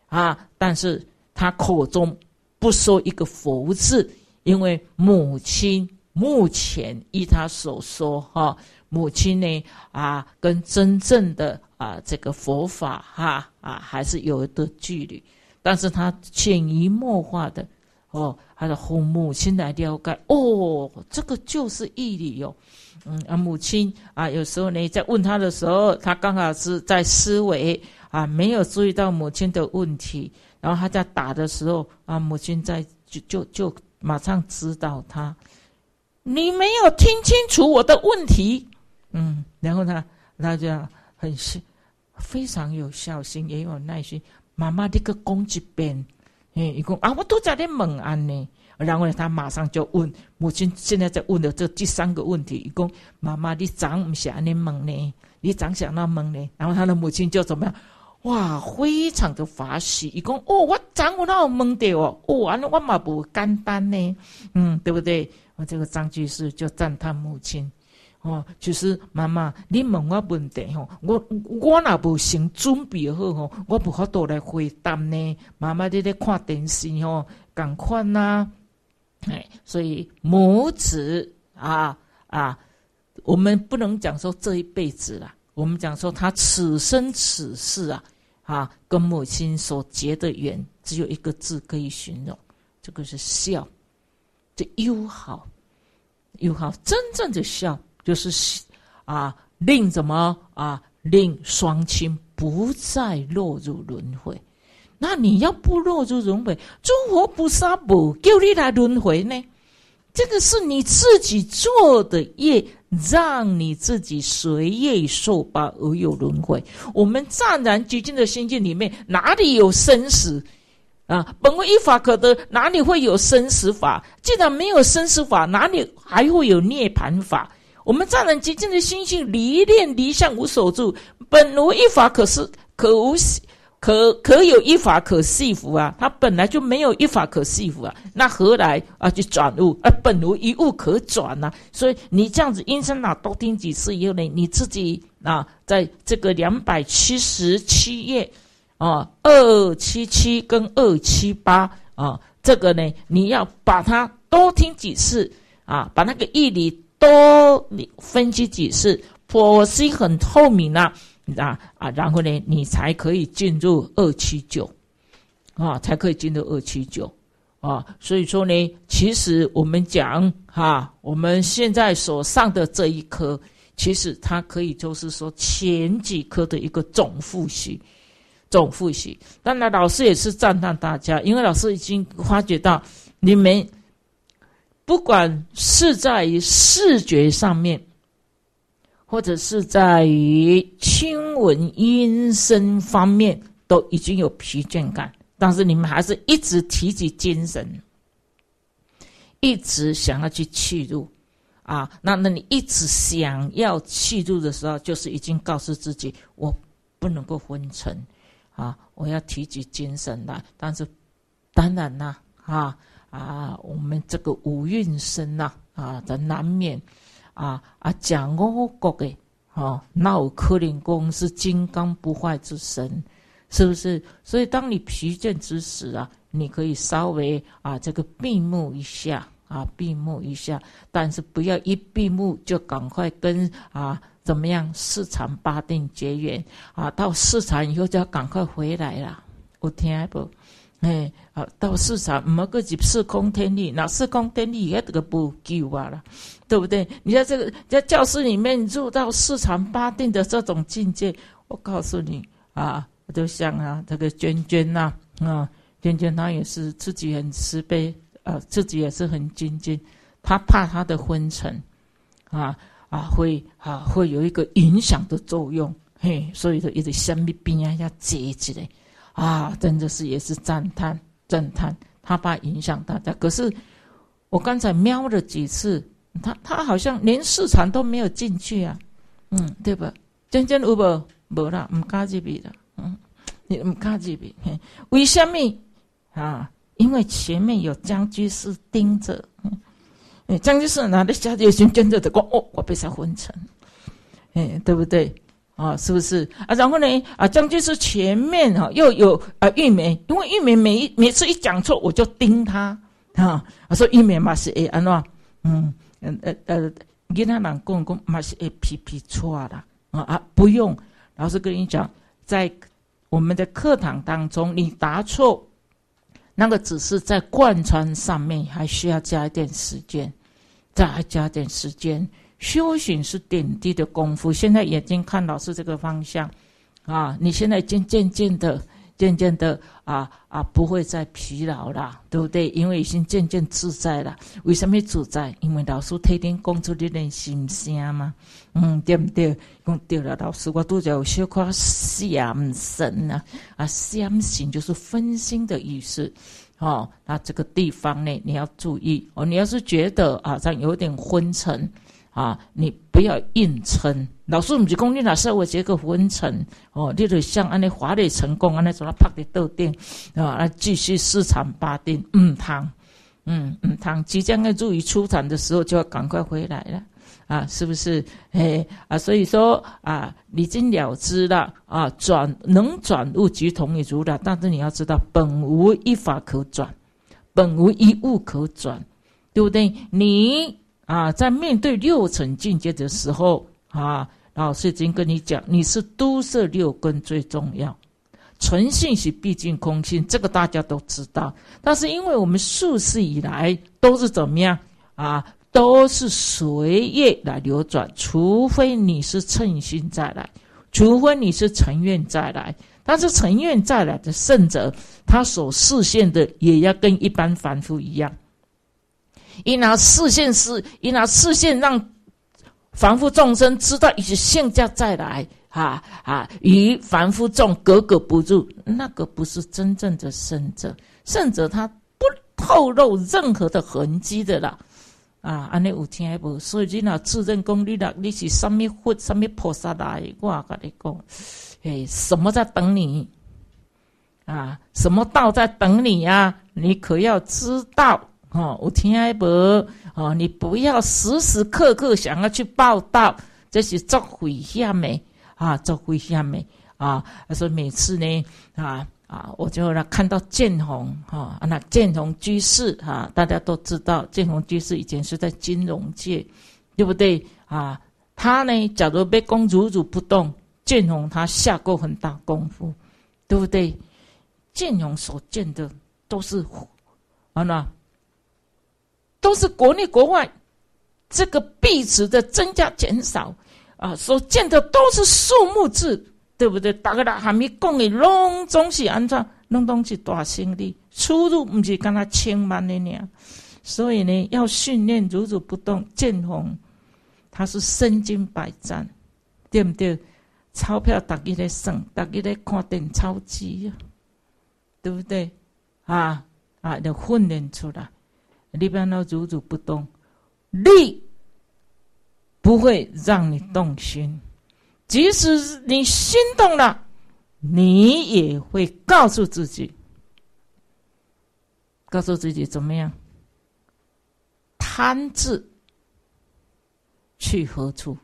啊，但是。他口中不说一个佛字，因为母亲目前依他所说哈，母亲呢啊，跟真正的啊这个佛法哈啊还是有一段距离。但是他潜移默化的哦，他的父母亲来了解哦，这个就是义理哟。嗯啊，母亲啊，有时候呢在问他的时候，他刚好是在思维啊，没有注意到母亲的问题。然后他在打的时候，啊，母亲在就就就马上知道他，你没有听清楚我的问题，嗯，然后呢，他就很非常有孝心，也有耐心，妈妈这个攻击边，哎，一共啊，我都在那猛安呢，然后他马上就问母亲，现在在问的这第三个问题，一共妈妈你长想尼猛呢？你长想那猛呢？然后他的母亲就怎么样？哇，非常的欢喜，伊讲哦，我张我那问题哦，哦，安尼我嘛不简单呢，嗯，对不对？我这个张居士就赞叹母亲哦，就是妈妈，你问我问题吼，我我那不行，准备好吼，我不好多来回答呢。妈妈你在看电视吼，赶快呐，哎，所以母子啊啊，我们不能讲说这一辈子啦。我们讲说，他此生此世啊，啊，跟母亲所结的缘，只有一个字可以形容，这个是孝，这友好，友好。真正的孝，就是啊，令怎么啊，令双亲不再落入轮回。那你要不落入轮回，诸佛菩萨不救你来轮回呢？这个是你自己做的业，让你自己随业受报而有轮回。我们湛然寂静的心境里面，哪里有生死啊？本无一法可得，哪里会有生死法？既然没有生死法，哪里还会有涅槃法？我们湛然寂静的心性，离念离相无所住，本无一法，可是可无。可可有一法可系服啊？他本来就没有一法可系服啊，那何来啊？就转物啊？本无一物可转呐！所以你这样子，音声呐多听几次以后呢，你自己啊，在这个两百七十七页，啊，二七七跟二七八啊，这个呢，你要把它多听几次啊，把那个义理多分析几次，佛心很透明呐。啊啊，然后呢，你才可以进入二七九啊，才可以进入二七九啊。所以说呢，其实我们讲哈，我们现在所上的这一科，其实它可以就是说前几科的一个总复习，总复习。当然，老师也是赞叹大家，因为老师已经发觉到你们不管是在于视觉上面。或者是在于亲闻音声方面都已经有疲倦感，但是你们还是一直提起精神，一直想要去气入，啊，那那你一直想要气入的时候，就是已经告诉自己，我不能够昏沉，啊，我要提起精神来。但是，当然啦，啊啊，我们这个五蕴声呐，啊，的难免。啊啊！讲我国的哦，那克林功是金刚不坏之身，是不是？所以当你疲倦之时啊，你可以稍微啊这个闭目一下啊，闭目一下，但是不要一闭目就赶快跟啊怎么样四禅八定结缘啊，到四禅以后就要赶快回来了。我听不？诶，啊，到四场，我们去己四空天地，那四空天地也这个不叫话了，对不对？你在这个在教室里面入到四禅八定的这种境界，我告诉你啊，我就想啊，这个娟娟呐，啊，娟娟她也是自己很慈悲，啊，自己也是很精进，她怕她的昏沉，啊啊会啊会有一个影响的作用，嘿，所以说一直生命边啊要接起来。啊，真的是也是赞叹赞叹，他怕影响大家。可是我刚才瞄了几次，他他好像连市场都没有进去啊，嗯，对吧？真江有无？无啦，唔加这笔啦，嗯，你唔加这笔，为什么啊？因为前面有江居士盯着，嗯，江居士哪里下决心跟着的？讲哦，我被他分成，哎，对不对？啊，是不是啊？然后呢？啊，将军是前面哈又有啊玉梅，因为玉梅每一每次一讲错，我就盯他啊。我说玉梅嘛是 A，安诺，嗯嗯呃呃，跟他人讲讲嘛是 A，P P 错了啊啊，不用。老师跟你讲，在我们的课堂当中，你答错，那个只是在贯穿上面，还需要加一点时间，再加点时间。修行是点滴的功夫。现在眼睛看老师这个方向，啊，你现在已经渐渐的、渐渐的啊啊，不会再疲劳了，对不对？因为已经渐渐自在了。为什么自在？因为老师天天工作的人心声嘛。嗯，对不对？讲对了，老师，我都有些夸心神啊啊，相神就是分心的意思。哦，那这个地方呢，你要注意哦。你要是觉得好像有点昏沉。啊，你不要硬撑。老师，唔是讲你，老师我结个婚成哦，你都像安尼华丽成功，安尼做啦拍的豆丁啊，继续四场八丁，嗯汤，嗯嗯汤，即将要注意出产的时候就要赶快回来了啊，是不是？诶啊，所以说啊，已经了之了啊，转能转入局同一足的，但是你要知道，本无一法可转，本无一物可转，对不对？你。啊，在面对六层境界的时候啊，老师已经跟你讲，你是都是六根最重要，纯性是毕竟空性，这个大家都知道。但是因为我们数世以来都是怎么样啊，都是随业来流转，除非你是称心再来，除非你是成愿再来。但是成愿再来的圣者，他所示现的也要跟一般凡夫一样。因拿视线是，因拿视线让凡夫众生知道，一些现价再来，哈啊，与凡夫众格格不入，那个不是真正的圣者，圣者他不透露任何的痕迹的啦。啊，安尼有听不？所以你拿自认功力了，你是什么佛，什么菩萨来？我跟你讲，诶，什么在等你？啊，什么道在等你呀？你可要知道。哦，我听阿伯哦，你不要时时刻刻想要去报道，这是作回向呗啊，作回向呗啊。他说每次呢啊啊，我就来看到建宏哈，那建宏居士啊，大家都知道建宏居士以前是在金融界，对不对啊？他呢，假如被公诸诸不动，建宏他下过很大功夫，对不对？建宏所见的都是啊那。都是国内国外，这个币值的增加减少，啊，所见的都是数目字，对不对？大家大还没讲的，拢总是安怎，拢东西大生意，出入，不是跟他千万的呢。所以呢，要训练如如不动建红，他是身经百战，对不对？钞票大家在算，大家在看点钞机呀，对不对？啊啊，要训练出来。你把那主主不动，力不会让你动心，即使你心动了，你也会告诉自己，告诉自己怎么样？贪字去何处？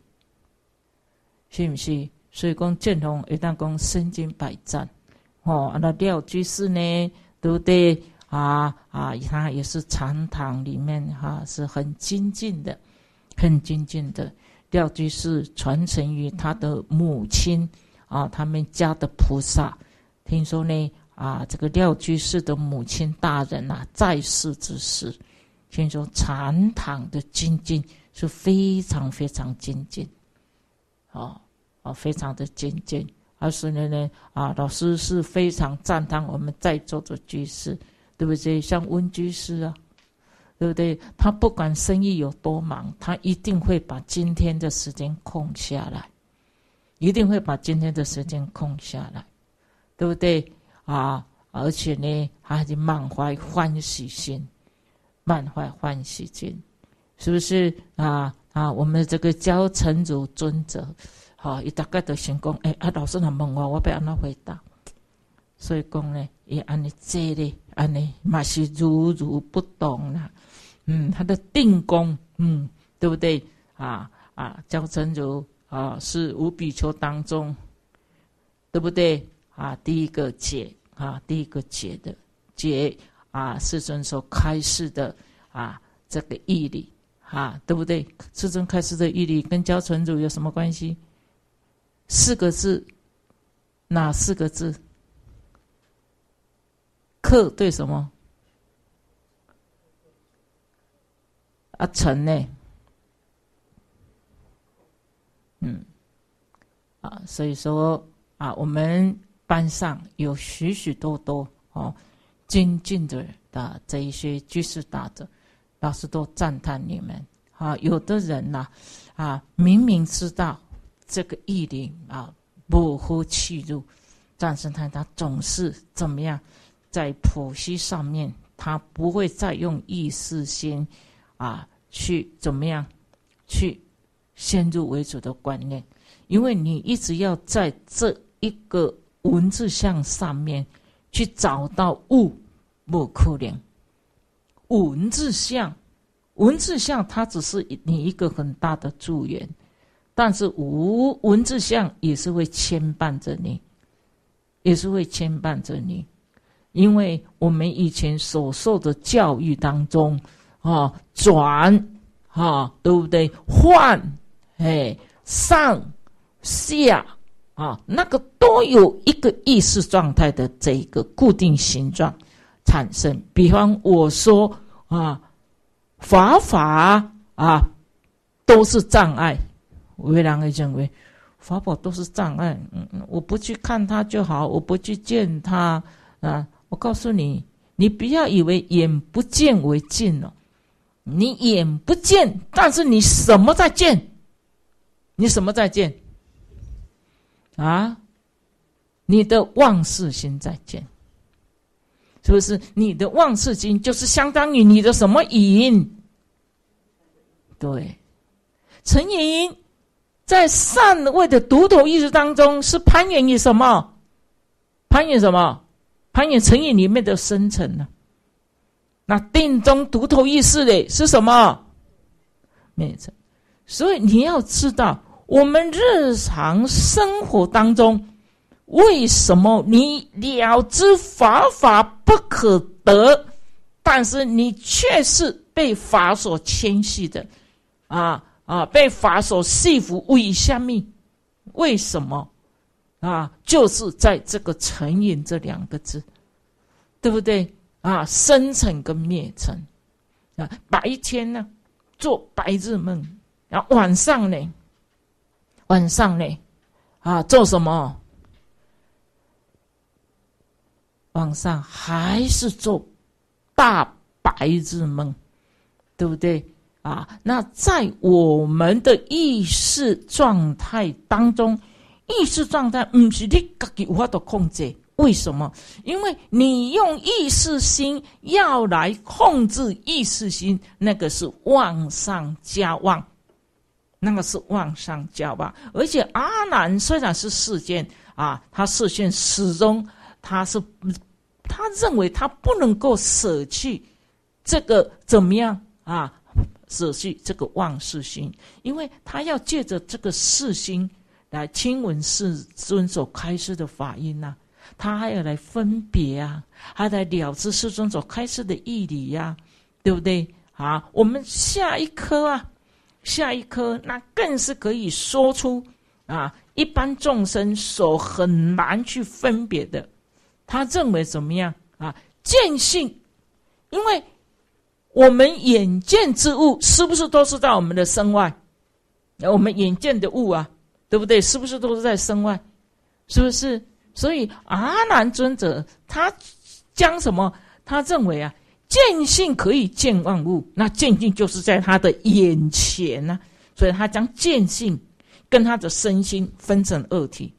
是不是？所以讲，建龙一旦讲身经百战。哦，那廖居士呢，都对。啊啊，他也是禅堂里面哈是很精进的，很精进的。廖居士传承于他的母亲啊，他们家的菩萨。听说呢啊，这个廖居士的母亲大人呐，在世之时，听说禅堂的精进是非常非常精进，哦哦，非常的精进。而是呢呢啊，老师是非常赞叹我们在座的居士。对不对？像温居士啊，对不对？他不管生意有多忙，他一定会把今天的时间空下来，一定会把今天的时间空下来，对不对啊？而且呢，还是满怀欢喜心，满怀欢喜心，是不是啊？啊，我们这个教成主尊者，好，一大概都成功。哎，啊，老师他问我，我要，让那回答，所以讲呢，也安这接咧。啊，你嘛是如如不动了，嗯，他的定功，嗯，对不对啊？啊，焦成如啊，是五比丘当中，对不对啊？第一个解啊，第一个解的解啊，世尊所开示的啊，这个义理啊，对不对？世尊开示的义理跟教存如有什么关系？四个字，哪四个字？克对什么？啊，成呢？嗯，啊，所以说啊，我们班上有许许多多哦精进的的这一些居士大者，老师都赞叹你们啊。有的人呐、啊，明明知道这个意林啊不合气入，但是他他总是怎么样？在剖析上面，他不会再用意识心，啊，去怎么样，去先入为主的观念，因为你一直要在这一个文字像上面去找到物不可怜。文字像。文字像它只是你一个很大的助缘，但是无文字像也是会牵绊着你，也是会牵绊着你。因为我们以前所受的教育当中，啊，转，哈，对不对？换，哎，上，下，啊，那个都有一个意识状态的这个固定形状产生。比方我说啊，法法啊，都是障碍，为难会认为法宝都是障碍。嗯嗯，我不去看它就好，我不去见它啊。我告诉你，你不要以为眼不见为净了。你眼不见，但是你什么在见？你什么在见？啊，你的妄事心在见。是不是？你的妄事心就是相当于你的什么瘾？对，陈原因在上位的独头意识当中是攀援于什么？攀援什么？攀缘、成瘾里面的深层呢？那定中独头意识的是什么？没有。所以你要知道，我们日常生活当中，为什么你了知法法不可得，但是你却是被法所牵系的？啊啊，被法所束缚、为下面，为什么？啊，就是在这个成瘾这两个字，对不对？啊，生成跟灭成，啊，白天呢做白日梦，然后晚上呢，晚上呢，啊，做什么？晚上还是做大白日梦，对不对？啊，那在我们的意识状态当中。意识状态不是你自己无法度控制，为什么？因为你用意识心要来控制意识心，那个是妄上加妄，那个是妄上加妄。而且阿难虽然是世间啊，他世间始终他是，他认为他不能够舍弃这个怎么样啊？舍弃这个妄视心，因为他要借着这个视心。来亲吻世尊所开示的法音呐，他还要来分别啊，还要了知世尊所开示的义理呀，对不对？啊，我们下一科啊，下一科那更是可以说出啊，一般众生所很难去分别的。他认为怎么样啊？见性，因为我们眼见之物是不是都是在我们的身外？那我们眼见的物啊。对不对？是不是都是在身外？是不是？所以阿难尊者他将什么？他认为啊，见性可以见万物，那见性就是在他的眼前呢。所以他将见性跟他的身心分成二体，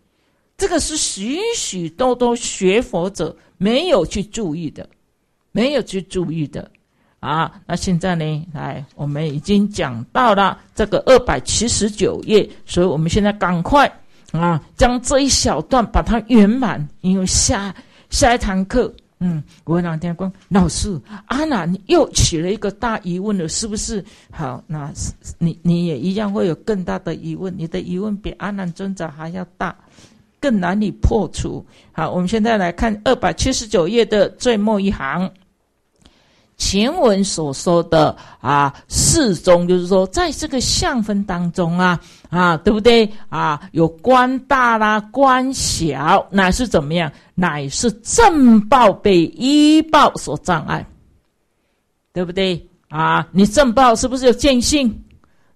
这个是许许多多学佛者没有去注意的，没有去注意的。啊，那现在呢？来，我们已经讲到了这个二百七十九页，所以我们现在赶快啊，将这一小段把它圆满，因为下下一堂课，嗯，我那天光老师阿南又起了一个大疑问了，是不是？好，那你你也一样会有更大的疑问，你的疑问比阿南尊者还要大，更难以破除。好，我们现在来看二百七十九页的最末一行。前文所说的啊，四中就是说，在这个相分当中啊，啊，对不对啊？有关大啦，关小，乃是怎么样？乃是正报被医报所障碍，对不对啊？你正报是不是有见性？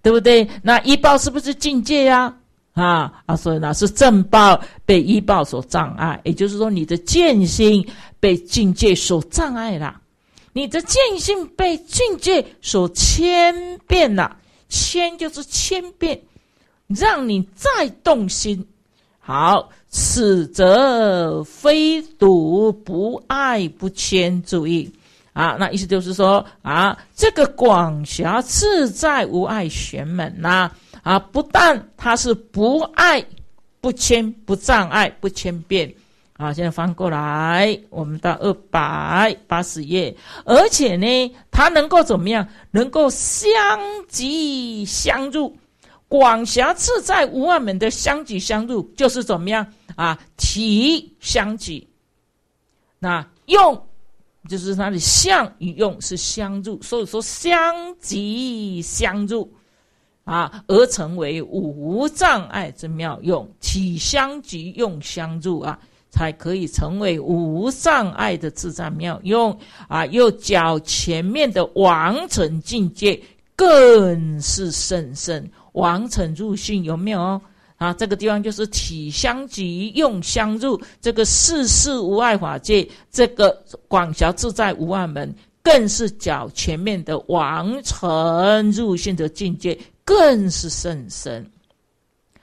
对不对？那医报是不是境界呀？啊啊，所以呢，是正报被医报所障碍，也就是说，你的见性被境界所障碍了。你的见性被境界所千变了，千就是千变，让你再动心。好，此则非独不爱不迁，注意啊。那意思就是说啊，这个广狭自在无碍玄门呐啊，不但他是不爱不迁，不障碍不迁变。好，现在翻过来，我们到二百八十页。而且呢，它能够怎么样？能够相继相入，广狭自在无碍门的相继相入，就是怎么样啊？体相及，那用就是它的相与用是相助，所以说相及相助啊，而成为无障碍之妙用，体相及用相助啊。才可以成为无障碍的自在妙用啊！又较前面的王城境界更是甚深，王城入性有没有啊？这个地方就是体相即用相入，这个世事无碍法界，这个广狭自在无碍门，更是较前面的王城入性的境界更是甚深。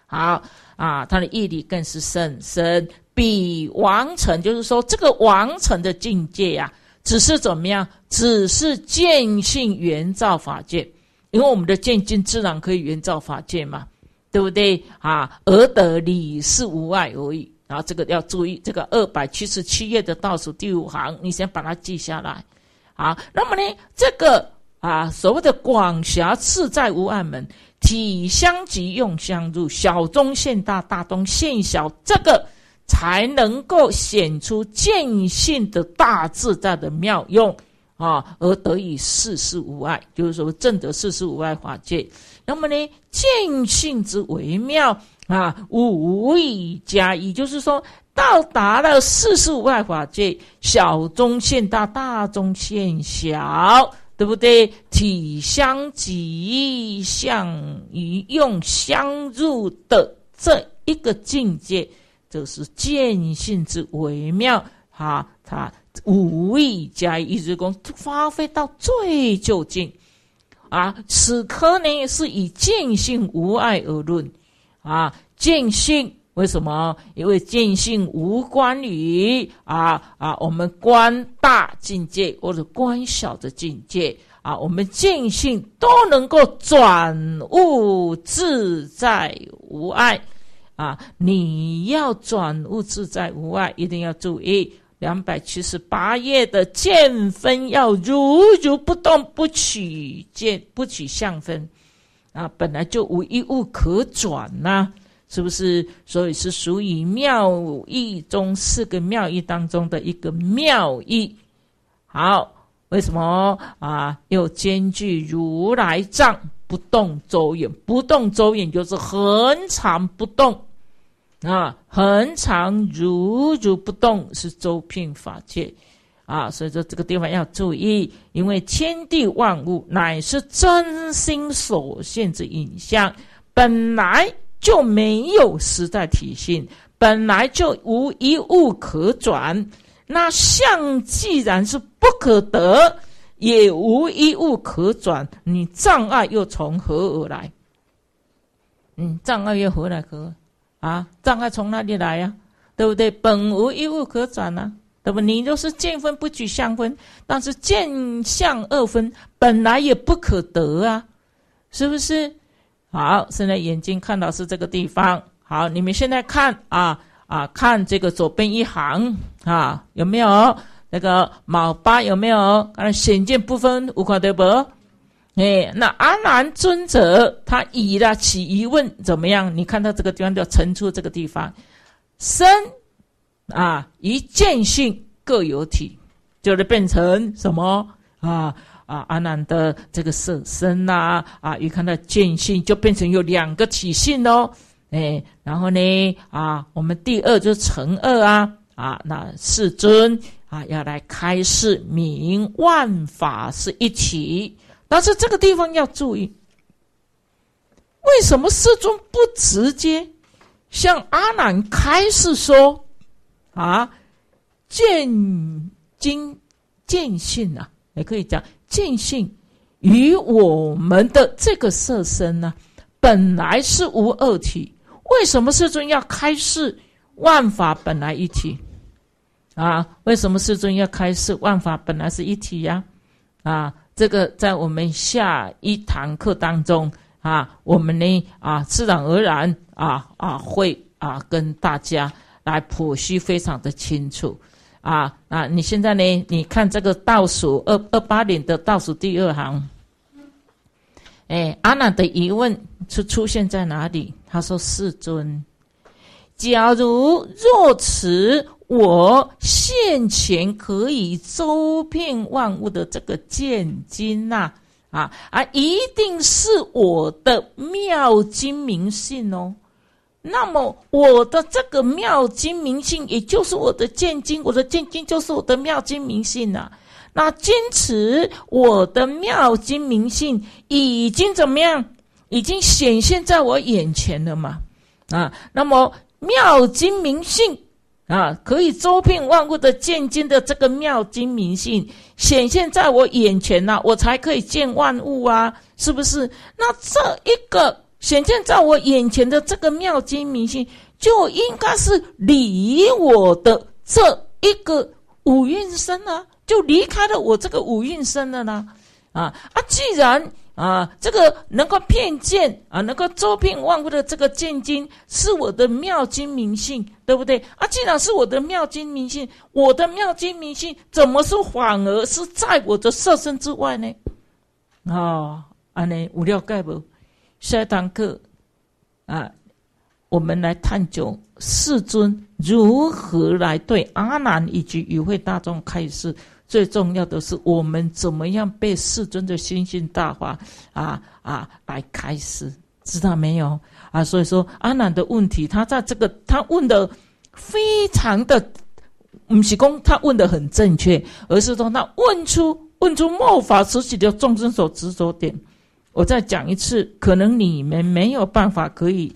好啊，他的毅力更是甚深。比王成就是说，这个王成的境界呀，只是怎么样？只是见性原造法界，因为我们的见性自然可以原造法界嘛，对不对啊？而得理事无碍而已。然后这个要注意，这个二百七十七页的倒数第五行，你先把它记下来。好，那么呢，这个啊，所谓的广狭自在无碍门，体相即用相入，小中现大，大中现小，这个。才能够显出见性的大自在的妙用啊，而得以四十五碍，就是说证得四十五碍法界。那么呢，见性之微妙啊，无以加矣。就是说，到达了四十五碍法界，小中现大，大中现小，对不对？体相即相，与用相入的这一个境界。这是见性之微妙，哈，他五位加一之功发挥到最究竟，啊，此刻呢是以见性无碍而论，啊，见性为什么？因为见性无关于啊啊，我们观大境界或者观小的境界啊，我们见性都能够转物自在无碍。啊，你要转物自在无碍，一定要注意两百七十八页的见分要如如不动，不取见，不取相分啊，本来就无一物可转呐，是不是？所以是属于妙义中四个妙义当中的一个妙义。好，为什么啊？又兼具如来藏不动周演，不动周演就是恒常不动。啊，恒常如如不动是周遍法界，啊，所以说这个地方要注意，因为天地万物乃是真心所现之影像，本来就没有实在体性，本来就无一物可转。那相既然是不可得，也无一物可转，你障碍又从何而来？嗯，障碍又何来？可？啊，障碍从哪里来呀？对不对？本无一物可转呐，对不？你若是见分不取相分，但是见相二分本来也不可得啊，是不是？好，现在眼睛看到是这个地方。好，你们现在看啊啊，看这个左边一行啊，有没有那个毛八？有没有？啊，显见部分无可得不？哎，那阿难尊者他以了，起疑问怎么样？你看到这个地方叫陈出这个地方身啊，一见性各有体，就是变成什么啊啊？阿难的这个色身呐啊，一看到见性就变成有两个体性哦。哎，然后呢啊，我们第二就成二啊啊，那世尊啊要来开示明万法是一体。但是这个地方要注意，为什么世尊不直接向阿难开示说啊，见经见性啊，也可以讲见性与我们的这个色身呢，本来是无二体。为什么世尊要开示万法本来一体？啊，为什么世尊要开示万法本来是一体呀？啊？这个在我们下一堂课当中啊，我们呢啊，自然而然啊啊，会啊跟大家来剖析非常的清楚啊啊！你现在呢，你看这个倒数二二八零的倒数第二行，哎，阿难的疑问是出现在哪里？他说：“世尊，假如若此。”我现前可以周遍万物的这个见金呐，啊啊，一定是我的妙经明性哦。那么我的这个妙经明性，也就是我的见金，我的见金就是我的妙经明性呐，那坚持我的妙经明性，已经怎么样？已经显现在我眼前了嘛？啊，那么妙经明性。啊，可以周遍万物的见经的这个妙经明性显现在我眼前呐，我才可以见万物啊，是不是？那这一个显现在我眼前的这个妙经明性，就应该是离我的这一个五蕴身呢，就离开了我这个五蕴身了呢？啊啊，既然。啊，这个能够骗现啊，能够周遍万物的这个见金，是我的妙经明性，对不对？啊，既然是我的妙经明性，我的妙经明性，怎么是反而是在我的色身之外呢？啊，安难，有料盖不，下一堂课啊，我们来探究世尊如何来对阿难以及与会大众开示。最重要的是，我们怎么样被世尊的心性大法，啊啊来开始，知道没有？啊，所以说阿难的问题，他在这个他问的非常的，不是公他问的很正确，而是说，他问出问出末法时期的众生所执着点，我再讲一次，可能你们没有办法可以，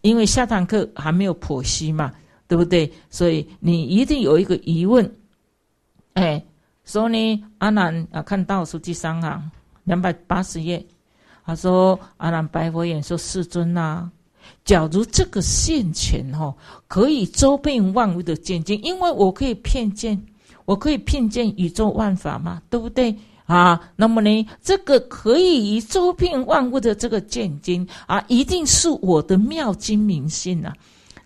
因为下堂课还没有剖析嘛，对不对？所以你一定有一个疑问，哎。所以呢，阿难啊，看到书第三行，两百八十页，他说：“阿难白佛言：说世尊呐，假如这个现前哈，可以周遍万物的见境，因为我可以骗见，我可以骗见宇宙万法嘛，对不对啊？那么呢，这个可以以周遍万物的这个见经啊，一定是我的妙经明性啊。”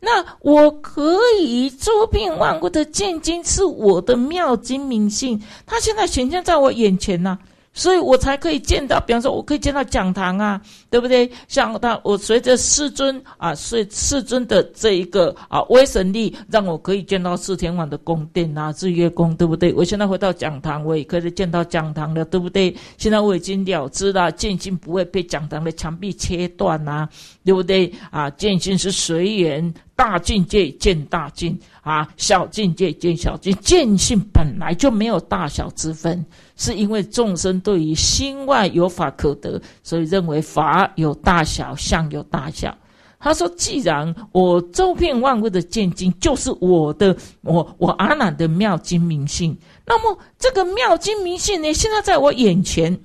那我可以周遍万国的见经，是我的妙经明性，它现在显现在我眼前呐。所以我才可以见到，比方说，我可以见到讲堂啊，对不对？像他，我随着师尊啊，随师尊的这一个啊威神力，让我可以见到四天王的宫殿呐，日月宫，对不对？我现在回到讲堂，我也可以见到讲堂了，对不对？现在我已经了知了，见心不会被讲堂的墙壁切断呐，对不对？啊，见心是随缘大境界见大境啊，小境界见小境，见性本来就没有大小之分。是因为众生对于心外有法可得，所以认为法有大小，相有大小。他说：“既然我周遍万物的见金，就是我的，我我阿难的妙金明性。那么这个妙金明性呢，现在在我眼前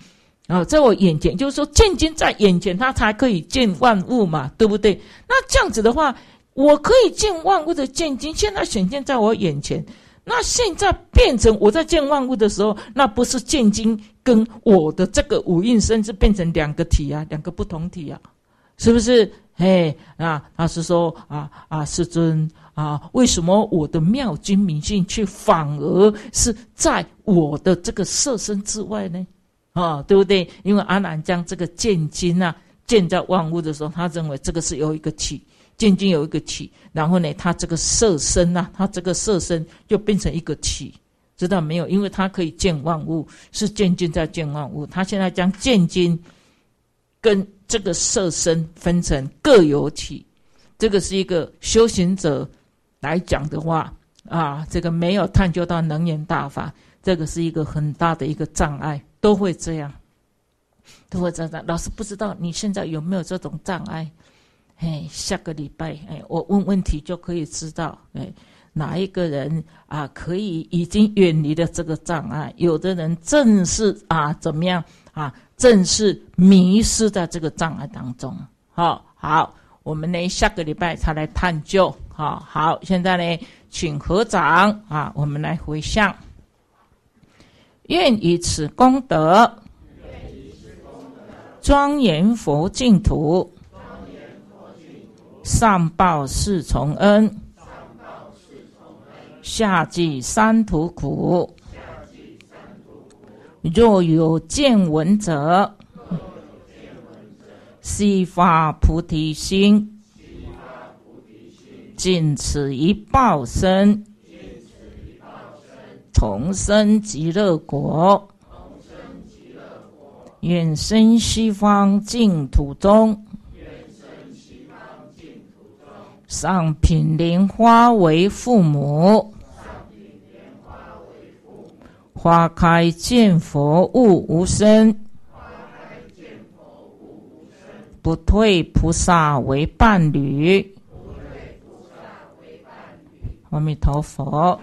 啊，在我眼前，就是说见金在眼前，它才可以见万物嘛，对不对？那这样子的话，我可以见万物的见金，现在显现在我眼前。”那现在变成我在见万物的时候，那不是见金跟我的这个五蕴身是变成两个体啊，两个不同体啊，是不是？嘿，那他是说啊啊，世尊啊，为什么我的妙经明性却反而是在我的这个色身之外呢？啊，对不对？因为阿难将这个见金啊，见在万物的时候，他认为这个是有一个体。渐金有一个体，然后呢，它这个色身呐，它这个色身就变成一个体，知道没有？因为它可以见万物，是渐金在见万物。它现在将渐金跟这个色身分成各有体。这个是一个修行者来讲的话啊，这个没有探究到能源大法，这个是一个很大的一个障碍，都会这样。都会这样。老师不知道你现在有没有这种障碍？哎，下个礼拜，哎，我问问题就可以知道，哎，哪一个人啊，可以已经远离了这个障碍？有的人正是啊，怎么样啊，正是迷失在这个障碍当中。好，好，我们呢下个礼拜才来探究。好，好，现在呢，请合掌啊，我们来回向，愿以此功德，庄严佛净土。上报四重恩，下济三途苦。若有见闻者，悉发菩提心。尽此一报身，同生极乐国。远生西方净土中。上品莲花为父母，花开见佛悟无生，不退菩萨为伴侣。阿弥陀佛。